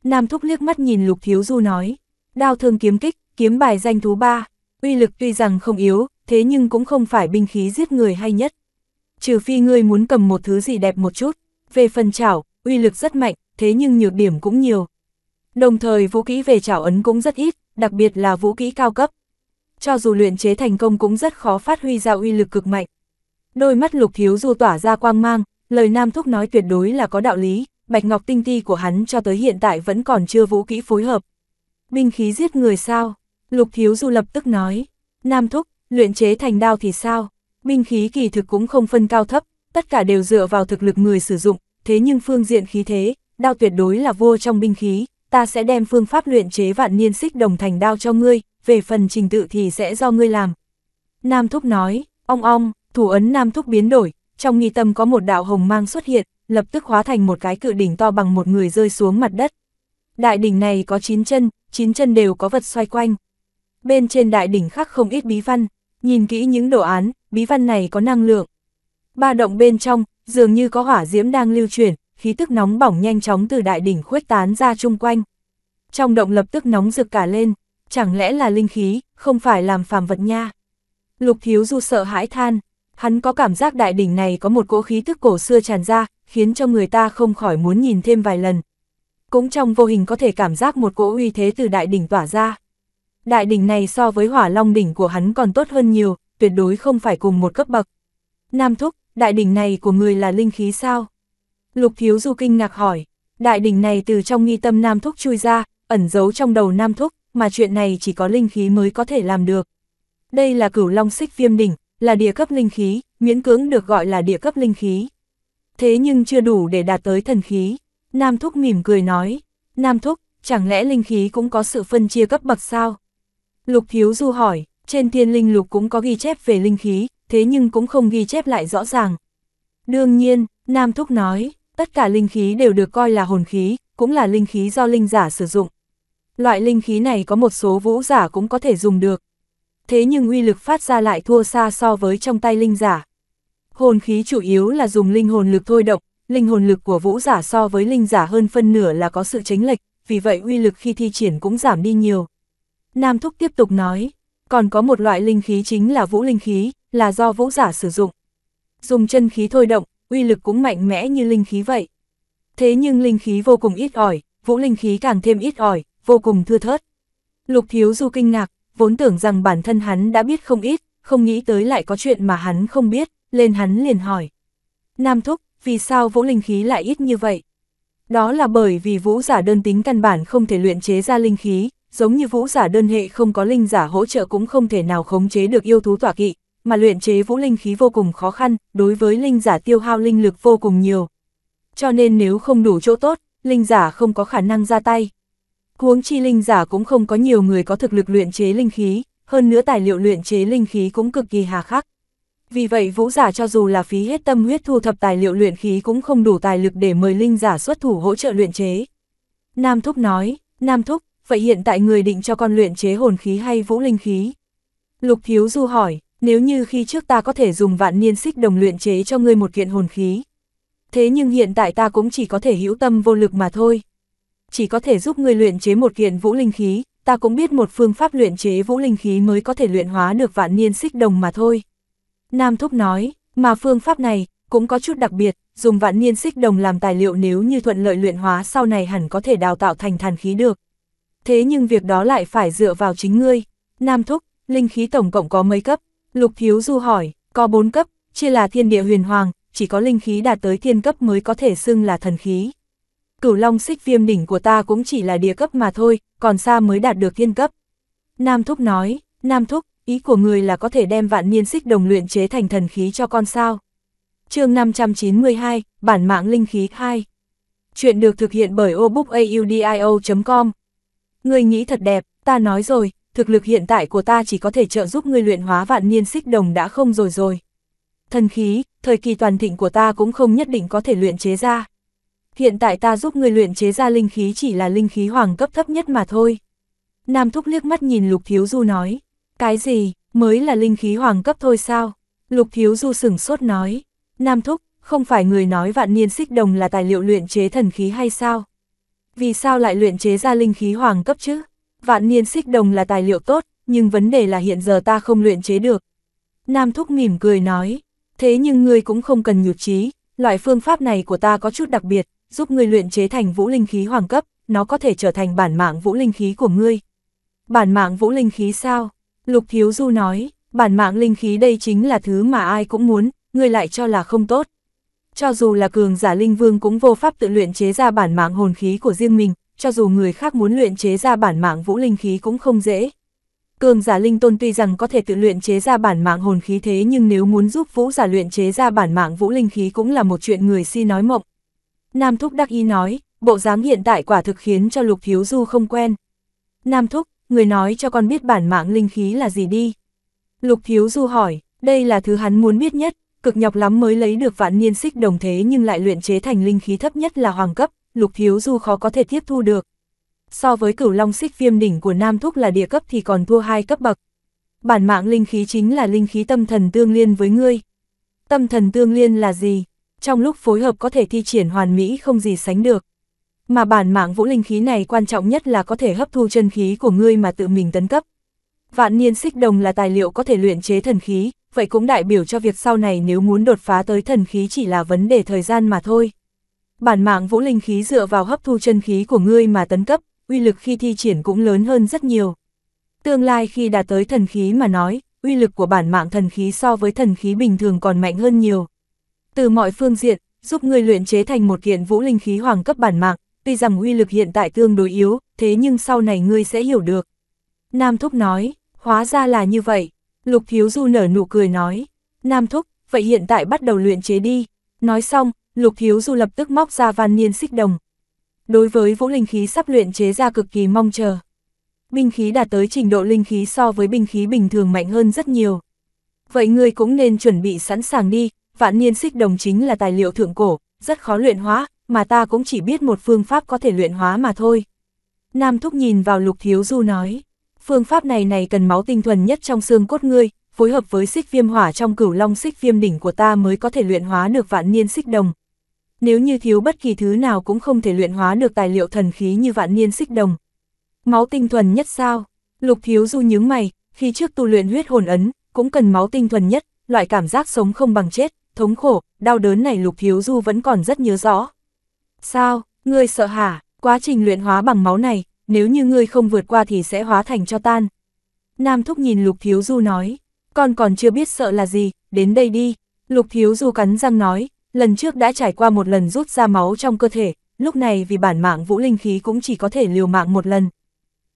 Nam Thúc liếc mắt nhìn Lục Thiếu Du nói, đao thương kiếm kích, kiếm bài danh thú ba, uy lực tuy rằng không yếu, thế nhưng cũng không phải binh khí giết người hay nhất. Trừ phi ngươi muốn cầm một thứ gì đẹp một chút, về phần chảo, uy lực rất mạnh, thế nhưng nhược điểm cũng nhiều. Đồng thời vũ kỹ về chảo ấn cũng rất ít, đặc biệt là vũ kỹ cao cấp. Cho dù luyện chế thành công cũng rất khó phát huy ra uy lực cực mạnh. Đôi mắt lục thiếu du tỏa ra quang mang, lời Nam Thúc nói tuyệt đối là có đạo lý, bạch ngọc tinh ti của hắn cho tới hiện tại vẫn còn chưa vũ kỹ phối hợp. Binh khí giết người sao? Lục Thiếu Du lập tức nói, Nam Thúc, luyện chế thành đao thì sao? Minh khí kỳ thực cũng không phân cao thấp, tất cả đều dựa vào thực lực người sử dụng, thế nhưng phương diện khí thế, đao tuyệt đối là vua trong binh khí, ta sẽ đem phương pháp luyện chế vạn niên xích đồng thành đao cho ngươi, về phần trình tự thì sẽ do ngươi làm. Nam Thúc nói, ong ong, thủ ấn Nam Thúc biến đổi, trong nghi tâm có một đạo hồng mang xuất hiện, lập tức hóa thành một cái cự đỉnh to bằng một người rơi xuống mặt đất. Đại đỉnh này có 9 chân, 9 chân đều có vật xoay quanh bên trên đại đỉnh khắc không ít bí văn, nhìn kỹ những đồ án, bí văn này có năng lượng. Ba động bên trong, dường như có hỏa diễm đang lưu chuyển, khí tức nóng bỏng nhanh chóng từ đại đỉnh khuếch tán ra chung quanh. Trong động lập tức nóng rực cả lên, chẳng lẽ là linh khí, không phải làm phàm vật nha. Lục thiếu du sợ hãi than, hắn có cảm giác đại đỉnh này có một cỗ khí tức cổ xưa tràn ra, khiến cho người ta không khỏi muốn nhìn thêm vài lần. Cũng trong vô hình có thể cảm giác một cỗ uy thế từ đại đỉnh tỏa ra đại đỉnh này so với hỏa long đỉnh của hắn còn tốt hơn nhiều, tuyệt đối không phải cùng một cấp bậc. Nam Thúc, đại đỉnh này của người là linh khí sao? Lục Thiếu Du kinh ngạc hỏi, đại đỉnh này từ trong nghi tâm Nam Thúc chui ra, ẩn giấu trong đầu Nam Thúc, mà chuyện này chỉ có linh khí mới có thể làm được. Đây là cửu long xích viêm đỉnh, là địa cấp linh khí, miễn cưỡng được gọi là địa cấp linh khí. Thế nhưng chưa đủ để đạt tới thần khí. Nam Thúc mỉm cười nói, Nam Thúc, chẳng lẽ linh khí cũng có sự phân chia cấp bậc sao? Lục Thiếu Du hỏi, trên thiên linh lục cũng có ghi chép về linh khí, thế nhưng cũng không ghi chép lại rõ ràng. Đương nhiên, Nam Thúc nói, tất cả linh khí đều được coi là hồn khí, cũng là linh khí do linh giả sử dụng. Loại linh khí này có một số vũ giả cũng có thể dùng được. Thế nhưng uy lực phát ra lại thua xa so với trong tay linh giả. Hồn khí chủ yếu là dùng linh hồn lực thôi động, linh hồn lực của vũ giả so với linh giả hơn phân nửa là có sự chênh lệch, vì vậy uy lực khi thi triển cũng giảm đi nhiều. Nam Thúc tiếp tục nói, còn có một loại linh khí chính là vũ linh khí, là do vũ giả sử dụng. Dùng chân khí thôi động, uy lực cũng mạnh mẽ như linh khí vậy. Thế nhưng linh khí vô cùng ít ỏi, vũ linh khí càng thêm ít ỏi, vô cùng thưa thớt. Lục Thiếu Du kinh ngạc, vốn tưởng rằng bản thân hắn đã biết không ít, không nghĩ tới lại có chuyện mà hắn không biết, lên hắn liền hỏi. Nam Thúc, vì sao vũ linh khí lại ít như vậy? Đó là bởi vì vũ giả đơn tính căn bản không thể luyện chế ra linh khí, giống như vũ giả đơn hệ không có linh giả hỗ trợ cũng không thể nào khống chế được yêu thú tỏa kỵ, mà luyện chế vũ linh khí vô cùng khó khăn, đối với linh giả tiêu hao linh lực vô cùng nhiều. Cho nên nếu không đủ chỗ tốt, linh giả không có khả năng ra tay. Huống chi linh giả cũng không có nhiều người có thực lực luyện chế linh khí, hơn nữa tài liệu luyện chế linh khí cũng cực kỳ hà khắc. Vì vậy vũ giả cho dù là phí hết tâm huyết thu thập tài liệu luyện khí cũng không đủ tài lực để mời linh giả xuất thủ hỗ trợ luyện chế. Nam Thúc nói, Nam Thúc, vậy hiện tại người định cho con luyện chế hồn khí hay vũ linh khí? Lục Thiếu Du hỏi, nếu như khi trước ta có thể dùng vạn niên xích đồng luyện chế cho ngươi một kiện hồn khí. Thế nhưng hiện tại ta cũng chỉ có thể hữu tâm vô lực mà thôi. Chỉ có thể giúp ngươi luyện chế một kiện vũ linh khí, ta cũng biết một phương pháp luyện chế vũ linh khí mới có thể luyện hóa được vạn niên xích đồng mà thôi. Nam Thúc nói, mà phương pháp này cũng có chút đặc biệt, dùng vạn niên xích đồng làm tài liệu nếu như thuận lợi luyện hóa sau này hẳn có thể đào tạo thành thần khí được thế nhưng việc đó lại phải dựa vào chính ngươi. Nam Thúc, linh khí tổng cộng có mấy cấp? Lục Thiếu Du hỏi, có bốn cấp, chia là thiên địa huyền hoàng, chỉ có linh khí đạt tới thiên cấp mới có thể xưng là thần khí. Cửu Long xích viêm đỉnh của ta cũng chỉ là địa cấp mà thôi, còn xa mới đạt được thiên cấp. Nam Thúc nói, Nam Thúc, ý của người là có thể đem vạn niên xích đồng luyện chế thành thần khí cho con sao. chương 592, Bản mạng Linh khí 2 Chuyện được thực hiện bởi obookaudio.com Ngươi nghĩ thật đẹp, ta nói rồi, thực lực hiện tại của ta chỉ có thể trợ giúp ngươi luyện hóa vạn niên xích đồng đã không rồi rồi. Thần khí, thời kỳ toàn thịnh của ta cũng không nhất định có thể luyện chế ra. Hiện tại ta giúp ngươi luyện chế ra linh khí chỉ là linh khí hoàng cấp thấp nhất mà thôi. Nam Thúc liếc mắt nhìn Lục Thiếu Du nói, cái gì, mới là linh khí hoàng cấp thôi sao? Lục Thiếu Du sửng sốt nói, Nam Thúc, không phải người nói vạn niên xích đồng là tài liệu luyện chế thần khí hay sao? Vì sao lại luyện chế ra linh khí hoàng cấp chứ? Vạn niên xích đồng là tài liệu tốt, nhưng vấn đề là hiện giờ ta không luyện chế được. Nam Thúc mỉm cười nói, thế nhưng ngươi cũng không cần nhụt chí, loại phương pháp này của ta có chút đặc biệt, giúp ngươi luyện chế thành vũ linh khí hoàng cấp, nó có thể trở thành bản mạng vũ linh khí của ngươi. Bản mạng vũ linh khí sao? Lục Thiếu Du nói, bản mạng linh khí đây chính là thứ mà ai cũng muốn, ngươi lại cho là không tốt cho dù là cường giả linh vương cũng vô pháp tự luyện chế ra bản mạng hồn khí của riêng mình, cho dù người khác muốn luyện chế ra bản mạng vũ linh khí cũng không dễ. Cường giả linh tôn tuy rằng có thể tự luyện chế ra bản mạng hồn khí thế nhưng nếu muốn giúp vũ giả luyện chế ra bản mạng vũ linh khí cũng là một chuyện người si nói mộng. Nam Thúc Đắc Ý nói, bộ dáng hiện tại quả thực khiến cho Lục Thiếu Du không quen. Nam Thúc, người nói cho con biết bản mạng linh khí là gì đi. Lục Thiếu Du hỏi, đây là thứ hắn muốn biết nhất, cực nhọc lắm mới lấy được vạn niên xích đồng thế nhưng lại luyện chế thành linh khí thấp nhất là hoàng cấp, lục thiếu du khó có thể tiếp thu được. So với cửu long xích viêm đỉnh của Nam Thúc là địa cấp thì còn thua hai cấp bậc. Bản mạng linh khí chính là linh khí tâm thần tương liên với ngươi. Tâm thần tương liên là gì? Trong lúc phối hợp có thể thi triển hoàn mỹ không gì sánh được. Mà bản mạng vũ linh khí này quan trọng nhất là có thể hấp thu chân khí của ngươi mà tự mình tấn cấp. Vạn niên xích đồng là tài liệu có thể luyện chế thần khí, vậy cũng đại biểu cho việc sau này nếu muốn đột phá tới thần khí chỉ là vấn đề thời gian mà thôi. Bản mạng vũ linh khí dựa vào hấp thu chân khí của ngươi mà tấn cấp, uy lực khi thi triển cũng lớn hơn rất nhiều. Tương lai khi đạt tới thần khí mà nói, uy lực của bản mạng thần khí so với thần khí bình thường còn mạnh hơn nhiều. Từ mọi phương diện, giúp ngươi luyện chế thành một kiện vũ linh khí hoàng cấp bản mạng, tuy rằng uy lực hiện tại tương đối yếu, thế nhưng sau này ngươi sẽ hiểu được. Nam Thúc nói, hóa ra là như vậy. Lục thiếu Du nở nụ cười nói, Nam Thúc, vậy hiện tại bắt đầu luyện chế đi. Nói xong, Lục thiếu Du lập tức móc ra van niên xích đồng. Đối với vũ linh khí sắp luyện chế ra cực kỳ mong chờ. Binh khí đạt tới trình độ linh khí so với binh khí bình thường mạnh hơn rất nhiều. Vậy ngươi cũng nên chuẩn bị sẵn sàng đi, vạn niên xích đồng chính là tài liệu thượng cổ, rất khó luyện hóa, mà ta cũng chỉ biết một phương pháp có thể luyện hóa mà thôi. Nam Thúc nhìn vào Lục Thiếu Du nói phương pháp này này cần máu tinh thuần nhất trong xương cốt ngươi, phối hợp với xích viêm hỏa trong cửu long xích viêm đỉnh của ta mới có thể luyện hóa được vạn niên xích đồng. Nếu như thiếu bất kỳ thứ nào cũng không thể luyện hóa được tài liệu thần khí như vạn niên xích đồng. Máu tinh thuần nhất sao? Lục thiếu du nhướng mày, khi trước tu luyện huyết hồn ấn, cũng cần máu tinh thuần nhất, loại cảm giác sống không bằng chết, thống khổ, đau đớn này lục thiếu du vẫn còn rất nhớ rõ. Sao, ngươi sợ hả, quá trình luyện hóa bằng máu này, nếu như ngươi không vượt qua thì sẽ hóa thành cho tan. Nam Thúc nhìn Lục Thiếu Du nói, con còn chưa biết sợ là gì, đến đây đi. Lục Thiếu Du cắn răng nói, lần trước đã trải qua một lần rút ra máu trong cơ thể, lúc này vì bản mạng vũ linh khí cũng chỉ có thể liều mạng một lần.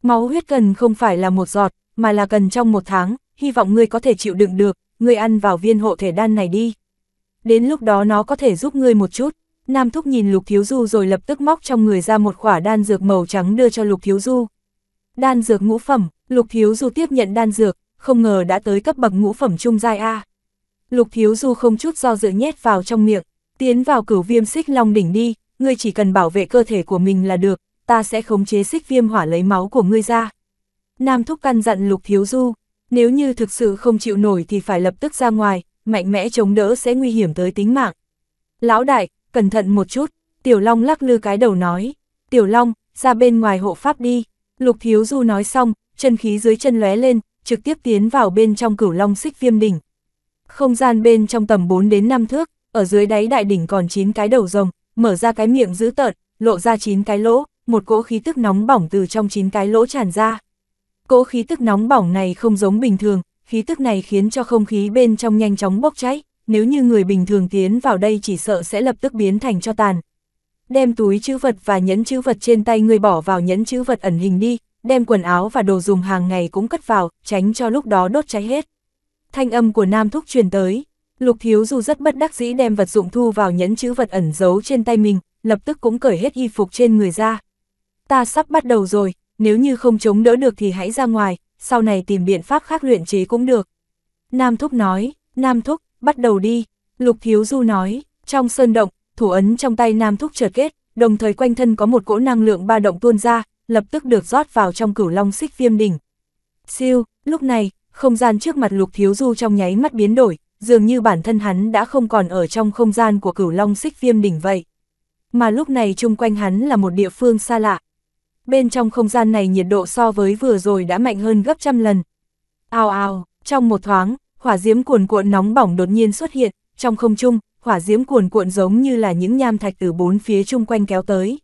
Máu huyết cần không phải là một giọt, mà là cần trong một tháng, hy vọng ngươi có thể chịu đựng được, ngươi ăn vào viên hộ thể đan này đi. Đến lúc đó nó có thể giúp ngươi một chút, Nam Thúc nhìn Lục Thiếu Du rồi lập tức móc trong người ra một khỏa đan dược màu trắng đưa cho Lục Thiếu Du. Đan dược ngũ phẩm, Lục Thiếu Du tiếp nhận đan dược, không ngờ đã tới cấp bậc ngũ phẩm trung giai A. Lục Thiếu Du không chút do dự nhét vào trong miệng, tiến vào cửu viêm xích long đỉnh đi, ngươi chỉ cần bảo vệ cơ thể của mình là được, ta sẽ khống chế xích viêm hỏa lấy máu của ngươi ra. Nam Thúc căn dặn Lục Thiếu Du, nếu như thực sự không chịu nổi thì phải lập tức ra ngoài, mạnh mẽ chống đỡ sẽ nguy hiểm tới tính mạng. Lão đại, cẩn thận một chút, Tiểu Long lắc lư cái đầu nói, Tiểu Long, ra bên ngoài hộ pháp đi, Lục Thiếu Du nói xong, chân khí dưới chân lóe lên, trực tiếp tiến vào bên trong cửu long xích viêm đỉnh. Không gian bên trong tầm 4 đến 5 thước, ở dưới đáy đại đỉnh còn 9 cái đầu rồng, mở ra cái miệng dữ tợn, lộ ra 9 cái lỗ, một cỗ khí tức nóng bỏng từ trong 9 cái lỗ tràn ra. Cỗ khí tức nóng bỏng này không giống bình thường, khí tức này khiến cho không khí bên trong nhanh chóng bốc cháy nếu như người bình thường tiến vào đây chỉ sợ sẽ lập tức biến thành cho tàn. Đem túi chữ vật và nhẫn chữ vật trên tay người bỏ vào nhẫn chữ vật ẩn hình đi, đem quần áo và đồ dùng hàng ngày cũng cất vào, tránh cho lúc đó đốt cháy hết. Thanh âm của Nam Thúc truyền tới, Lục Thiếu dù rất bất đắc dĩ đem vật dụng thu vào nhẫn chữ vật ẩn giấu trên tay mình, lập tức cũng cởi hết y phục trên người ra. Ta sắp bắt đầu rồi, nếu như không chống đỡ được thì hãy ra ngoài, sau này tìm biện pháp khác luyện chế cũng được. Nam Thúc nói, Nam Thúc, bắt đầu đi, Lục Thiếu Du nói, trong sơn động, thủ ấn trong tay Nam Thúc chợt kết, đồng thời quanh thân có một cỗ năng lượng ba động tuôn ra, lập tức được rót vào trong cửu long xích viêm đỉnh. Siêu, lúc này, không gian trước mặt Lục Thiếu Du trong nháy mắt biến đổi, dường như bản thân hắn đã không còn ở trong không gian của cửu long xích viêm đỉnh vậy. Mà lúc này chung quanh hắn là một địa phương xa lạ. Bên trong không gian này nhiệt độ so với vừa rồi đã mạnh hơn gấp trăm lần. Ao ao, trong một thoáng, hỏa diễm cuồn cuộn nóng bỏng đột nhiên xuất hiện, trong không trung, hỏa diễm cuồn cuộn giống như là những nham thạch từ bốn phía chung quanh kéo tới.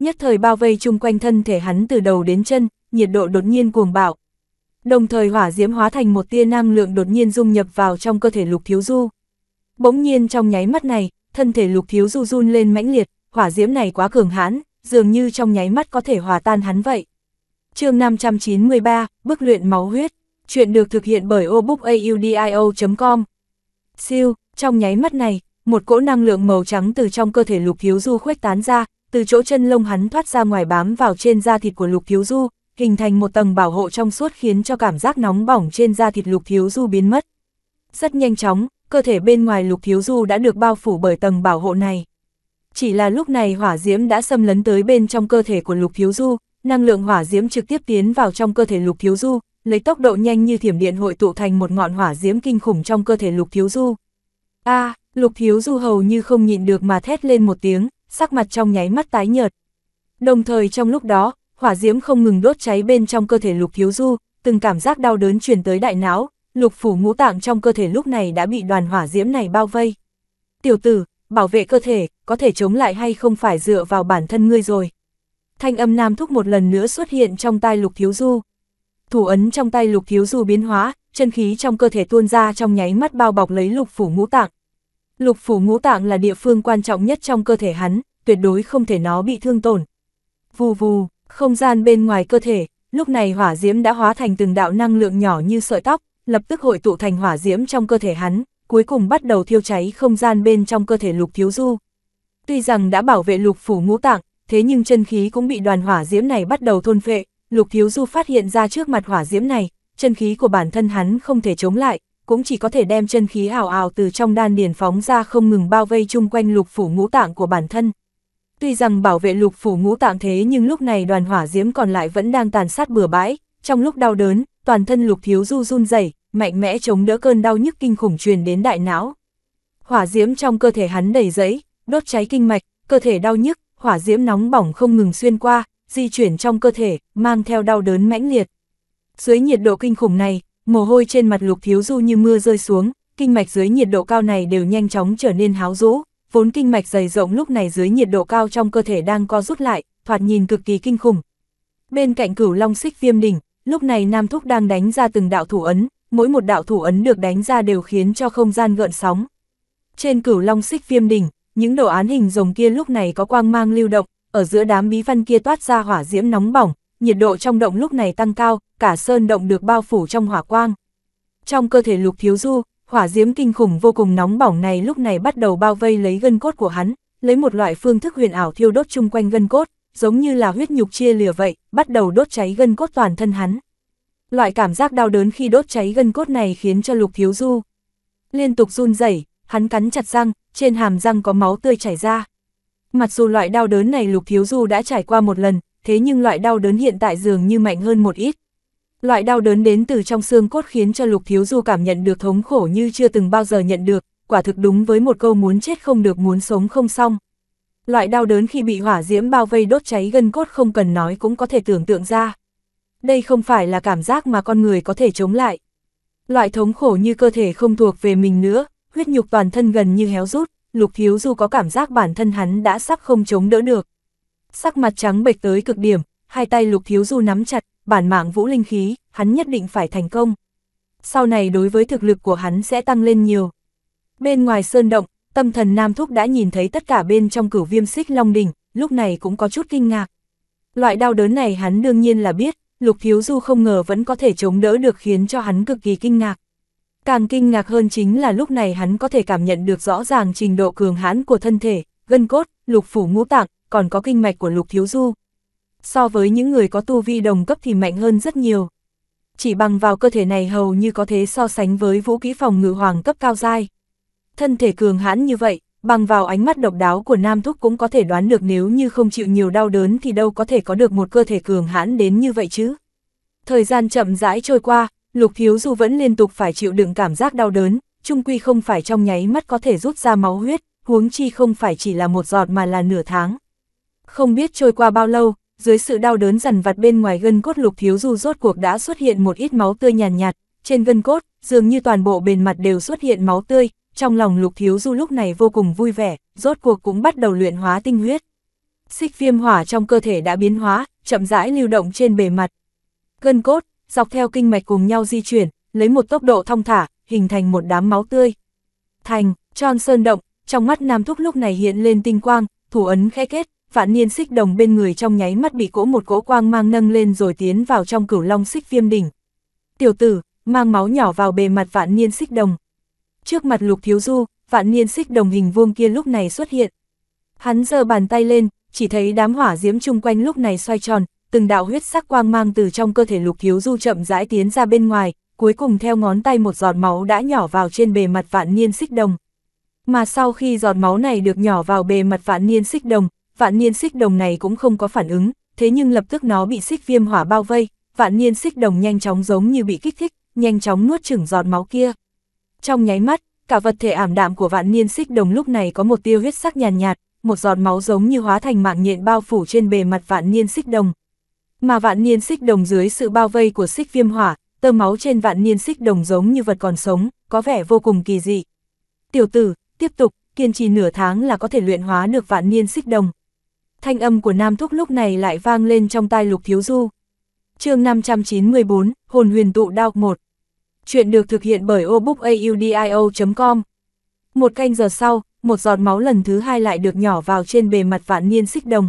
Nhất thời bao vây chung quanh thân thể hắn từ đầu đến chân, nhiệt độ đột nhiên cuồng bạo. Đồng thời hỏa diễm hóa thành một tia năng lượng đột nhiên dung nhập vào trong cơ thể Lục Thiếu Du. Bỗng nhiên trong nháy mắt này, thân thể Lục Thiếu Du run lên mãnh liệt, hỏa diễm này quá cường hãn, dường như trong nháy mắt có thể hòa tan hắn vậy. Chương 593, Bước luyện máu huyết chuyện được thực hiện bởi obookaudio.com. Siêu, trong nháy mắt này, một cỗ năng lượng màu trắng từ trong cơ thể Lục Thiếu Du khuếch tán ra, từ chỗ chân lông hắn thoát ra ngoài bám vào trên da thịt của Lục Thiếu Du, hình thành một tầng bảo hộ trong suốt khiến cho cảm giác nóng bỏng trên da thịt Lục Thiếu Du biến mất. Rất nhanh chóng, cơ thể bên ngoài Lục Thiếu Du đã được bao phủ bởi tầng bảo hộ này. Chỉ là lúc này hỏa diễm đã xâm lấn tới bên trong cơ thể của Lục Thiếu Du, năng lượng hỏa diễm trực tiếp tiến vào trong cơ thể Lục Thiếu Du, lấy tốc độ nhanh như thiểm điện hội tụ thành một ngọn hỏa diễm kinh khủng trong cơ thể Lục Thiếu Du. A, à, Lục Thiếu Du hầu như không nhịn được mà thét lên một tiếng, sắc mặt trong nháy mắt tái nhợt. Đồng thời trong lúc đó, hỏa diễm không ngừng đốt cháy bên trong cơ thể Lục Thiếu Du, từng cảm giác đau đớn truyền tới đại não, Lục phủ ngũ tạng trong cơ thể lúc này đã bị đoàn hỏa diễm này bao vây. Tiểu tử, bảo vệ cơ thể, có thể chống lại hay không phải dựa vào bản thân ngươi rồi. Thanh âm nam thúc một lần nữa xuất hiện trong tai Lục Thiếu Du thủ ấn trong tay lục thiếu du biến hóa, chân khí trong cơ thể tuôn ra trong nháy mắt bao bọc lấy lục phủ ngũ tạng. Lục phủ ngũ tạng là địa phương quan trọng nhất trong cơ thể hắn, tuyệt đối không thể nó bị thương tổn. Vù vù, không gian bên ngoài cơ thể, lúc này hỏa diễm đã hóa thành từng đạo năng lượng nhỏ như sợi tóc, lập tức hội tụ thành hỏa diễm trong cơ thể hắn, cuối cùng bắt đầu thiêu cháy không gian bên trong cơ thể lục thiếu du. Tuy rằng đã bảo vệ lục phủ ngũ tạng, thế nhưng chân khí cũng bị đoàn hỏa diễm này bắt đầu thôn phệ, Lục Thiếu Du phát hiện ra trước mặt hỏa diễm này, chân khí của bản thân hắn không thể chống lại, cũng chỉ có thể đem chân khí ảo ảo từ trong đan điền phóng ra không ngừng bao vây chung quanh lục phủ ngũ tạng của bản thân. Tuy rằng bảo vệ lục phủ ngũ tạng thế nhưng lúc này đoàn hỏa diễm còn lại vẫn đang tàn sát bừa bãi, trong lúc đau đớn, toàn thân lục thiếu du run rẩy, mạnh mẽ chống đỡ cơn đau nhức kinh khủng truyền đến đại não. Hỏa diễm trong cơ thể hắn đầy giấy, đốt cháy kinh mạch, cơ thể đau nhức, hỏa diễm nóng bỏng không ngừng xuyên qua, di chuyển trong cơ thể, mang theo đau đớn mãnh liệt. Dưới nhiệt độ kinh khủng này, mồ hôi trên mặt lục thiếu du như mưa rơi xuống, kinh mạch dưới nhiệt độ cao này đều nhanh chóng trở nên háo rũ, vốn kinh mạch dày rộng lúc này dưới nhiệt độ cao trong cơ thể đang co rút lại, thoạt nhìn cực kỳ kinh khủng. Bên cạnh cửu long xích viêm đỉnh, lúc này Nam Thúc đang đánh ra từng đạo thủ ấn, mỗi một đạo thủ ấn được đánh ra đều khiến cho không gian gợn sóng. Trên cửu long xích viêm đỉnh, những đồ án hình rồng kia lúc này có quang mang lưu động, ở giữa đám bí văn kia toát ra hỏa diễm nóng bỏng, nhiệt độ trong động lúc này tăng cao, cả sơn động được bao phủ trong hỏa quang. Trong cơ thể Lục Thiếu Du, hỏa diễm kinh khủng vô cùng nóng bỏng này lúc này bắt đầu bao vây lấy gân cốt của hắn, lấy một loại phương thức huyền ảo thiêu đốt chung quanh gân cốt, giống như là huyết nhục chia lìa vậy, bắt đầu đốt cháy gân cốt toàn thân hắn. Loại cảm giác đau đớn khi đốt cháy gân cốt này khiến cho Lục Thiếu Du liên tục run rẩy, hắn cắn chặt răng, trên hàm răng có máu tươi chảy ra. Mặc dù loại đau đớn này Lục Thiếu Du đã trải qua một lần, thế nhưng loại đau đớn hiện tại dường như mạnh hơn một ít. Loại đau đớn đến từ trong xương cốt khiến cho Lục Thiếu Du cảm nhận được thống khổ như chưa từng bao giờ nhận được, quả thực đúng với một câu muốn chết không được muốn sống không xong. Loại đau đớn khi bị hỏa diễm bao vây đốt cháy gân cốt không cần nói cũng có thể tưởng tượng ra. Đây không phải là cảm giác mà con người có thể chống lại. Loại thống khổ như cơ thể không thuộc về mình nữa, huyết nhục toàn thân gần như héo rút, Lục Thiếu Du có cảm giác bản thân hắn đã sắp không chống đỡ được. Sắc mặt trắng bệch tới cực điểm, hai tay Lục Thiếu Du nắm chặt, bản mạng vũ linh khí, hắn nhất định phải thành công. Sau này đối với thực lực của hắn sẽ tăng lên nhiều. Bên ngoài sơn động, tâm thần Nam Thúc đã nhìn thấy tất cả bên trong cửu viêm xích long đỉnh, lúc này cũng có chút kinh ngạc. Loại đau đớn này hắn đương nhiên là biết, Lục Thiếu Du không ngờ vẫn có thể chống đỡ được khiến cho hắn cực kỳ kinh ngạc. Càng kinh ngạc hơn chính là lúc này hắn có thể cảm nhận được rõ ràng trình độ cường hãn của thân thể, gân cốt, lục phủ ngũ tạng, còn có kinh mạch của lục thiếu du. So với những người có tu vi đồng cấp thì mạnh hơn rất nhiều. Chỉ bằng vào cơ thể này hầu như có thể so sánh với vũ kỹ phòng ngự hoàng cấp cao dai. Thân thể cường hãn như vậy, bằng vào ánh mắt độc đáo của Nam Thúc cũng có thể đoán được nếu như không chịu nhiều đau đớn thì đâu có thể có được một cơ thể cường hãn đến như vậy chứ. Thời gian chậm rãi trôi qua, Lục Thiếu Du vẫn liên tục phải chịu đựng cảm giác đau đớn, trung quy không phải trong nháy mắt có thể rút ra máu huyết, huống chi không phải chỉ là một giọt mà là nửa tháng. Không biết trôi qua bao lâu, dưới sự đau đớn dằn vặt bên ngoài gân cốt Lục Thiếu Du rốt cuộc đã xuất hiện một ít máu tươi nhàn nhạt, nhạt, trên gân cốt, dường như toàn bộ bề mặt đều xuất hiện máu tươi, trong lòng Lục Thiếu Du lúc này vô cùng vui vẻ, rốt cuộc cũng bắt đầu luyện hóa tinh huyết. Xích viêm hỏa trong cơ thể đã biến hóa, chậm rãi lưu động trên bề mặt. Gân cốt, dọc theo kinh mạch cùng nhau di chuyển, lấy một tốc độ thong thả, hình thành một đám máu tươi. Thành, tròn sơn động, trong mắt Nam Thúc lúc này hiện lên tinh quang, thủ ấn khẽ kết, vạn niên xích đồng bên người trong nháy mắt bị cỗ một cỗ quang mang nâng lên rồi tiến vào trong cửu long xích viêm đỉnh. Tiểu tử, mang máu nhỏ vào bề mặt vạn niên xích đồng. Trước mặt lục thiếu du, vạn niên xích đồng hình vuông kia lúc này xuất hiện. Hắn giơ bàn tay lên, chỉ thấy đám hỏa diễm chung quanh lúc này xoay tròn, từng đạo huyết sắc quang mang từ trong cơ thể lục thiếu du chậm rãi tiến ra bên ngoài, cuối cùng theo ngón tay một giọt máu đã nhỏ vào trên bề mặt vạn niên xích đồng. Mà sau khi giọt máu này được nhỏ vào bề mặt vạn niên xích đồng, vạn niên xích đồng này cũng không có phản ứng, thế nhưng lập tức nó bị xích viêm hỏa bao vây, vạn niên xích đồng nhanh chóng giống như bị kích thích, nhanh chóng nuốt chửng giọt máu kia. Trong nháy mắt, cả vật thể ảm đạm của vạn niên xích đồng lúc này có một tiêu huyết sắc nhàn nhạt, nhạt, một giọt máu giống như hóa thành mạng nhện bao phủ trên bề mặt vạn niên xích đồng, mà vạn niên xích đồng dưới sự bao vây của xích viêm hỏa, tơ máu trên vạn niên xích đồng giống như vật còn sống, có vẻ vô cùng kỳ dị. Tiểu tử, tiếp tục, kiên trì nửa tháng là có thể luyện hóa được vạn niên xích đồng. Thanh âm của Nam Thúc lúc này lại vang lên trong tai Lục Thiếu Du. chương 594, Hồn Huyền Tụ Đao 1. Chuyện được thực hiện bởi obookaudio.com. Một canh giờ sau, một giọt máu lần thứ hai lại được nhỏ vào trên bề mặt vạn niên xích đồng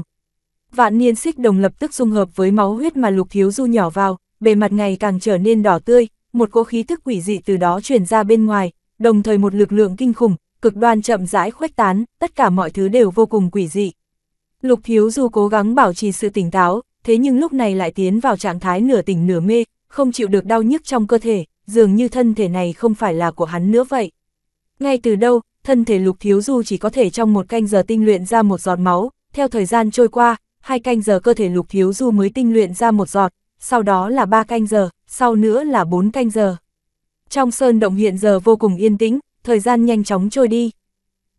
vạn niên xích đồng lập tức dung hợp với máu huyết mà lục thiếu du nhỏ vào, bề mặt ngày càng trở nên đỏ tươi, một cỗ khí thức quỷ dị từ đó truyền ra bên ngoài, đồng thời một lực lượng kinh khủng, cực đoan chậm rãi khuếch tán, tất cả mọi thứ đều vô cùng quỷ dị. Lục thiếu du cố gắng bảo trì sự tỉnh táo, thế nhưng lúc này lại tiến vào trạng thái nửa tỉnh nửa mê, không chịu được đau nhức trong cơ thể, dường như thân thể này không phải là của hắn nữa vậy. Ngay từ đâu, thân thể lục thiếu du chỉ có thể trong một canh giờ tinh luyện ra một giọt máu, theo thời gian trôi qua, hai canh giờ cơ thể lục thiếu du mới tinh luyện ra một giọt, sau đó là ba canh giờ, sau nữa là bốn canh giờ. Trong sơn động hiện giờ vô cùng yên tĩnh, thời gian nhanh chóng trôi đi.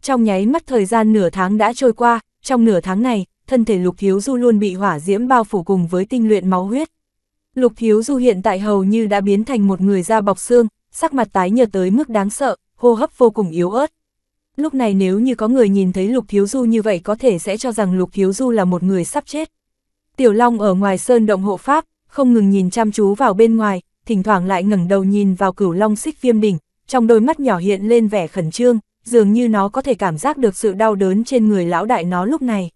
Trong nháy mắt thời gian nửa tháng đã trôi qua, trong nửa tháng này, thân thể lục thiếu du luôn bị hỏa diễm bao phủ cùng với tinh luyện máu huyết. Lục thiếu du hiện tại hầu như đã biến thành một người da bọc xương, sắc mặt tái nhợt tới mức đáng sợ, hô hấp vô cùng yếu ớt lúc này nếu như có người nhìn thấy Lục Thiếu Du như vậy có thể sẽ cho rằng Lục Thiếu Du là một người sắp chết. Tiểu Long ở ngoài sơn động hộ pháp, không ngừng nhìn chăm chú vào bên ngoài, thỉnh thoảng lại ngẩng đầu nhìn vào cửu long xích viêm đỉnh, trong đôi mắt nhỏ hiện lên vẻ khẩn trương, dường như nó có thể cảm giác được sự đau đớn trên người lão đại nó lúc này.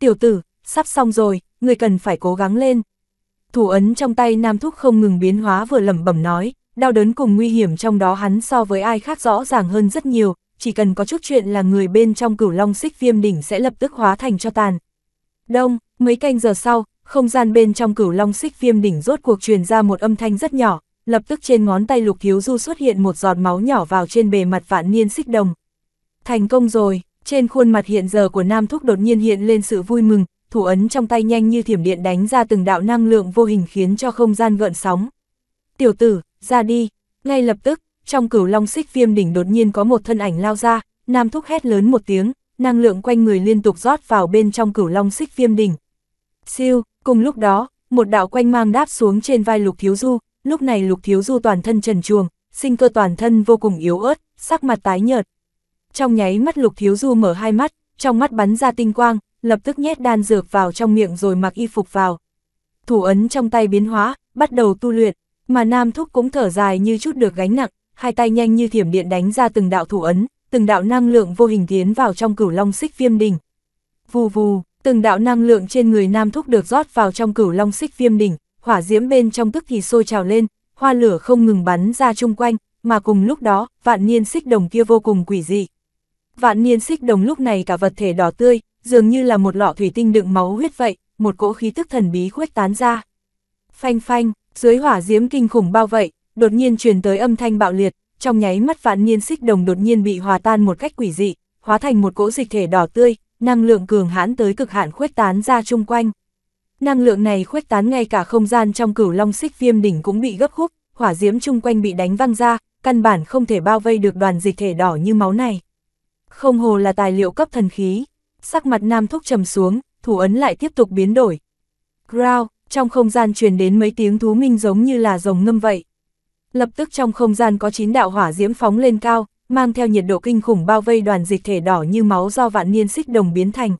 Tiểu tử, sắp xong rồi, người cần phải cố gắng lên. Thủ ấn trong tay Nam Thúc không ngừng biến hóa vừa lẩm bẩm nói, đau đớn cùng nguy hiểm trong đó hắn so với ai khác rõ ràng hơn rất nhiều, chỉ cần có chút chuyện là người bên trong cửu long xích viêm đỉnh sẽ lập tức hóa thành cho tàn. Đông, mấy canh giờ sau, không gian bên trong cửu long xích viêm đỉnh rốt cuộc truyền ra một âm thanh rất nhỏ, lập tức trên ngón tay lục thiếu du xuất hiện một giọt máu nhỏ vào trên bề mặt vạn niên xích đồng. Thành công rồi, trên khuôn mặt hiện giờ của Nam Thúc đột nhiên hiện lên sự vui mừng, thủ ấn trong tay nhanh như thiểm điện đánh ra từng đạo năng lượng vô hình khiến cho không gian gợn sóng. Tiểu tử, ra đi, ngay lập tức, trong cửu long xích viêm đỉnh đột nhiên có một thân ảnh lao ra, Nam Thúc hét lớn một tiếng, năng lượng quanh người liên tục rót vào bên trong cửu long xích viêm đỉnh. Siêu, cùng lúc đó, một đạo quanh mang đáp xuống trên vai Lục Thiếu Du, lúc này Lục Thiếu Du toàn thân trần chuồng, sinh cơ toàn thân vô cùng yếu ớt, sắc mặt tái nhợt. Trong nháy mắt Lục Thiếu Du mở hai mắt, trong mắt bắn ra tinh quang, lập tức nhét đan dược vào trong miệng rồi mặc y phục vào. Thủ ấn trong tay biến hóa, bắt đầu tu luyện, mà Nam Thúc cũng thở dài như chút được gánh nặng, hai tay nhanh như thiểm điện đánh ra từng đạo thủ ấn, từng đạo năng lượng vô hình tiến vào trong cửu long xích viêm đỉnh. Vù vù, từng đạo năng lượng trên người nam thúc được rót vào trong cửu long xích viêm đỉnh, hỏa diễm bên trong tức thì sôi trào lên, hoa lửa không ngừng bắn ra chung quanh, mà cùng lúc đó, vạn niên xích đồng kia vô cùng quỷ dị. Vạn niên xích đồng lúc này cả vật thể đỏ tươi, dường như là một lọ thủy tinh đựng máu huyết vậy, một cỗ khí tức thần bí khuếch tán ra. Phanh phanh, dưới hỏa diễm kinh khủng bao vậy, đột nhiên truyền tới âm thanh bạo liệt, trong nháy mắt vạn niên xích đồng đột nhiên bị hòa tan một cách quỷ dị, hóa thành một cỗ dịch thể đỏ tươi, năng lượng cường hãn tới cực hạn khuếch tán ra chung quanh. Năng lượng này khuếch tán ngay cả không gian trong cửu long xích viêm đỉnh cũng bị gấp khúc, hỏa diễm chung quanh bị đánh văng ra, căn bản không thể bao vây được đoàn dịch thể đỏ như máu này. Không hồ là tài liệu cấp thần khí, sắc mặt nam thúc trầm xuống, thủ ấn lại tiếp tục biến đổi. Growl, trong không gian truyền đến mấy tiếng thú minh giống như là rồng ngâm vậy. Lập tức trong không gian có chín đạo hỏa diễm phóng lên cao, mang theo nhiệt độ kinh khủng bao vây đoàn dịch thể đỏ như máu do vạn niên xích đồng biến thành.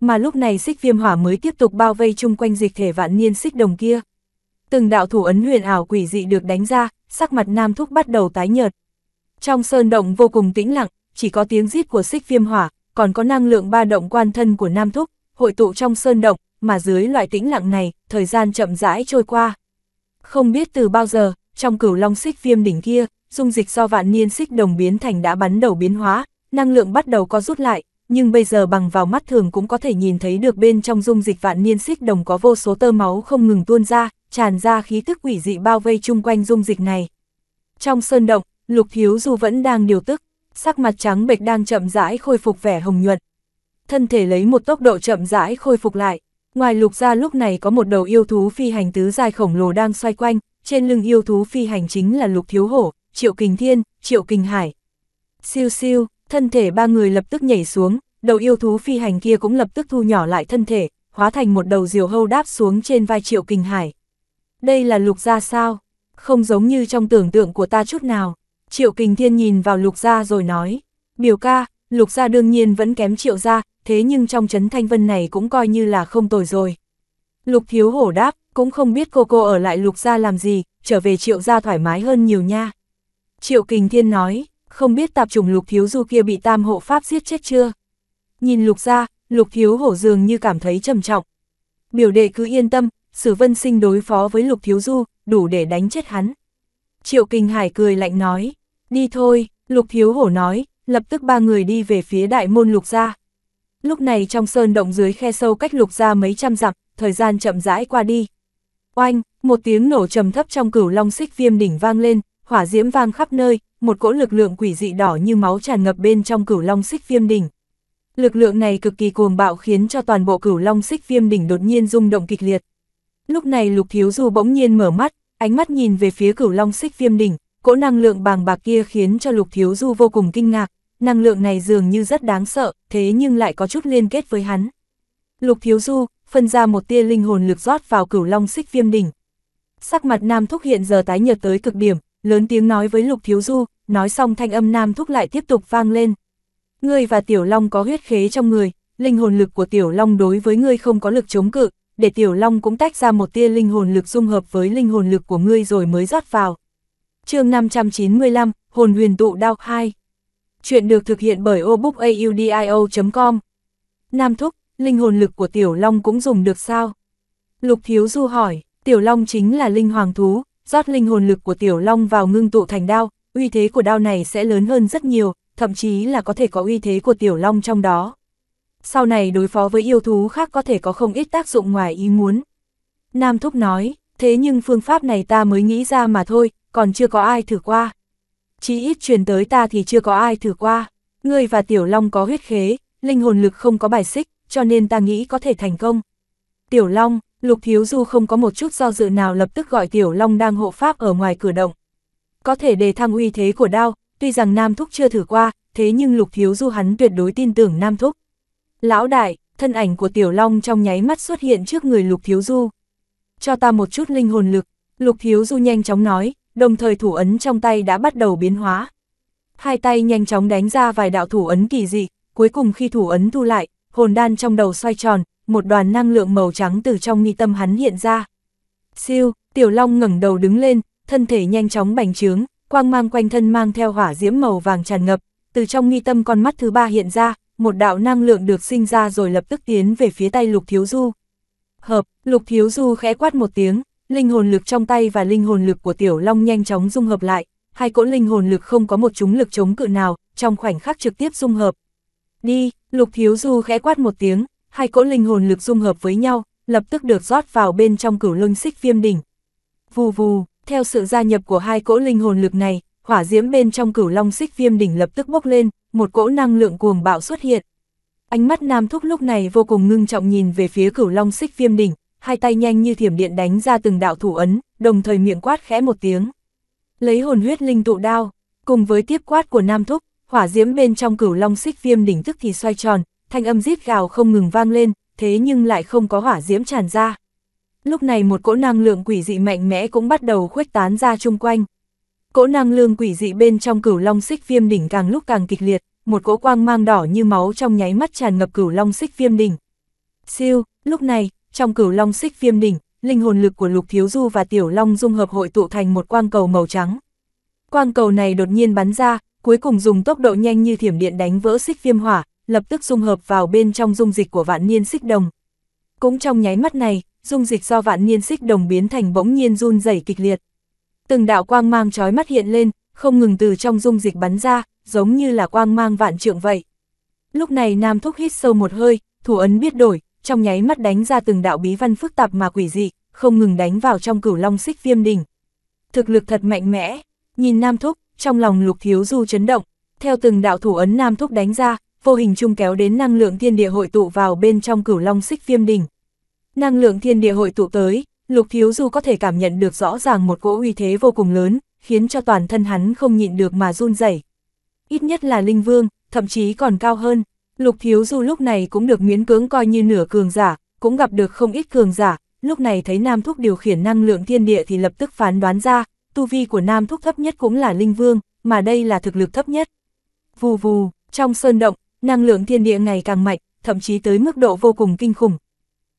Mà lúc này xích viêm hỏa mới tiếp tục bao vây chung quanh dịch thể vạn niên xích đồng kia. Từng đạo thủ ấn huyền ảo quỷ dị được đánh ra, sắc mặt nam thúc bắt đầu tái nhợt. Trong sơn động vô cùng tĩnh lặng, chỉ có tiếng rít của xích viêm hỏa, còn có năng lượng ba động quan thân của nam thúc, hội tụ trong sơn động, mà dưới loại tĩnh lặng này, thời gian chậm rãi trôi qua. Không biết từ bao giờ, trong cửu long xích viêm đỉnh kia, dung dịch do vạn niên xích đồng biến thành đã bắn đầu biến hóa, năng lượng bắt đầu có rút lại, nhưng bây giờ bằng vào mắt thường cũng có thể nhìn thấy được bên trong dung dịch vạn niên xích đồng có vô số tơ máu không ngừng tuôn ra, tràn ra khí tức quỷ dị bao vây chung quanh dung dịch này. Trong sơn động, Lục Thiếu Du vẫn đang điều tức, sắc mặt trắng bệch đang chậm rãi khôi phục vẻ hồng nhuận. Thân thể lấy một tốc độ chậm rãi khôi phục lại, ngoài lục ra lúc này có một đầu yêu thú phi hành tứ dài khổng lồ đang xoay quanh, trên lưng yêu thú phi hành chính là lục thiếu hổ, triệu kình thiên, triệu kình hải. Siêu siêu, thân thể ba người lập tức nhảy xuống, đầu yêu thú phi hành kia cũng lập tức thu nhỏ lại thân thể, hóa thành một đầu diều hâu đáp xuống trên vai triệu kình hải. Đây là lục gia sao? Không giống như trong tưởng tượng của ta chút nào. Triệu kình thiên nhìn vào lục gia rồi nói, biểu ca, lục gia đương nhiên vẫn kém triệu gia, thế nhưng trong chấn thanh vân này cũng coi như là không tồi rồi. Lục thiếu hổ đáp, cũng không biết cô cô ở lại lục gia làm gì, trở về triệu gia thoải mái hơn nhiều nha. Triệu Kình Thiên nói, không biết tạp trùng lục thiếu du kia bị tam hộ pháp giết chết chưa? Nhìn lục gia, lục thiếu hổ dường như cảm thấy trầm trọng. Biểu đệ cứ yên tâm, sử vân sinh đối phó với lục thiếu du, đủ để đánh chết hắn. Triệu Kình Hải cười lạnh nói, đi thôi, lục thiếu hổ nói, lập tức ba người đi về phía đại môn lục gia. Lúc này trong sơn động dưới khe sâu cách lục gia mấy trăm dặm, thời gian chậm rãi qua đi, Oanh, một tiếng nổ trầm thấp trong cửu long xích viêm đỉnh vang lên, hỏa diễm vang khắp nơi, một cỗ lực lượng quỷ dị đỏ như máu tràn ngập bên trong cửu long xích viêm đỉnh. Lực lượng này cực kỳ cuồng bạo khiến cho toàn bộ cửu long xích viêm đỉnh đột nhiên rung động kịch liệt. Lúc này Lục Thiếu Du bỗng nhiên mở mắt, ánh mắt nhìn về phía cửu long xích viêm đỉnh, cỗ năng lượng bàng bạc kia khiến cho Lục Thiếu Du vô cùng kinh ngạc, năng lượng này dường như rất đáng sợ, thế nhưng lại có chút liên kết với hắn. Lục Thiếu Du, phân ra một tia linh hồn lực rót vào cửu long xích viêm đỉnh. Sắc mặt Nam Thúc hiện giờ tái nhợt tới cực điểm, lớn tiếng nói với Lục Thiếu Du, nói xong thanh âm Nam Thúc lại tiếp tục vang lên. Ngươi và Tiểu Long có huyết khế trong người, linh hồn lực của Tiểu Long đối với ngươi không có lực chống cự, để Tiểu Long cũng tách ra một tia linh hồn lực dung hợp với linh hồn lực của ngươi rồi mới rót vào. chương 595, Hồn huyền tụ đao 2 Chuyện được thực hiện bởi obookaudio.com Nam Thúc, linh hồn lực của Tiểu Long cũng dùng được sao? Lục Thiếu Du hỏi, Tiểu Long chính là linh hoàng thú, rót linh hồn lực của Tiểu Long vào ngưng tụ thành đao, uy thế của đao này sẽ lớn hơn rất nhiều, thậm chí là có thể có uy thế của Tiểu Long trong đó. Sau này đối phó với yêu thú khác có thể có không ít tác dụng ngoài ý muốn. Nam Thúc nói, thế nhưng phương pháp này ta mới nghĩ ra mà thôi, còn chưa có ai thử qua. Chí ít truyền tới ta thì chưa có ai thử qua. Ngươi và Tiểu Long có huyết khế, linh hồn lực không có bài xích, cho nên ta nghĩ có thể thành công. Tiểu Long, Lục Thiếu Du không có một chút do dự nào lập tức gọi Tiểu Long đang hộ pháp ở ngoài cửa động. Có thể đề thăng uy thế của đao, tuy rằng Nam Thúc chưa thử qua, thế nhưng Lục Thiếu Du hắn tuyệt đối tin tưởng Nam Thúc. Lão đại, thân ảnh của Tiểu Long trong nháy mắt xuất hiện trước người Lục Thiếu Du. Cho ta một chút linh hồn lực, Lục Thiếu Du nhanh chóng nói, đồng thời thủ ấn trong tay đã bắt đầu biến hóa. Hai tay nhanh chóng đánh ra vài đạo thủ ấn kỳ dị, cuối cùng khi thủ ấn thu lại, hồn đan trong đầu xoay tròn, một đoàn năng lượng màu trắng từ trong nghi tâm hắn hiện ra. Siêu, Tiểu Long ngẩng đầu đứng lên, thân thể nhanh chóng bành trướng, quang mang quanh thân mang theo hỏa diễm màu vàng tràn ngập, từ trong nghi tâm con mắt thứ ba hiện ra, một đạo năng lượng được sinh ra rồi lập tức tiến về phía tay Lục Thiếu Du. Hợp, Lục Thiếu Du khẽ quát một tiếng, linh hồn lực trong tay và linh hồn lực của Tiểu Long nhanh chóng dung hợp lại, hai cỗ linh hồn lực không có một chúng lực chống cự nào, trong khoảnh khắc trực tiếp dung hợp. Đi, Lục Thiếu Du khẽ quát một tiếng, hai cỗ linh hồn lực dung hợp với nhau, lập tức được rót vào bên trong cửu luân xích viêm đỉnh. Vù vù, theo sự gia nhập của hai cỗ linh hồn lực này, hỏa diễm bên trong cửu long xích viêm đỉnh lập tức bốc lên, một cỗ năng lượng cuồng bạo xuất hiện. Ánh mắt Nam Thúc lúc này vô cùng ngưng trọng nhìn về phía cửu long xích viêm đỉnh, hai tay nhanh như thiểm điện đánh ra từng đạo thủ ấn, đồng thời miệng quát khẽ một tiếng. Lấy hồn huyết linh tụ đao, cùng với tiếp quát của Nam Thúc, hỏa diễm bên trong cửu long xích viêm đỉnh tức thì xoay tròn, thanh âm rít gào không ngừng vang lên, thế nhưng lại không có hỏa diễm tràn ra. Lúc này một cỗ năng lượng quỷ dị mạnh mẽ cũng bắt đầu khuếch tán ra chung quanh. Cỗ năng lượng quỷ dị bên trong cửu long xích viêm đỉnh càng lúc càng kịch liệt, một cỗ quang mang đỏ như máu trong nháy mắt tràn ngập cửu long xích viêm đỉnh. Siêu, lúc này, trong cửu long xích viêm đỉnh, linh hồn lực của Lục Thiếu Du và Tiểu Long dung hợp hội tụ thành một quang cầu màu trắng. Quang cầu này đột nhiên bắn ra, cuối cùng dùng tốc độ nhanh như thiểm điện đánh vỡ xích viêm hỏa, lập tức dung hợp vào bên trong dung dịch của vạn niên xích đồng. Cũng trong nháy mắt này, dung dịch do vạn niên xích đồng biến thành bỗng nhiên run rẩy kịch liệt. Từng đạo quang mang chói mắt hiện lên, không ngừng từ trong dung dịch bắn ra, giống như là quang mang vạn trượng vậy. Lúc này Nam Thúc hít sâu một hơi, thủ ấn biết đổi, trong nháy mắt đánh ra từng đạo bí văn phức tạp mà quỷ dị, không ngừng đánh vào trong cửu long xích viêm đỉnh. Thực lực thật mạnh mẽ, nhìn Nam Thúc, trong lòng lục thiếu du chấn động, theo từng đạo thủ ấn nam thúc đánh ra, vô hình chung kéo đến năng lượng thiên địa hội tụ vào bên trong cửu long xích viêm đỉnh. Năng lượng thiên địa hội tụ tới, lục thiếu du có thể cảm nhận được rõ ràng một cỗ uy thế vô cùng lớn, khiến cho toàn thân hắn không nhịn được mà run rẩy. Ít nhất là linh vương, thậm chí còn cao hơn, lục thiếu du lúc này cũng được miễn cưỡng coi như nửa cường giả, cũng gặp được không ít cường giả, lúc này thấy nam thúc điều khiển năng lượng thiên địa thì lập tức phán đoán ra, tu vi của Nam Thúc thấp nhất cũng là Linh Vương, mà đây là thực lực thấp nhất. Vù vù, trong sơn động, năng lượng thiên địa ngày càng mạnh, thậm chí tới mức độ vô cùng kinh khủng.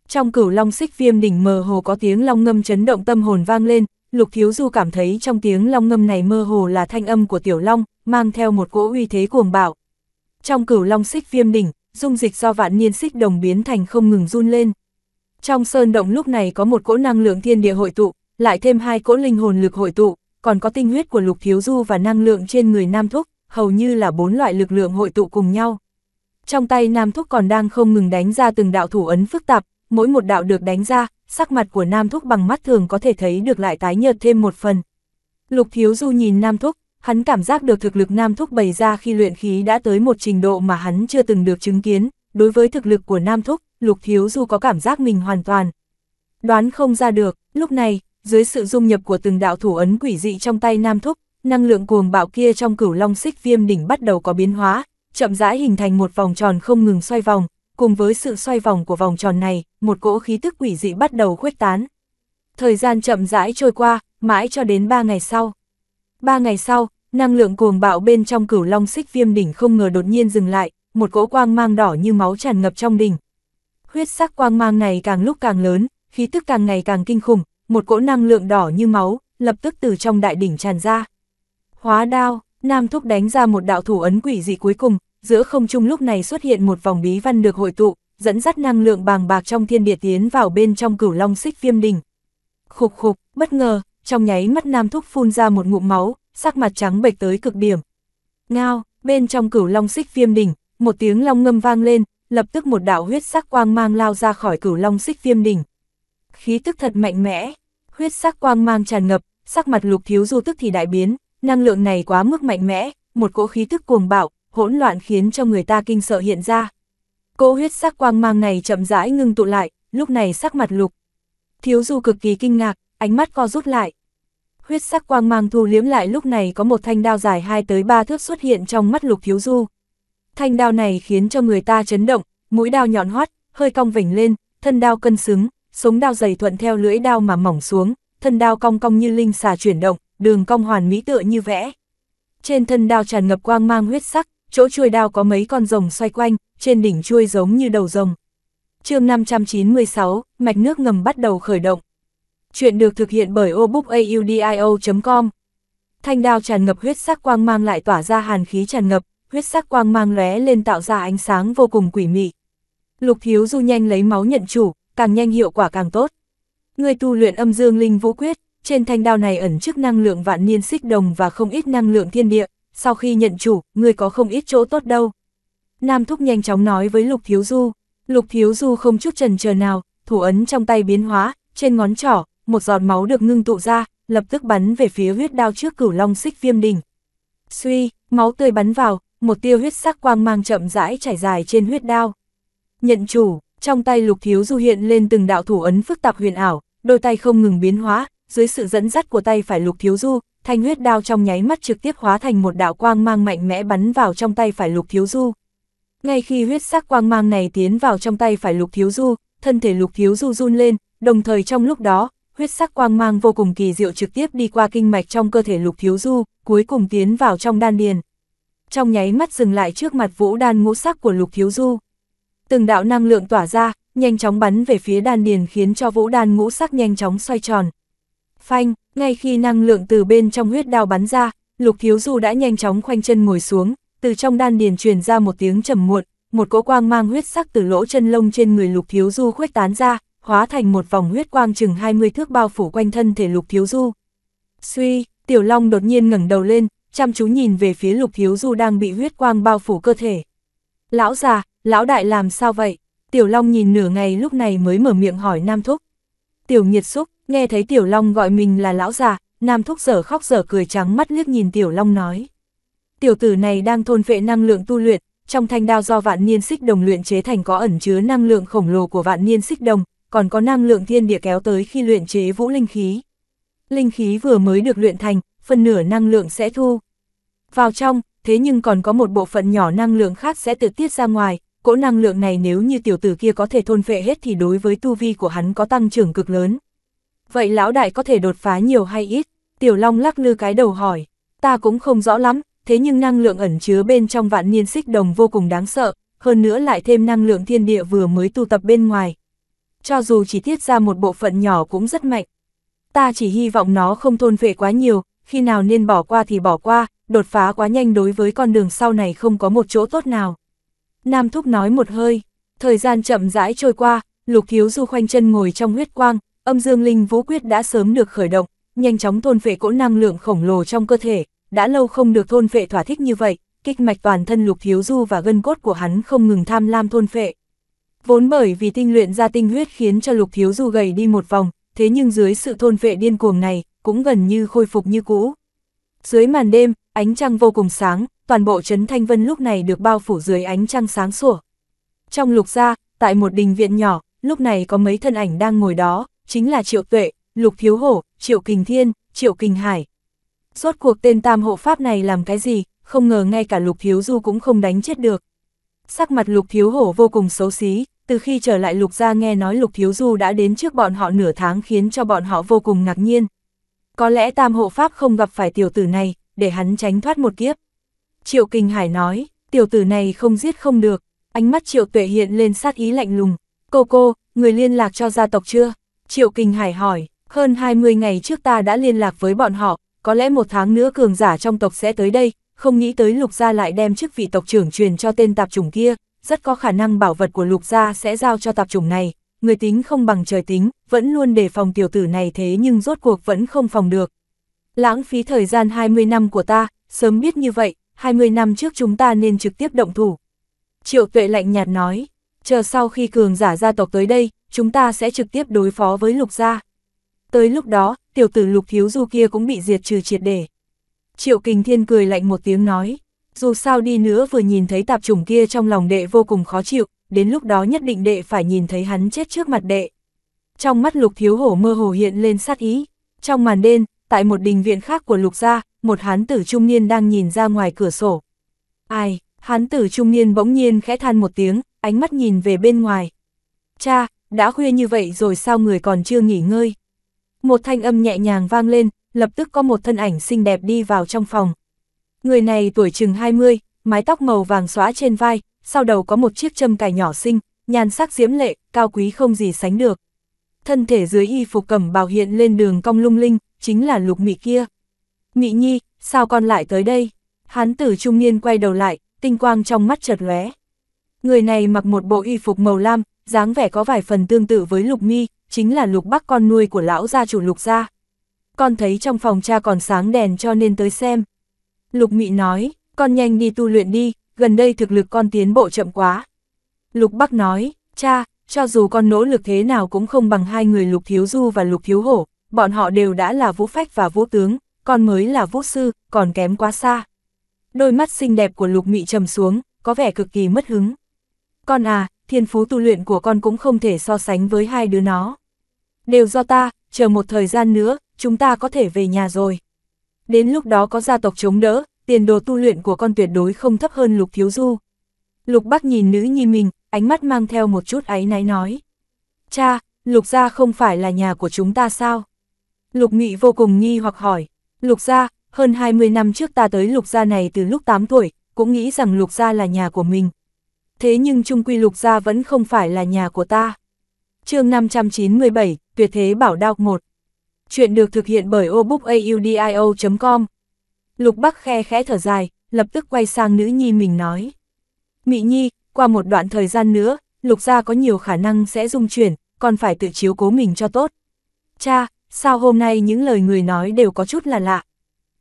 Trong cửu long xích viêm đỉnh mờ hồ có tiếng long ngâm chấn động tâm hồn vang lên, Lục Thiếu Du cảm thấy trong tiếng long ngâm này mơ hồ là thanh âm của tiểu long, mang theo một cỗ uy thế cuồng bạo. Trong cửu long xích viêm đỉnh, dung dịch do vạn niên xích đồng biến thành không ngừng run lên. Trong sơn động lúc này có một cỗ năng lượng thiên địa hội tụ, lại thêm hai cỗ linh hồn lực hội tụ, còn có tinh huyết của Lục Thiếu Du và năng lượng trên người Nam Thúc, hầu như là bốn loại lực lượng hội tụ cùng nhau. Trong tay Nam Thúc còn đang không ngừng đánh ra từng đạo thủ ấn phức tạp, mỗi một đạo được đánh ra, sắc mặt của Nam Thúc bằng mắt thường có thể thấy được lại tái nhợt thêm một phần. Lục Thiếu Du nhìn Nam Thúc, hắn cảm giác được thực lực Nam Thúc bày ra khi luyện khí đã tới một trình độ mà hắn chưa từng được chứng kiến, đối với thực lực của Nam Thúc, Lục Thiếu Du có cảm giác mình hoàn toàn. Đoán không ra được, lúc này, dưới sự dung nhập của từng đạo thủ ấn quỷ dị trong tay Nam Thúc, năng lượng cuồng bạo kia trong cửu long xích viêm đỉnh bắt đầu có biến hóa, chậm rãi hình thành một vòng tròn không ngừng xoay vòng, cùng với sự xoay vòng của vòng tròn này, một cỗ khí tức quỷ dị bắt đầu khuếch tán. Thời gian chậm rãi trôi qua, mãi cho đến 3 ngày sau. 3 ngày sau, năng lượng cuồng bạo bên trong cửu long xích viêm đỉnh không ngờ đột nhiên dừng lại, một cỗ quang mang đỏ như máu tràn ngập trong đỉnh. Huyết sắc quang mang này càng lúc càng lớn, khí tức càng ngày càng kinh khủng, một cỗ năng lượng đỏ như máu, lập tức từ trong đại đỉnh tràn ra. Hóa đao, Nam Thúc đánh ra một đạo thủ ấn quỷ dị cuối cùng, giữa không trung lúc này xuất hiện một vòng bí văn được hội tụ, dẫn dắt năng lượng bàng bạc trong thiên địa tiến vào bên trong cửu long xích viêm đỉnh. Khục khục, bất ngờ, trong nháy mắt Nam Thúc phun ra một ngụm máu, sắc mặt trắng bệch tới cực điểm. Ngao, bên trong cửu long xích viêm đỉnh, một tiếng long ngâm vang lên, lập tức một đạo huyết sắc quang mang lao ra khỏi cửu long xích viêm đỉnh khí tức thật mạnh mẽ, huyết sắc quang mang tràn ngập, sắc mặt lục thiếu du tức thì đại biến, năng lượng này quá mức mạnh mẽ, một cỗ khí tức cuồng bạo, hỗn loạn khiến cho người ta kinh sợ hiện ra. Cỗ huyết sắc quang mang này chậm rãi ngưng tụ lại, lúc này sắc mặt lục. Thiếu du cực kỳ kinh ngạc, ánh mắt co rút lại. Huyết sắc quang mang thu liếm lại lúc này có một thanh đao dài 2 tới 3 thước xuất hiện trong mắt lục thiếu du. Thanh đao này khiến cho người ta chấn động, mũi đao nhọn hoắt, hơi cong vỉnh lên, thân đao cân xứng, sống đao dày thuận theo lưỡi đao mà mỏng xuống, thân đao cong cong như linh xà chuyển động, đường cong hoàn mỹ tựa như vẽ. Trên thân đao tràn ngập quang mang huyết sắc, chỗ chuôi đao có mấy con rồng xoay quanh, trên đỉnh chuôi giống như đầu rồng. chương 596, mạch nước ngầm bắt đầu khởi động. Chuyện được thực hiện bởi obookaudio.com Thanh đao tràn ngập huyết sắc quang mang lại tỏa ra hàn khí tràn ngập, huyết sắc quang mang lóe lên tạo ra ánh sáng vô cùng quỷ mị. Lục Thiếu Du nhanh lấy máu nhận chủ, càng nhanh hiệu quả càng tốt. Người tu luyện âm dương linh vũ quyết, trên thanh đao này ẩn chức năng lượng vạn niên xích đồng và không ít năng lượng thiên địa, sau khi nhận chủ, người có không ít chỗ tốt đâu. Nam Thúc nhanh chóng nói với Lục Thiếu Du, Lục Thiếu Du không chút trần chờ nào, thủ ấn trong tay biến hóa, trên ngón trỏ, một giọt máu được ngưng tụ ra, lập tức bắn về phía huyết đao trước cửu long xích viêm đỉnh. Suy, máu tươi bắn vào, một tia huyết sắc quang mang chậm rãi chảy dài trên huyết đao. Nhận chủ, trong tay lục thiếu du hiện lên từng đạo thủ ấn phức tạp huyền ảo, đôi tay không ngừng biến hóa, dưới sự dẫn dắt của tay phải lục thiếu du, thanh huyết đao trong nháy mắt trực tiếp hóa thành một đạo quang mang mạnh mẽ bắn vào trong tay phải lục thiếu du. Ngay khi huyết sắc quang mang này tiến vào trong tay phải lục thiếu du, thân thể lục thiếu du run lên, đồng thời trong lúc đó, huyết sắc quang mang vô cùng kỳ diệu trực tiếp đi qua kinh mạch trong cơ thể lục thiếu du, cuối cùng tiến vào trong đan điền. Trong nháy mắt dừng lại trước mặt vũ đan ngũ sắc của lục thiếu du từng đạo năng lượng tỏa ra, nhanh chóng bắn về phía đan điền khiến cho vũ đan ngũ sắc nhanh chóng xoay tròn. Phanh, ngay khi năng lượng từ bên trong huyết đao bắn ra, Lục Thiếu Du đã nhanh chóng khoanh chân ngồi xuống, từ trong đan điền truyền ra một tiếng trầm muộn, một cỗ quang mang huyết sắc từ lỗ chân lông trên người Lục Thiếu Du khuếch tán ra, hóa thành một vòng huyết quang chừng 20 thước bao phủ quanh thân thể Lục Thiếu Du. Suy, Tiểu Long đột nhiên ngẩng đầu lên, chăm chú nhìn về phía Lục Thiếu Du đang bị huyết quang bao phủ cơ thể. Lão già, Lão đại làm sao vậy? Tiểu Long nhìn nửa ngày lúc này mới mở miệng hỏi Nam Thúc. Tiểu Nhiệt Xúc, nghe thấy Tiểu Long gọi mình là lão già, Nam Thúc dở khóc dở cười trắng mắt liếc nhìn Tiểu Long nói. Tiểu tử này đang thôn vệ năng lượng tu luyện, trong thanh đao do vạn niên xích đồng luyện chế thành có ẩn chứa năng lượng khổng lồ của vạn niên xích đồng, còn có năng lượng thiên địa kéo tới khi luyện chế vũ linh khí. Linh khí vừa mới được luyện thành, phần nửa năng lượng sẽ thu. Vào trong, thế nhưng còn có một bộ phận nhỏ năng lượng khác sẽ tự tiết ra ngoài, cỗ năng lượng này nếu như tiểu tử kia có thể thôn phệ hết thì đối với tu vi của hắn có tăng trưởng cực lớn. Vậy lão đại có thể đột phá nhiều hay ít? Tiểu Long lắc lư cái đầu hỏi, ta cũng không rõ lắm, thế nhưng năng lượng ẩn chứa bên trong vạn niên xích đồng vô cùng đáng sợ, hơn nữa lại thêm năng lượng thiên địa vừa mới tu tập bên ngoài. Cho dù chỉ tiết ra một bộ phận nhỏ cũng rất mạnh. Ta chỉ hy vọng nó không thôn phệ quá nhiều, khi nào nên bỏ qua thì bỏ qua, đột phá quá nhanh đối với con đường sau này không có một chỗ tốt nào. Nam Thúc nói một hơi, thời gian chậm rãi trôi qua, lục thiếu du khoanh chân ngồi trong huyết quang, âm dương linh vũ quyết đã sớm được khởi động, nhanh chóng thôn phệ cỗ năng lượng khổng lồ trong cơ thể, đã lâu không được thôn phệ thỏa thích như vậy, kích mạch toàn thân lục thiếu du và gân cốt của hắn không ngừng tham lam thôn phệ. Vốn bởi vì tinh luyện ra tinh huyết khiến cho lục thiếu du gầy đi một vòng, thế nhưng dưới sự thôn phệ điên cuồng này, cũng gần như khôi phục như cũ. Dưới màn đêm, ánh trăng vô cùng sáng, toàn bộ trấn Thanh Vân lúc này được bao phủ dưới ánh trăng sáng sủa. Trong lục gia, tại một đình viện nhỏ, lúc này có mấy thân ảnh đang ngồi đó, chính là Triệu Tuệ, Lục Thiếu Hổ, Triệu Kình Thiên, Triệu Kình Hải. Rốt cuộc tên tam hộ pháp này làm cái gì, không ngờ ngay cả Lục Thiếu Du cũng không đánh chết được. Sắc mặt Lục Thiếu Hổ vô cùng xấu xí, từ khi trở lại Lục gia nghe nói Lục Thiếu Du đã đến trước bọn họ nửa tháng khiến cho bọn họ vô cùng ngạc nhiên. Có lẽ tam hộ pháp không gặp phải tiểu tử này, để hắn tránh thoát một kiếp. Triệu Kinh Hải nói, tiểu tử này không giết không được, ánh mắt Triệu Tuệ hiện lên sát ý lạnh lùng. Cô cô, người liên lạc cho gia tộc chưa? Triệu Kinh Hải hỏi, hơn 20 ngày trước ta đã liên lạc với bọn họ, có lẽ một tháng nữa cường giả trong tộc sẽ tới đây, không nghĩ tới lục gia lại đem chức vị tộc trưởng truyền cho tên tạp chủng kia, rất có khả năng bảo vật của lục gia sẽ giao cho tạp chủng này. Người tính không bằng trời tính, vẫn luôn đề phòng tiểu tử này thế nhưng rốt cuộc vẫn không phòng được. Lãng phí thời gian 20 năm của ta, sớm biết như vậy, 20 năm trước chúng ta nên trực tiếp động thủ. Triệu tuệ lạnh nhạt nói, chờ sau khi cường giả gia tộc tới đây, chúng ta sẽ trực tiếp đối phó với lục gia. Tới lúc đó, tiểu tử lục thiếu du kia cũng bị diệt trừ triệt để. Triệu kình thiên cười lạnh một tiếng nói, dù sao đi nữa vừa nhìn thấy tạp chủng kia trong lòng đệ vô cùng khó chịu, đến lúc đó nhất định đệ phải nhìn thấy hắn chết trước mặt đệ. Trong mắt lục thiếu hổ mơ hồ hiện lên sát ý, trong màn đêm, tại một đình viện khác của lục gia, một hán tử trung niên đang nhìn ra ngoài cửa sổ. Ai, hán tử trung niên bỗng nhiên khẽ than một tiếng, ánh mắt nhìn về bên ngoài. Cha, đã khuya như vậy rồi sao người còn chưa nghỉ ngơi? Một thanh âm nhẹ nhàng vang lên, lập tức có một thân ảnh xinh đẹp đi vào trong phòng. Người này tuổi chừng 20, mái tóc màu vàng xóa trên vai, sau đầu có một chiếc châm cài nhỏ xinh, nhan sắc diễm lệ, cao quý không gì sánh được. Thân thể dưới y phục cẩm bào hiện lên đường cong lung linh, chính là lục mị kia. Nghị nhi, sao con lại tới đây? Hán tử trung niên quay đầu lại, tinh quang trong mắt chợt lóe. Người này mặc một bộ y phục màu lam, dáng vẻ có vài phần tương tự với Lục Mi, chính là Lục Bắc con nuôi của lão gia chủ Lục gia. Con thấy trong phòng cha còn sáng đèn cho nên tới xem. Lục Mị nói, con nhanh đi tu luyện đi, gần đây thực lực con tiến bộ chậm quá. Lục Bắc nói, cha, cho dù con nỗ lực thế nào cũng không bằng hai người Lục Thiếu Du và Lục Thiếu Hổ, bọn họ đều đã là vũ phách và vũ tướng, con mới là vũ sư, còn kém quá xa. Đôi mắt xinh đẹp của lục mị trầm xuống, có vẻ cực kỳ mất hứng. Con à, thiên phú tu luyện của con cũng không thể so sánh với hai đứa nó. Đều do ta, chờ một thời gian nữa, chúng ta có thể về nhà rồi. Đến lúc đó có gia tộc chống đỡ, tiền đồ tu luyện của con tuyệt đối không thấp hơn lục thiếu du. Lục bác nhìn nữ nhi mình, ánh mắt mang theo một chút áy náy nói. Cha, lục gia không phải là nhà của chúng ta sao? Lục nghị vô cùng nghi hoặc hỏi. Lục gia, hơn 20 năm trước ta tới lục gia này từ lúc 8 tuổi, cũng nghĩ rằng lục gia là nhà của mình. Thế nhưng trung quy lục gia vẫn không phải là nhà của ta. chương 597, Tuyệt Thế Bảo Đao 1 Chuyện được thực hiện bởi obookaudio.com Lục Bắc khe khẽ thở dài, lập tức quay sang nữ nhi mình nói. Mị nhi, qua một đoạn thời gian nữa, lục gia có nhiều khả năng sẽ dung chuyển, còn phải tự chiếu cố mình cho tốt. Cha, sao hôm nay những lời người nói đều có chút là lạ.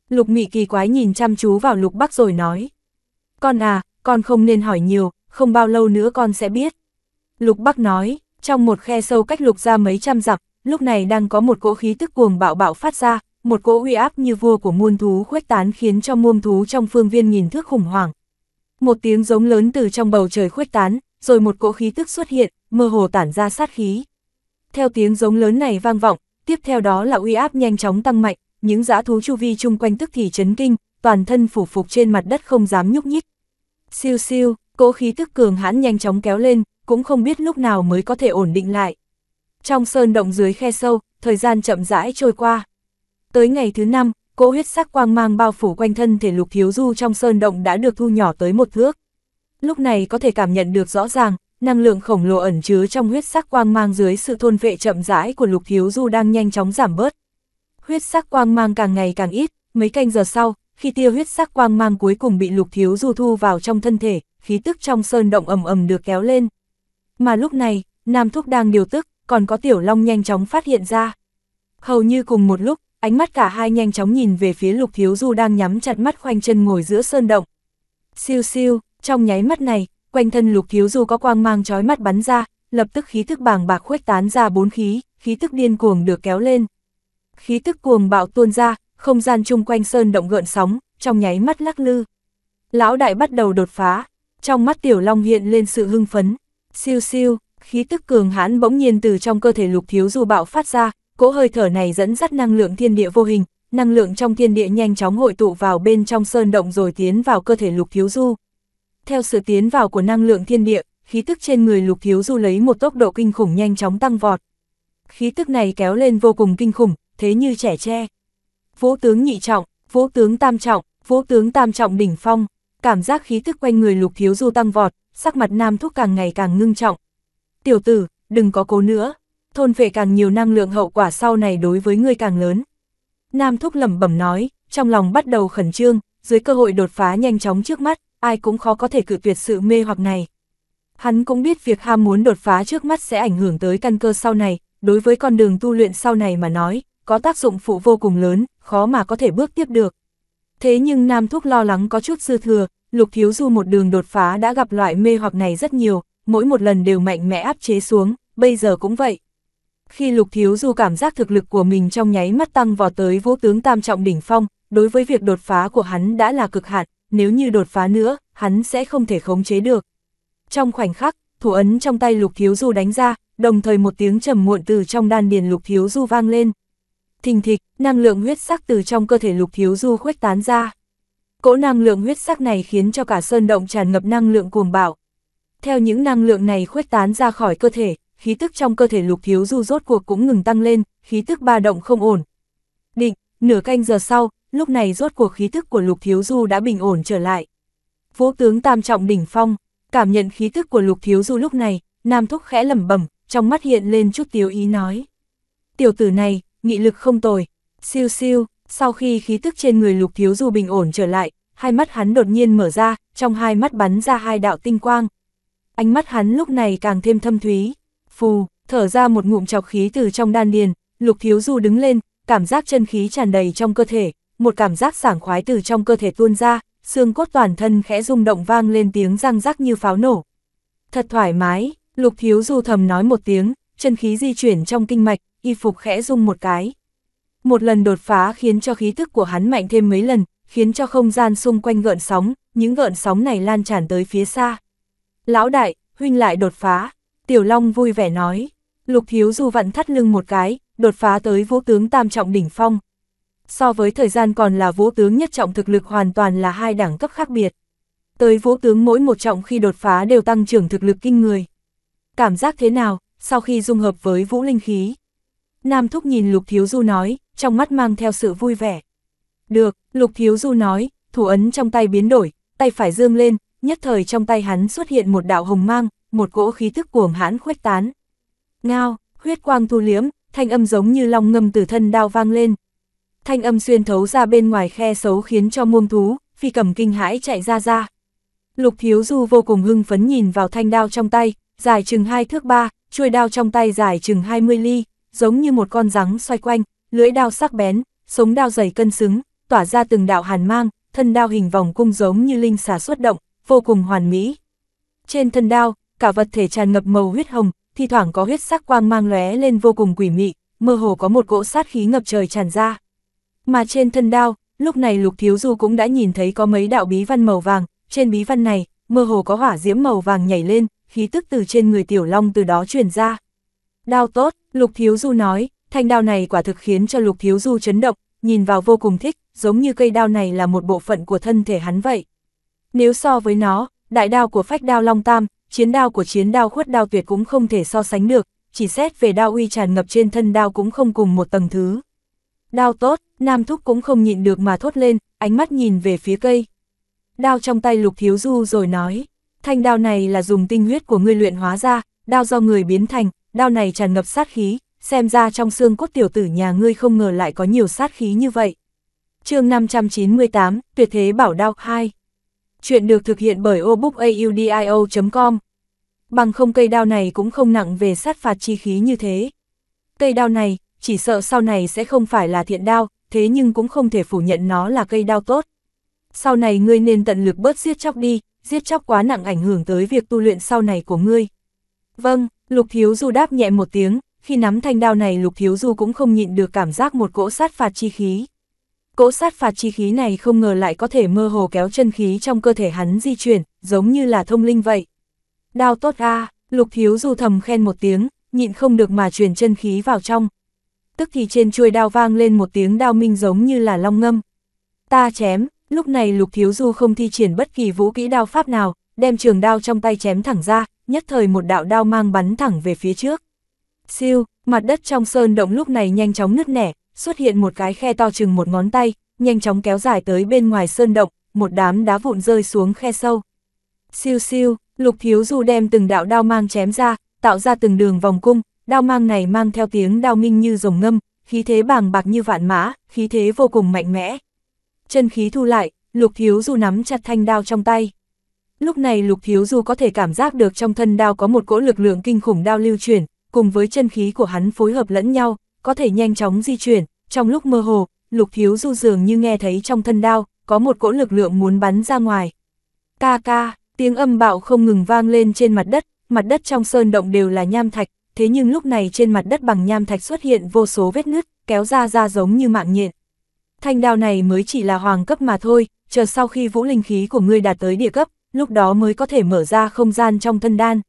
Lục mị kỳ quái nhìn chăm chú vào lục bắc rồi nói. Con à, con không nên hỏi nhiều, không bao lâu nữa con sẽ biết. Lục bắc nói, trong một khe sâu cách lục ra mấy trăm dặm, lúc này đang có một cỗ khí tức cuồng bạo bạo phát ra, một cỗ uy áp như vua của muôn thú khuếch tán khiến cho muôn thú trong phương viên nghìn thước khủng hoảng. Một tiếng giống lớn từ trong bầu trời khuếch tán, rồi một cỗ khí tức xuất hiện, mơ hồ tản ra sát khí. Theo tiếng giống lớn này vang vọng, tiếp theo đó là uy áp nhanh chóng tăng mạnh, những dã thú chu vi chung quanh tức thì chấn kinh, toàn thân phủ phục trên mặt đất không dám nhúc nhích. Siêu siêu, cỗ khí tức cường hãn nhanh chóng kéo lên, cũng không biết lúc nào mới có thể ổn định lại. Trong sơn động dưới khe sâu, thời gian chậm rãi trôi qua. Tới ngày thứ năm, cỗ huyết sắc quang mang bao phủ quanh thân thể lục thiếu du trong sơn động đã được thu nhỏ tới một thước. Lúc này có thể cảm nhận được rõ ràng, năng lượng khổng lồ ẩn chứa trong huyết sắc quang mang dưới sự thôn vệ chậm rãi của Lục Thiếu Du đang nhanh chóng giảm bớt. Huyết sắc quang mang càng ngày càng ít, mấy canh giờ sau, khi tiêu huyết sắc quang mang cuối cùng bị Lục Thiếu Du thu vào trong thân thể, khí tức trong sơn động ầm ầm được kéo lên. Mà lúc này, Nam Thúc đang điều tức, còn có Tiểu Long nhanh chóng phát hiện ra. Hầu như cùng một lúc, ánh mắt cả hai nhanh chóng nhìn về phía Lục Thiếu Du đang nhắm chặt mắt khoanh chân ngồi giữa sơn động. Siêu siêu, trong nháy mắt này, quanh thân lục thiếu du có quang mang chói mắt bắn ra, lập tức khí thức bàng bạc khuếch tán ra bốn khí, khí thức điên cuồng được kéo lên. Khí thức cuồng bạo tuôn ra, không gian chung quanh sơn động gợn sóng, trong nháy mắt lắc lư. Lão đại bắt đầu đột phá, trong mắt tiểu long hiện lên sự hưng phấn. Siêu siêu, khí tức cường hãn bỗng nhiên từ trong cơ thể lục thiếu du bạo phát ra, cỗ hơi thở này dẫn dắt năng lượng thiên địa vô hình, năng lượng trong thiên địa nhanh chóng hội tụ vào bên trong sơn động rồi tiến vào cơ thể lục thiếu du theo sự tiến vào của năng lượng thiên địa, khí tức trên người lục thiếu du lấy một tốc độ kinh khủng nhanh chóng tăng vọt. Khí tức này kéo lên vô cùng kinh khủng, thế như trẻ tre. vũ tướng nhị trọng, vũ tướng tam trọng, vũ tướng tam trọng đỉnh phong, cảm giác khí tức quanh người lục thiếu du tăng vọt, sắc mặt nam thúc càng ngày càng ngưng trọng. Tiểu tử, đừng có cố nữa, thôn phệ càng nhiều năng lượng hậu quả sau này đối với ngươi càng lớn. Nam thúc lẩm bẩm nói, trong lòng bắt đầu khẩn trương, dưới cơ hội đột phá nhanh chóng trước mắt, ai cũng khó có thể cự tuyệt sự mê hoặc này. Hắn cũng biết việc ham muốn đột phá trước mắt sẽ ảnh hưởng tới căn cơ sau này, đối với con đường tu luyện sau này mà nói, có tác dụng phụ vô cùng lớn, khó mà có thể bước tiếp được. Thế nhưng Nam Thúc lo lắng có chút dư thừa, Lục Thiếu Du một đường đột phá đã gặp loại mê hoặc này rất nhiều, mỗi một lần đều mạnh mẽ áp chế xuống, bây giờ cũng vậy. Khi Lục Thiếu Du cảm giác thực lực của mình trong nháy mắt tăng vào tới vũ tướng tam trọng đỉnh phong, đối với việc đột phá của hắn đã là cực hạn, nếu như đột phá nữa, hắn sẽ không thể khống chế được. Trong khoảnh khắc, thủ ấn trong tay Lục Thiếu Du đánh ra, đồng thời một tiếng trầm muộn từ trong đan điền Lục Thiếu Du vang lên. Thình thịch, năng lượng huyết sắc từ trong cơ thể Lục Thiếu Du khuếch tán ra. Cỗ năng lượng huyết sắc này khiến cho cả sơn động tràn ngập năng lượng cuồng bạo. Theo những năng lượng này khuếch tán ra khỏi cơ thể, khí tức trong cơ thể Lục Thiếu Du rốt cuộc cũng ngừng tăng lên, khí tức ba động không ổn. Định, nửa canh giờ sau, lúc này rốt cuộc khí thức của Lục Thiếu Du đã bình ổn trở lại. Vũ tướng tam trọng đỉnh phong, cảm nhận khí thức của Lục Thiếu Du lúc này, Nam Thúc khẽ lẩm bẩm, trong mắt hiện lên chút tiếu ý nói. Tiểu tử này, nghị lực không tồi, siêu siêu, sau khi khí tức trên người Lục Thiếu Du bình ổn trở lại, hai mắt hắn đột nhiên mở ra, trong hai mắt bắn ra hai đạo tinh quang. Ánh mắt hắn lúc này càng thêm thâm thúy, phù, thở ra một ngụm chọc khí từ trong đan điền, Lục Thiếu Du đứng lên, cảm giác chân khí tràn đầy trong cơ thể, một cảm giác sảng khoái từ trong cơ thể tuôn ra, xương cốt toàn thân khẽ rung động vang lên tiếng răng rắc như pháo nổ. Thật thoải mái, lục thiếu du thầm nói một tiếng, chân khí di chuyển trong kinh mạch, y phục khẽ rung một cái. Một lần đột phá khiến cho khí thức của hắn mạnh thêm mấy lần, khiến cho không gian xung quanh gợn sóng, những gợn sóng này lan tràn tới phía xa. Lão đại, huynh lại đột phá, tiểu long vui vẻ nói. Lục thiếu du vặn thắt lưng một cái, đột phá tới vũ tướng tam trọng đỉnh phong, so với thời gian còn là vũ tướng nhất trọng thực lực hoàn toàn là hai đẳng cấp khác biệt. Tới vũ tướng mỗi một trọng khi đột phá đều tăng trưởng thực lực kinh người. Cảm giác thế nào, sau khi dung hợp với vũ linh khí? Nam Thúc nhìn Lục Thiếu Du nói, trong mắt mang theo sự vui vẻ. Được, Lục Thiếu Du nói, thủ ấn trong tay biến đổi, tay phải dương lên, nhất thời trong tay hắn xuất hiện một đạo hồng mang, một cỗ khí thức cuồng hãn khuếch tán. Ngao, huyết quang thu liếm, thanh âm giống như long ngâm từ thân đao vang lên, thanh âm xuyên thấu ra bên ngoài khe xấu khiến cho muông thú, phi cầm kinh hãi chạy ra ra. Lục Thiếu Du vô cùng hưng phấn nhìn vào thanh đao trong tay, dài chừng hai thước ba, chuôi đao trong tay dài chừng 20 ly, giống như một con rắn xoay quanh, lưỡi đao sắc bén, sống đao dày cân xứng, tỏa ra từng đạo hàn mang, thân đao hình vòng cung giống như linh xà xuất động, vô cùng hoàn mỹ. Trên thân đao, cả vật thể tràn ngập màu huyết hồng, thi thoảng có huyết sắc quang mang lóe lên vô cùng quỷ mị, mơ hồ có một cỗ sát khí ngập trời tràn ra. Mà trên thân đao, lúc này Lục Thiếu Du cũng đã nhìn thấy có mấy đạo bí văn màu vàng, trên bí văn này, mơ hồ có hỏa diễm màu vàng nhảy lên, khí tức từ trên người Tiểu Long từ đó truyền ra. Đao tốt, Lục Thiếu Du nói, thanh đao này quả thực khiến cho Lục Thiếu Du chấn động, nhìn vào vô cùng thích, giống như cây đao này là một bộ phận của thân thể hắn vậy. Nếu so với nó, đại đao của phách đao Long Tam, chiến đao của chiến đao khuất đao tuyệt cũng không thể so sánh được, chỉ xét về đao uy tràn ngập trên thân đao cũng không cùng một tầng thứ. Đao tốt, Nam Thúc cũng không nhịn được mà thốt lên, ánh mắt nhìn về phía cây. Đao trong tay Lục Thiếu Du rồi nói, thanh đao này là dùng tinh huyết của ngươi luyện hóa ra, đao do người biến thành, đao này tràn ngập sát khí, xem ra trong xương cốt tiểu tử nhà ngươi không ngờ lại có nhiều sát khí như vậy. chương 598, Tuyệt Thế Bảo Đao 2 Chuyện được thực hiện bởi obookaudio.com Bằng không cây đao này cũng không nặng về sát phạt chi khí như thế. Cây đao này, chỉ sợ sau này sẽ không phải là thiện đao, thế nhưng cũng không thể phủ nhận nó là cây đao tốt. Sau này ngươi nên tận lực bớt giết chóc đi, giết chóc quá nặng ảnh hưởng tới việc tu luyện sau này của ngươi. Vâng, Lục Thiếu Du đáp nhẹ một tiếng, khi nắm thanh đao này Lục Thiếu Du cũng không nhịn được cảm giác một cỗ sát phạt chi khí. Cỗ sát phạt chi khí này không ngờ lại có thể mơ hồ kéo chân khí trong cơ thể hắn di chuyển, giống như là thông linh vậy. Đao tốt a Lục Thiếu Du thầm khen một tiếng, nhịn không được mà truyền chân khí vào trong, tức thì trên chuôi đao vang lên một tiếng đao minh giống như là long ngâm. Ta chém, lúc này Lục Thiếu Du không thi triển bất kỳ vũ kỹ đao pháp nào, đem trường đao trong tay chém thẳng ra, nhất thời một đạo đao mang bắn thẳng về phía trước. Siêu, mặt đất trong sơn động lúc này nhanh chóng nứt nẻ, xuất hiện một cái khe to chừng một ngón tay, nhanh chóng kéo dài tới bên ngoài sơn động, một đám đá vụn rơi xuống khe sâu. Siêu siêu, Lục Thiếu Du đem từng đạo đao mang chém ra, tạo ra từng đường vòng cung, đao mang này mang theo tiếng đao minh như rồng ngâm, khí thế bàng bạc như vạn mã, khí thế vô cùng mạnh mẽ. Chân khí thu lại, Lục Thiếu Du nắm chặt thanh đao trong tay. Lúc này Lục Thiếu Du có thể cảm giác được trong thân đao có một cỗ lực lượng kinh khủng đao lưu chuyển, cùng với chân khí của hắn phối hợp lẫn nhau, có thể nhanh chóng di chuyển, trong lúc mơ hồ, Lục Thiếu Du dường như nghe thấy trong thân đao, có một cỗ lực lượng muốn bắn ra ngoài. Ca ca, tiếng âm bạo không ngừng vang lên trên mặt đất, mặt đất trong sơn động đều là nham thạch, thế nhưng lúc này trên mặt đất bằng nham thạch xuất hiện vô số vết nứt, kéo ra ra giống như mạng nhện. Thanh đao này mới chỉ là hoàng cấp mà thôi, chờ sau khi vũ linh khí của ngươi đạt tới địa cấp, lúc đó mới có thể mở ra không gian trong thân đan.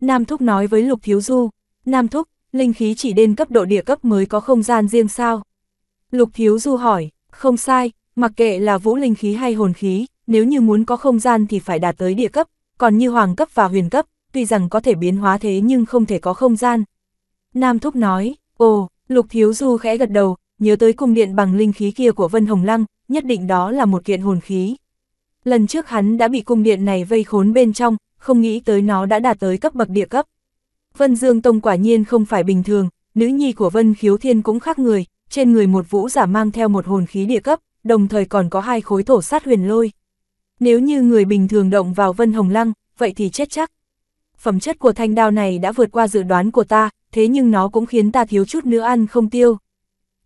Nam Thúc nói với Lục Thiếu Du, Nam Thúc, linh khí chỉ đến cấp độ địa cấp mới có không gian riêng sao? Lục Thiếu Du hỏi, không sai, mặc kệ là vũ linh khí hay hồn khí, nếu như muốn có không gian thì phải đạt tới địa cấp, còn như hoàng cấp và huyền cấp, tuy rằng có thể biến hóa thế nhưng không thể có không gian. Nam Thúc nói, ồ, Lục Thiếu Du khẽ gật đầu, nhớ tới cung điện bằng linh khí kia của Vân Hồng Lăng, nhất định đó là một kiện hồn khí. Lần trước hắn đã bị cung điện này vây khốn bên trong, không nghĩ tới nó đã đạt tới cấp bậc địa cấp. Vân Dương Tông quả nhiên không phải bình thường, nữ nhi của Vân Khiếu Thiên cũng khác người, trên người một vũ giả mang theo một hồn khí địa cấp, đồng thời còn có hai khối thổ sát huyền lôi. Nếu như người bình thường động vào Vân Hồng Lăng, vậy thì chết chắc phẩm chất của thanh đao này đã vượt qua dự đoán của ta, thế nhưng nó cũng khiến ta thiếu chút nữa ăn không tiêu.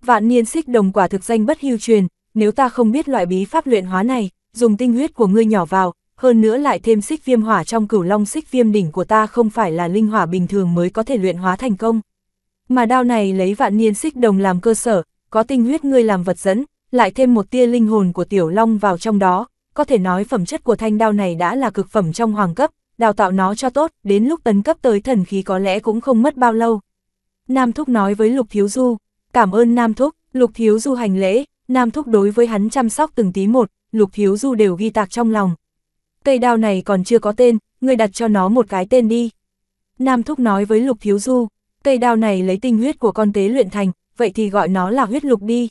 Vạn niên xích đồng quả thực danh bất hưu truyền, nếu ta không biết loại bí pháp luyện hóa này, dùng tinh huyết của ngươi nhỏ vào, hơn nữa lại thêm xích viêm hỏa trong cửu long xích viêm đỉnh của ta không phải là linh hỏa bình thường mới có thể luyện hóa thành công. Mà đao này lấy vạn niên xích đồng làm cơ sở, có tinh huyết ngươi làm vật dẫn, lại thêm một tia linh hồn của tiểu long vào trong đó, có thể nói phẩm chất của thanh đao này đã là cực phẩm trong hoàng cấp, đào tạo nó cho tốt, đến lúc tấn cấp tới thần khí có lẽ cũng không mất bao lâu. Nam Thúc nói với Lục Thiếu Du, cảm ơn Nam Thúc, Lục Thiếu Du hành lễ, Nam Thúc đối với hắn chăm sóc từng tí một, Lục Thiếu Du đều ghi tạc trong lòng. Cây đao này còn chưa có tên, người đặt cho nó một cái tên đi. Nam Thúc nói với Lục Thiếu Du, cây đao này lấy tinh huyết của con tế luyện thành, vậy thì gọi nó là huyết lục đi.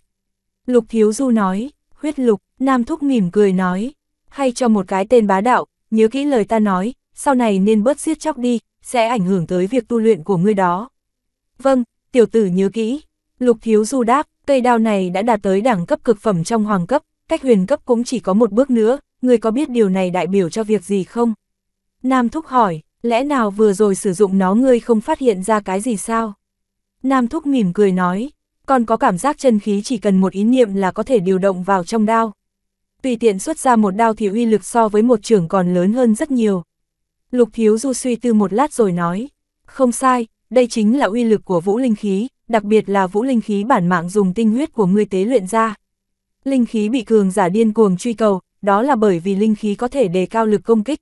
Lục Thiếu Du nói, huyết lục, Nam Thúc mỉm cười nói, hay cho một cái tên bá đạo, nhớ kỹ lời ta nói, sau này nên bớt siết chóc đi, sẽ ảnh hưởng tới việc tu luyện của ngươi đó. Vâng, tiểu tử nhớ kỹ. Lục thiếu du đáp, cây đao này đã đạt tới đẳng cấp cực phẩm trong hoàng cấp, cách huyền cấp cũng chỉ có một bước nữa, ngươi có biết điều này đại biểu cho việc gì không? Nam Thúc hỏi, lẽ nào vừa rồi sử dụng nó ngươi không phát hiện ra cái gì sao? Nam Thúc mỉm cười nói, còn có cảm giác chân khí chỉ cần một ý niệm là có thể điều động vào trong đao. Tùy tiện xuất ra một đao thì uy lực so với một trưởng còn lớn hơn rất nhiều, Lục Thiếu Du suy tư một lát rồi nói, không sai, đây chính là uy lực của vũ linh khí, đặc biệt là vũ linh khí bản mạng dùng tinh huyết của ngươi tế luyện ra. Linh khí bị cường giả điên cuồng truy cầu, đó là bởi vì linh khí có thể đề cao lực công kích.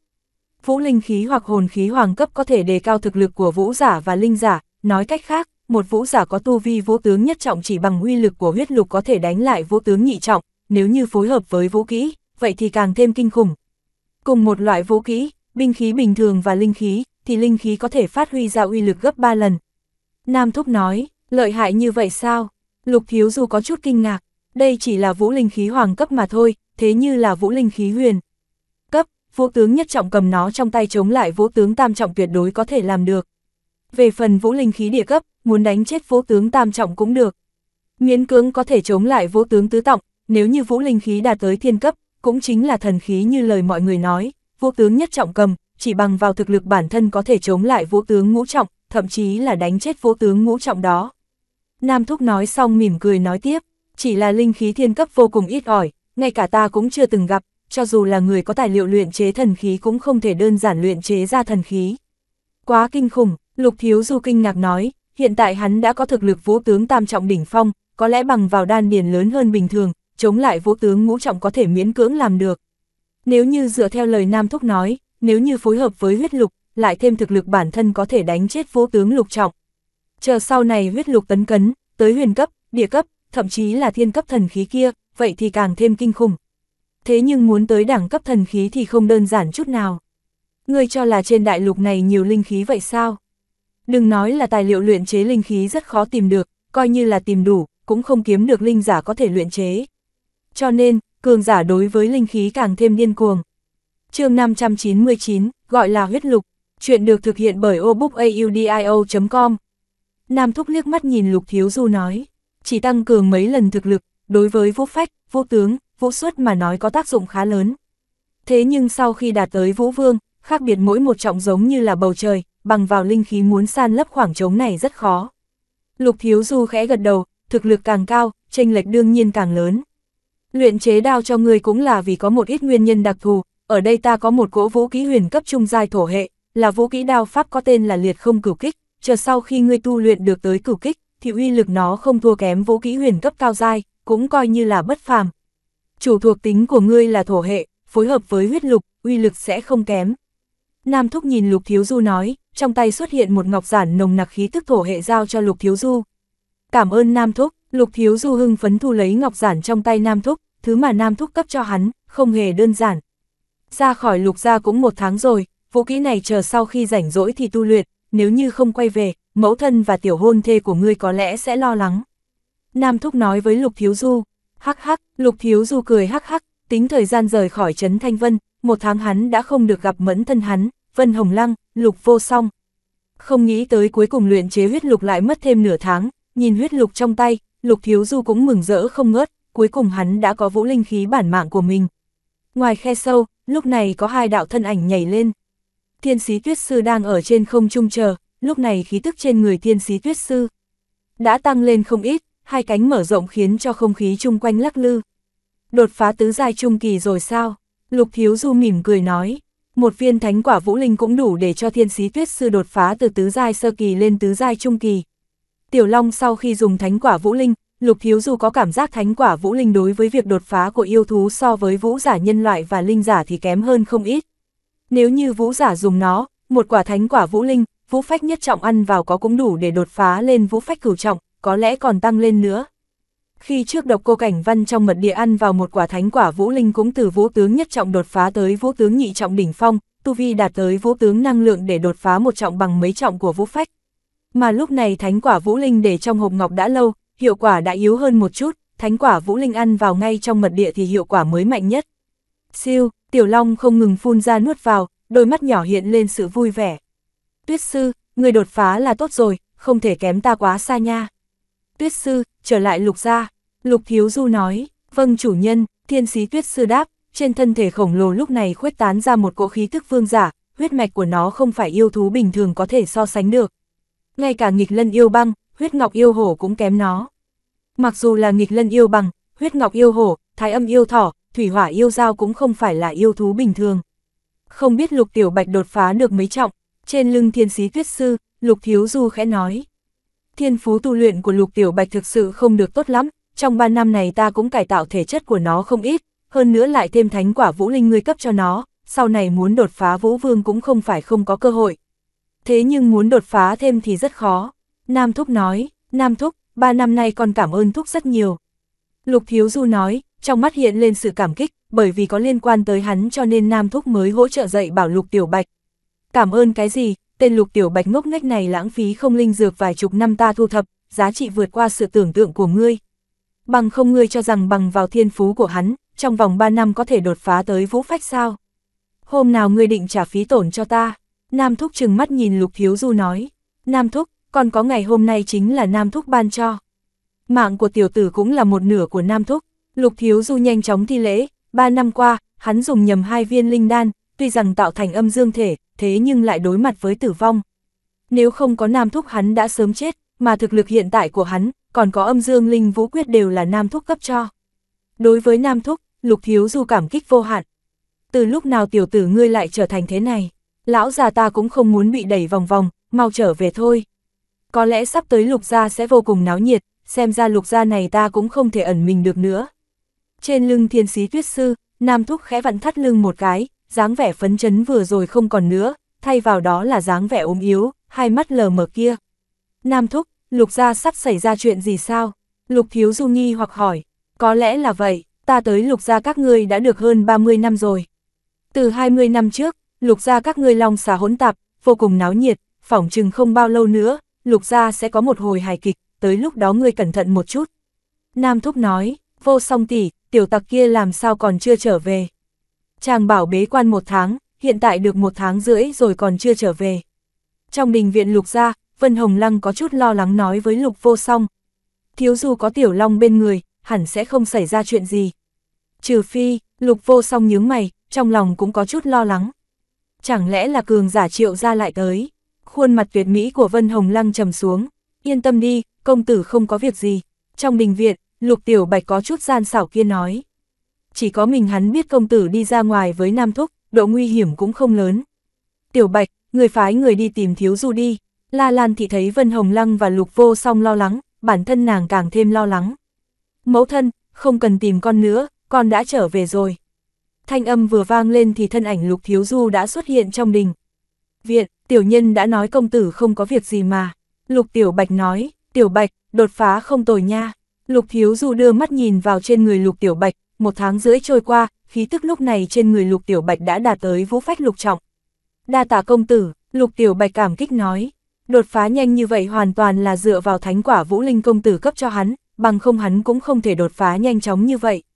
Vũ linh khí hoặc hồn khí hoàng cấp có thể đề cao thực lực của vũ giả và linh giả, nói cách khác, một vũ giả có tu vi vũ tướng nhất trọng chỉ bằng uy lực của huyết lục có thể đánh lại vũ tướng nhị trọng, nếu như phối hợp với vũ kỹ, vậy thì càng thêm kinh khủng. Cùng một loại vũ kỹ, binh khí bình thường và linh khí, thì linh khí có thể phát huy ra uy lực gấp 3 lần. Nam Thúc nói, lợi hại như vậy sao? Lục Thiếu dù có chút kinh ngạc, đây chỉ là vũ linh khí hoàng cấp mà thôi, thế như là vũ linh khí huyền. Cấp, vũ tướng nhất trọng cầm nó trong tay chống lại vũ tướng tam trọng tuyệt đối có thể làm được. Về phần vũ linh khí địa cấp, muốn đánh chết vũ tướng tam trọng cũng được. Miễn cưỡng có thể chống lại vũ tướng tứ trọng, nếu như vũ linh khí đạt tới thiên cấp, cũng chính là thần khí như lời mọi người nói vũ tướng nhất trọng cầm, chỉ bằng vào thực lực bản thân có thể chống lại vũ tướng ngũ trọng, thậm chí là đánh chết vũ tướng ngũ trọng đó. Nam Thúc nói xong mỉm cười nói tiếp, chỉ là linh khí thiên cấp vô cùng ít ỏi, ngay cả ta cũng chưa từng gặp, cho dù là người có tài liệu luyện chế thần khí cũng không thể đơn giản luyện chế ra thần khí. Quá kinh khủng, Lục Thiếu Du kinh ngạc nói, hiện tại hắn đã có thực lực vũ tướng tam trọng đỉnh phong, có lẽ bằng vào đan điền lớn hơn bình thường, chống lại vũ tướng ngũ trọng có thể miễn cưỡng làm được. Nếu như dựa theo lời Nam Thúc nói, nếu như phối hợp với huyết lục, lại thêm thực lực bản thân có thể đánh chết vô tướng lục trọng. Chờ sau này huyết lục tấn cấn, tới huyền cấp, địa cấp, thậm chí là thiên cấp thần khí kia, vậy thì càng thêm kinh khủng. Thế nhưng muốn tới đẳng cấp thần khí thì không đơn giản chút nào. Ngươi cho là trên đại lục này nhiều linh khí vậy sao? Đừng nói là tài liệu luyện chế linh khí rất khó tìm được, coi như là tìm đủ, cũng không kiếm được linh giả có thể luyện chế. Cho nên, cường giả đối với linh khí càng thêm điên cuồng. chương 599, gọi là huyết lục, chuyện được thực hiện bởi obookaudio.com. Nam Thúc liếc mắt nhìn Lục Thiếu Du nói, chỉ tăng cường mấy lần thực lực, đối với vũ phách, vũ tướng, vũ xuất mà nói có tác dụng khá lớn. Thế nhưng sau khi đạt tới vũ vương, khác biệt mỗi một trọng giống như là bầu trời, bằng vào linh khí muốn san lấp khoảng trống này rất khó. Lục Thiếu Du khẽ gật đầu, thực lực càng cao, tranh lệch đương nhiên càng lớn. Luyện chế đao cho ngươi cũng là vì có một ít nguyên nhân đặc thù, ở đây ta có một cỗ vũ khí huyền cấp trung giai thổ hệ, là vũ khí đao pháp có tên là liệt không cửu kích, chờ sau khi ngươi tu luyện được tới cửu kích, thì uy lực nó không thua kém vũ khí huyền cấp cao giai, cũng coi như là bất phàm. Chủ thuộc tính của ngươi là thổ hệ, phối hợp với huyết lục, uy lực sẽ không kém. Nam Thúc nhìn Lục Thiếu Du nói, trong tay xuất hiện một ngọc giản nồng nặc khí tức thổ hệ giao cho Lục Thiếu Du. Cảm ơn Nam Thúc, Lục Thiếu Du hưng phấn thu lấy ngọc giản trong tay Nam Thúc, thứ mà Nam Thúc cấp cho hắn, không hề đơn giản. Ra khỏi lục gia cũng một tháng rồi, vũ kỹ này chờ sau khi rảnh rỗi thì tu luyện, nếu như không quay về, mẫu thân và tiểu hôn thê của ngươi có lẽ sẽ lo lắng. Nam Thúc nói với Lục Thiếu Du, hắc hắc, Lục Thiếu Du cười hắc hắc, tính thời gian rời khỏi Trấn Thanh Vân, một tháng hắn đã không được gặp mẫn thân hắn, Vân Hồng Lăng, Lục Vô Song. Không nghĩ tới cuối cùng luyện chế huyết lục lại mất thêm nửa tháng, nhìn huyết lục trong tay, Lục Thiếu Du cũng mừng rỡ không ngớt, cuối cùng hắn đã có vũ linh khí bản mạng của mình. Ngoài khe sâu, lúc này có hai đạo thân ảnh nhảy lên. Thiên sĩ tuyết sư đang ở trên không trung chờ, lúc này khí tức trên người thiên sĩ tuyết sư đã tăng lên không ít, hai cánh mở rộng khiến cho không khí chung quanh lắc lư. Đột phá tứ giai trung kỳ rồi sao? Lục Thiếu Du mỉm cười nói, một viên thánh quả vũ linh cũng đủ để cho thiên sĩ tuyết sư đột phá từ tứ giai sơ kỳ lên tứ giai trung kỳ. Tiểu Long sau khi dùng thánh quả Vũ Linh, Lục Thiếu dù có cảm giác thánh quả Vũ Linh đối với việc đột phá của yêu thú so với vũ giả nhân loại và linh giả thì kém hơn không ít. Nếu như vũ giả dùng nó, một quả thánh quả Vũ Linh, vũ phách nhất trọng ăn vào có cũng đủ để đột phá lên vũ phách cửu trọng, có lẽ còn tăng lên nữa. Khi trước độc cô cảnh văn trong mật địa ăn vào một quả thánh quả Vũ Linh cũng từ vũ tướng nhất trọng đột phá tới vũ tướng nhị trọng đỉnh phong, Tu Vi đạt tới vũ tướng năng lượng để đột phá một trọng bằng mấy trọng của vũ phách, mà lúc này thánh quả vũ linh để trong hộp ngọc đã lâu, hiệu quả đã yếu hơn một chút, thánh quả vũ linh ăn vào ngay trong mật địa thì hiệu quả mới mạnh nhất. Siêu, tiểu long không ngừng phun ra nuốt vào, đôi mắt nhỏ hiện lên sự vui vẻ. Tuyết sư, người đột phá là tốt rồi, không thể kém ta quá xa nha. Tuyết sư, trở lại lục gia. Lục thiếu du nói, vâng chủ nhân, thiên sĩ tuyết sư đáp, trên thân thể khổng lồ lúc này khuếch tán ra một cỗ khí tức vương giả, huyết mạch của nó không phải yêu thú bình thường có thể so sánh được, ngay cả nghịch lân yêu băng, huyết ngọc yêu hổ cũng kém nó. Mặc dù là nghịch lân yêu băng huyết ngọc yêu hổ, thái âm yêu thỏ, thủy hỏa yêu dao cũng không phải là yêu thú bình thường. Không biết lục tiểu bạch đột phá được mấy trọng, trên lưng thiên sĩ tuyết sư, lục thiếu du khẽ nói. Thiên phú tu luyện của lục tiểu bạch thực sự không được tốt lắm, trong 3 năm này ta cũng cải tạo thể chất của nó không ít, hơn nữa lại thêm thánh quả vũ linh ngươi cấp cho nó, sau này muốn đột phá vũ vương cũng không phải không có cơ hội thế nhưng muốn đột phá thêm thì rất khó. Nam Thúc nói, Nam Thúc, ba năm nay còn cảm ơn Thúc rất nhiều. Lục Thiếu Du nói, trong mắt hiện lên sự cảm kích, bởi vì có liên quan tới hắn cho nên Nam Thúc mới hỗ trợ dạy bảo Lục Tiểu Bạch. Cảm ơn cái gì, tên Lục Tiểu Bạch ngốc nghếch này lãng phí không linh dược vài chục năm ta thu thập, giá trị vượt qua sự tưởng tượng của ngươi. Bằng không ngươi cho rằng bằng vào thiên phú của hắn, trong vòng 3 năm có thể đột phá tới vũ phách sao. Hôm nào ngươi định trả phí tổn cho ta? Nam Thúc chừng mắt nhìn Lục Thiếu Du nói, Nam Thúc, còn có ngày hôm nay chính là Nam Thúc ban cho. Mạng của tiểu tử cũng là một nửa của Nam Thúc, Lục Thiếu Du nhanh chóng thi lễ, ba năm qua, hắn dùng nhầm hai viên linh đan, tuy rằng tạo thành âm dương thể, thế nhưng lại đối mặt với tử vong. Nếu không có Nam Thúc hắn đã sớm chết, mà thực lực hiện tại của hắn, còn có âm dương linh vũ quyết đều là Nam Thúc cấp cho. Đối với Nam Thúc, Lục Thiếu Du cảm kích vô hạn. Từ lúc nào tiểu tử ngươi lại trở thành thế này? lão già ta cũng không muốn bị đẩy vòng vòng, mau trở về thôi. Có lẽ sắp tới lục gia sẽ vô cùng náo nhiệt, xem ra lục gia này ta cũng không thể ẩn mình được nữa. Trên lưng thiên sĩ tuyết sư, nam thúc khẽ vặn thắt lưng một cái, dáng vẻ phấn chấn vừa rồi không còn nữa, thay vào đó là dáng vẻ ốm yếu, hai mắt lờ mờ kia. Nam thúc, lục gia sắp xảy ra chuyện gì sao? Lục thiếu du nghi hoặc hỏi, có lẽ là vậy, ta tới lục gia các ngươi đã được hơn 30 năm rồi. Từ 20 năm trước, lục gia các ngươi long xà hỗn tạp, vô cùng náo nhiệt, phỏng chừng không bao lâu nữa, lục gia sẽ có một hồi hài kịch, tới lúc đó ngươi cẩn thận một chút. Nam Thúc nói, vô song tỷ, tiểu tặc kia làm sao còn chưa trở về. Chàng bảo bế quan một tháng, hiện tại được một tháng rưỡi rồi còn chưa trở về. Trong đình viện lục gia, Vân Hồng Lăng có chút lo lắng nói với lục vô song. Thiếu dù có tiểu long bên người, hẳn sẽ không xảy ra chuyện gì. Trừ phi, lục vô song nhướng mày, trong lòng cũng có chút lo lắng. Chẳng lẽ là cường giả triệu ra lại tới? Khuôn mặt tuyệt mỹ của Vân Hồng Lăng trầm xuống. Yên tâm đi, công tử không có việc gì. Trong đình viện, Lục Tiểu Bạch có chút gian xảo kia nói. Chỉ có mình hắn biết công tử đi ra ngoài với Nam Thúc, độ nguy hiểm cũng không lớn. Tiểu Bạch, người phái người đi tìm Thiếu Du đi. La Lan thì thấy Vân Hồng Lăng và Lục Vô Song lo lắng, bản thân nàng càng thêm lo lắng. Mẫu thân, không cần tìm con nữa, con đã trở về rồi thanh âm vừa vang lên thì thân ảnh lục thiếu du đã xuất hiện trong đình. Viện, tiểu nhân đã nói công tử không có việc gì mà. Lục tiểu bạch nói, tiểu bạch, đột phá không tồi nha. Lục thiếu du đưa mắt nhìn vào trên người lục tiểu bạch, một tháng rưỡi trôi qua, khí tức lúc này trên người lục tiểu bạch đã đạt tới vũ phách lục trọng. Đa tạ công tử, lục tiểu bạch cảm kích nói, đột phá nhanh như vậy hoàn toàn là dựa vào thánh quả vũ linh công tử cấp cho hắn, bằng không hắn cũng không thể đột phá nhanh chóng như vậy.